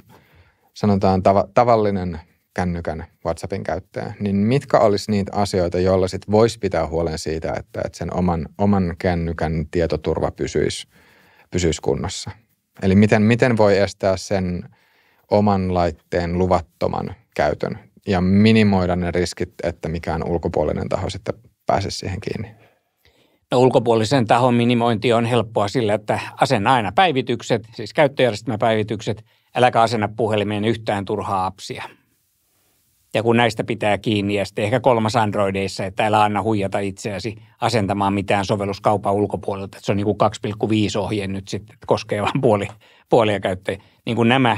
sanotaan tava, tavallinen kännykän WhatsAppin käyttäjä, niin mitkä olisi niitä asioita, joilla sit voisi pitää huolen siitä, että, että sen oman, oman kännykän tietoturva pysyisi, pysyisi kunnossa? Eli miten, miten voi estää sen oman laitteen luvattoman käytön ja minimoida ne riskit, että mikään ulkopuolinen taho sitten pääse siihen kiinni? No, ulkopuolisen tahon minimointi on helppoa sillä, että asenna aina päivitykset, siis käyttöjärjestelmäpäivitykset, äläkä asenna puhelimeen yhtään turhaa apsia. Ja kun näistä pitää kiinni, ja sitten ehkä kolmas Androideissa, että älä anna huijata itseäsi asentamaan mitään sovelluskaupan ulkopuolelta. Että se on niin kuin 2,5 ohje nyt sitten, että koskee vain puoli, puolia käyttäjiä. Niin kuin nämä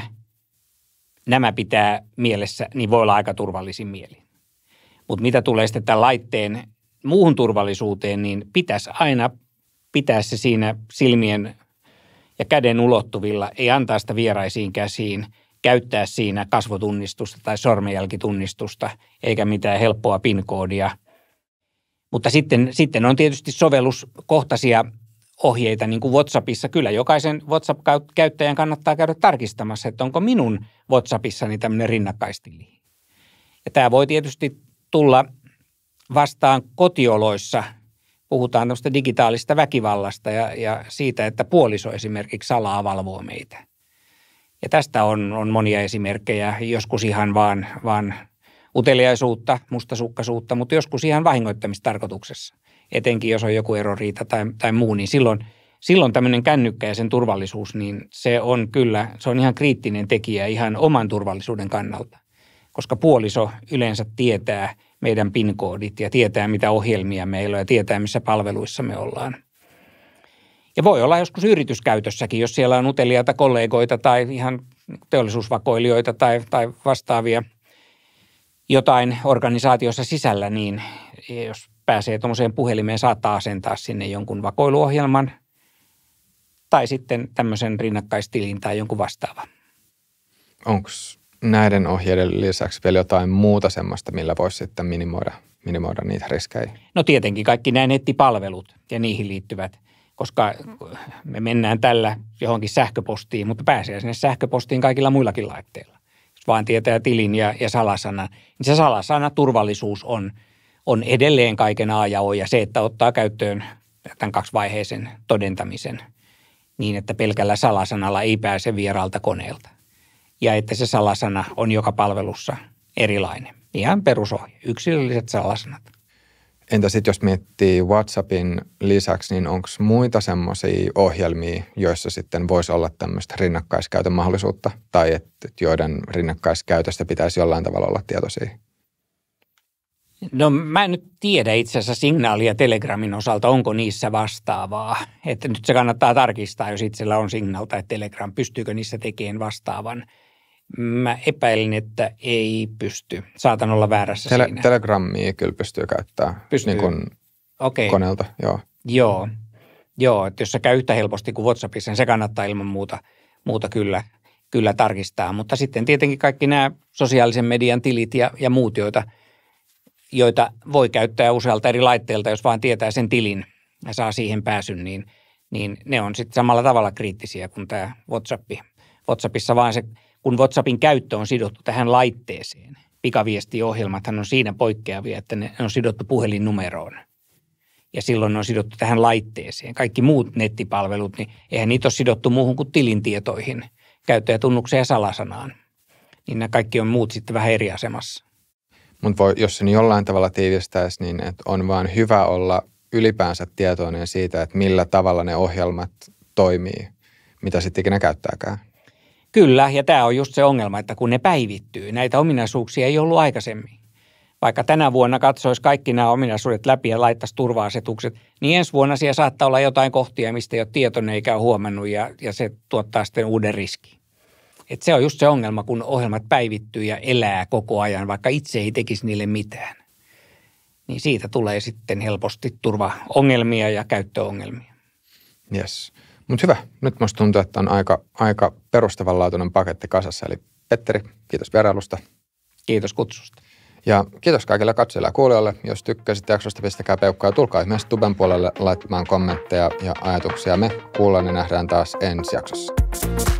nämä pitää mielessä, niin voi olla aika turvallisin mieli. Mutta mitä tulee sitten tämän laitteen muuhun turvallisuuteen, niin pitäisi aina pitää se siinä silmien ja käden ulottuvilla, ei antaa sitä vieraisiin käsiin, käyttää siinä kasvotunnistusta tai sormenjälkitunnistusta, eikä mitään helppoa PIN-koodia. Mutta sitten, sitten on tietysti sovelluskohtaisia ohjeita niin kuin WhatsAppissa. Kyllä jokaisen WhatsApp-käyttäjän kannattaa käydä tarkistamassa, että onko minun WhatsAppissani tämmöinen rinnakkaistili. Ja tämä voi tietysti tulla vastaan kotioloissa. Puhutaan tämmöistä digitaalista väkivallasta ja, ja siitä, että puoliso esimerkiksi salaa valvoo meitä. Ja tästä on, on monia esimerkkejä, joskus ihan vaan, vaan uteliaisuutta, mustasukkaisuutta, mutta joskus ihan vahingoittamistarkoituksessa – etenkin jos on joku eroriita tai, tai muu, niin silloin, silloin tämmöinen kännykkä ja sen turvallisuus, niin se on kyllä, se on ihan kriittinen tekijä ihan oman turvallisuuden kannalta, koska puoliso yleensä tietää meidän PIN-koodit ja tietää, mitä ohjelmia meillä on ja tietää, missä palveluissa me ollaan. Ja voi olla joskus yrityskäytössäkin, jos siellä on uteliaita kollegoita tai ihan teollisuusvakoilijoita tai, tai vastaavia jotain organisaatiossa sisällä, niin jos pääsee tuommoiseen puhelimeen, saattaa asentaa sinne jonkun vakoiluohjelman tai sitten tämmöisen rinnakkaistilin tai jonkun vastaavan. Onko näiden ohjeiden lisäksi vielä jotain muuta semmoista, millä voisi sitten minimoida, minimoida niitä riskejä? No tietenkin kaikki nämä nettipalvelut ja niihin liittyvät, koska me mennään tällä johonkin sähköpostiin, mutta pääsee sinne sähköpostiin kaikilla muillakin laitteilla. Jos vaan tietää tilin ja, ja salasana, niin se salasana turvallisuus on – on edelleen kaiken A ja O ja se, että ottaa käyttöön tämän kaksivaiheisen todentamisen niin, että pelkällä salasanalla ei pääse vieraalta koneelta. Ja että se salasana on joka palvelussa erilainen. Ihan perusohje, yksilölliset salasanat. Entä sitten jos miettii WhatsAppin lisäksi, niin onko muita semmoisia ohjelmia, joissa sitten voisi olla tämmöistä rinnakkaiskäytön mahdollisuutta tai että joiden rinnakkaiskäytöstä pitäisi jollain tavalla olla tietoisia? No mä en nyt tiedä itse asiassa signaalia Telegramin osalta, onko niissä vastaavaa. Että nyt se kannattaa tarkistaa, jos itsellä on signaalta, tai Telegram, pystyykö niissä tekemään vastaavan. Mä epäilin, että ei pysty. Saatan olla väärässä Tele- siinä. Telegrammia kyllä pystyy käyttämään pystyy. Niin kuin okay. koneelta. Joo. Joo. Joo, että jos se käy yhtä helposti kuin WhatsAppissa, niin se kannattaa ilman muuta, muuta kyllä, kyllä tarkistaa. Mutta sitten tietenkin kaikki nämä sosiaalisen median tilit ja, ja muut, joita – joita voi käyttää usealta eri laitteelta, jos vaan tietää sen tilin ja saa siihen pääsyn, niin, niin ne on sitten samalla tavalla kriittisiä kuin tämä WhatsApp. WhatsAppissa vaan se, kun WhatsAppin käyttö on sidottu tähän laitteeseen, pikaviestiohjelmathan on siinä poikkeavia, että ne on sidottu puhelinnumeroon ja silloin ne on sidottu tähän laitteeseen. Kaikki muut nettipalvelut, niin eihän niitä ole sidottu muuhun kuin tilintietoihin, käyttäjätunnukseen ja salasanaan. Niin nämä kaikki on muut sitten vähän eri asemassa. Mutta jos sen jollain tavalla tiivistäisi, niin että on vaan hyvä olla ylipäänsä tietoinen siitä, että millä tavalla ne ohjelmat toimii, mitä sitten ikinä käyttääkään. Kyllä, ja tämä on just se ongelma, että kun ne päivittyy, näitä ominaisuuksia ei ollut aikaisemmin. Vaikka tänä vuonna katsoisi kaikki nämä ominaisuudet läpi ja laittaisi turva-asetukset, niin ensi vuonna siellä saattaa olla jotain kohtia, mistä ei ole tietoinen eikä ole huomannut, ja, ja se tuottaa sitten uuden riskin. Et se on just se ongelma, kun ohjelmat päivittyy ja elää koko ajan, vaikka itse ei tekisi niille mitään. Niin siitä tulee sitten helposti turvaongelmia ja käyttöongelmia. Yes. Mutta hyvä. Nyt musta tuntuu, että on aika, aika perustavanlaatuinen paketti kasassa. Eli Petteri, kiitos vierailusta. Kiitos kutsusta. Ja kiitos kaikille katsojille ja kuulijoille. Jos tykkäsit jaksosta, pistäkää peukkaa ja tulkaa myös tuben puolelle laittamaan kommentteja ja ajatuksia. Me kuullaan ja nähdään taas ensi jaksossa.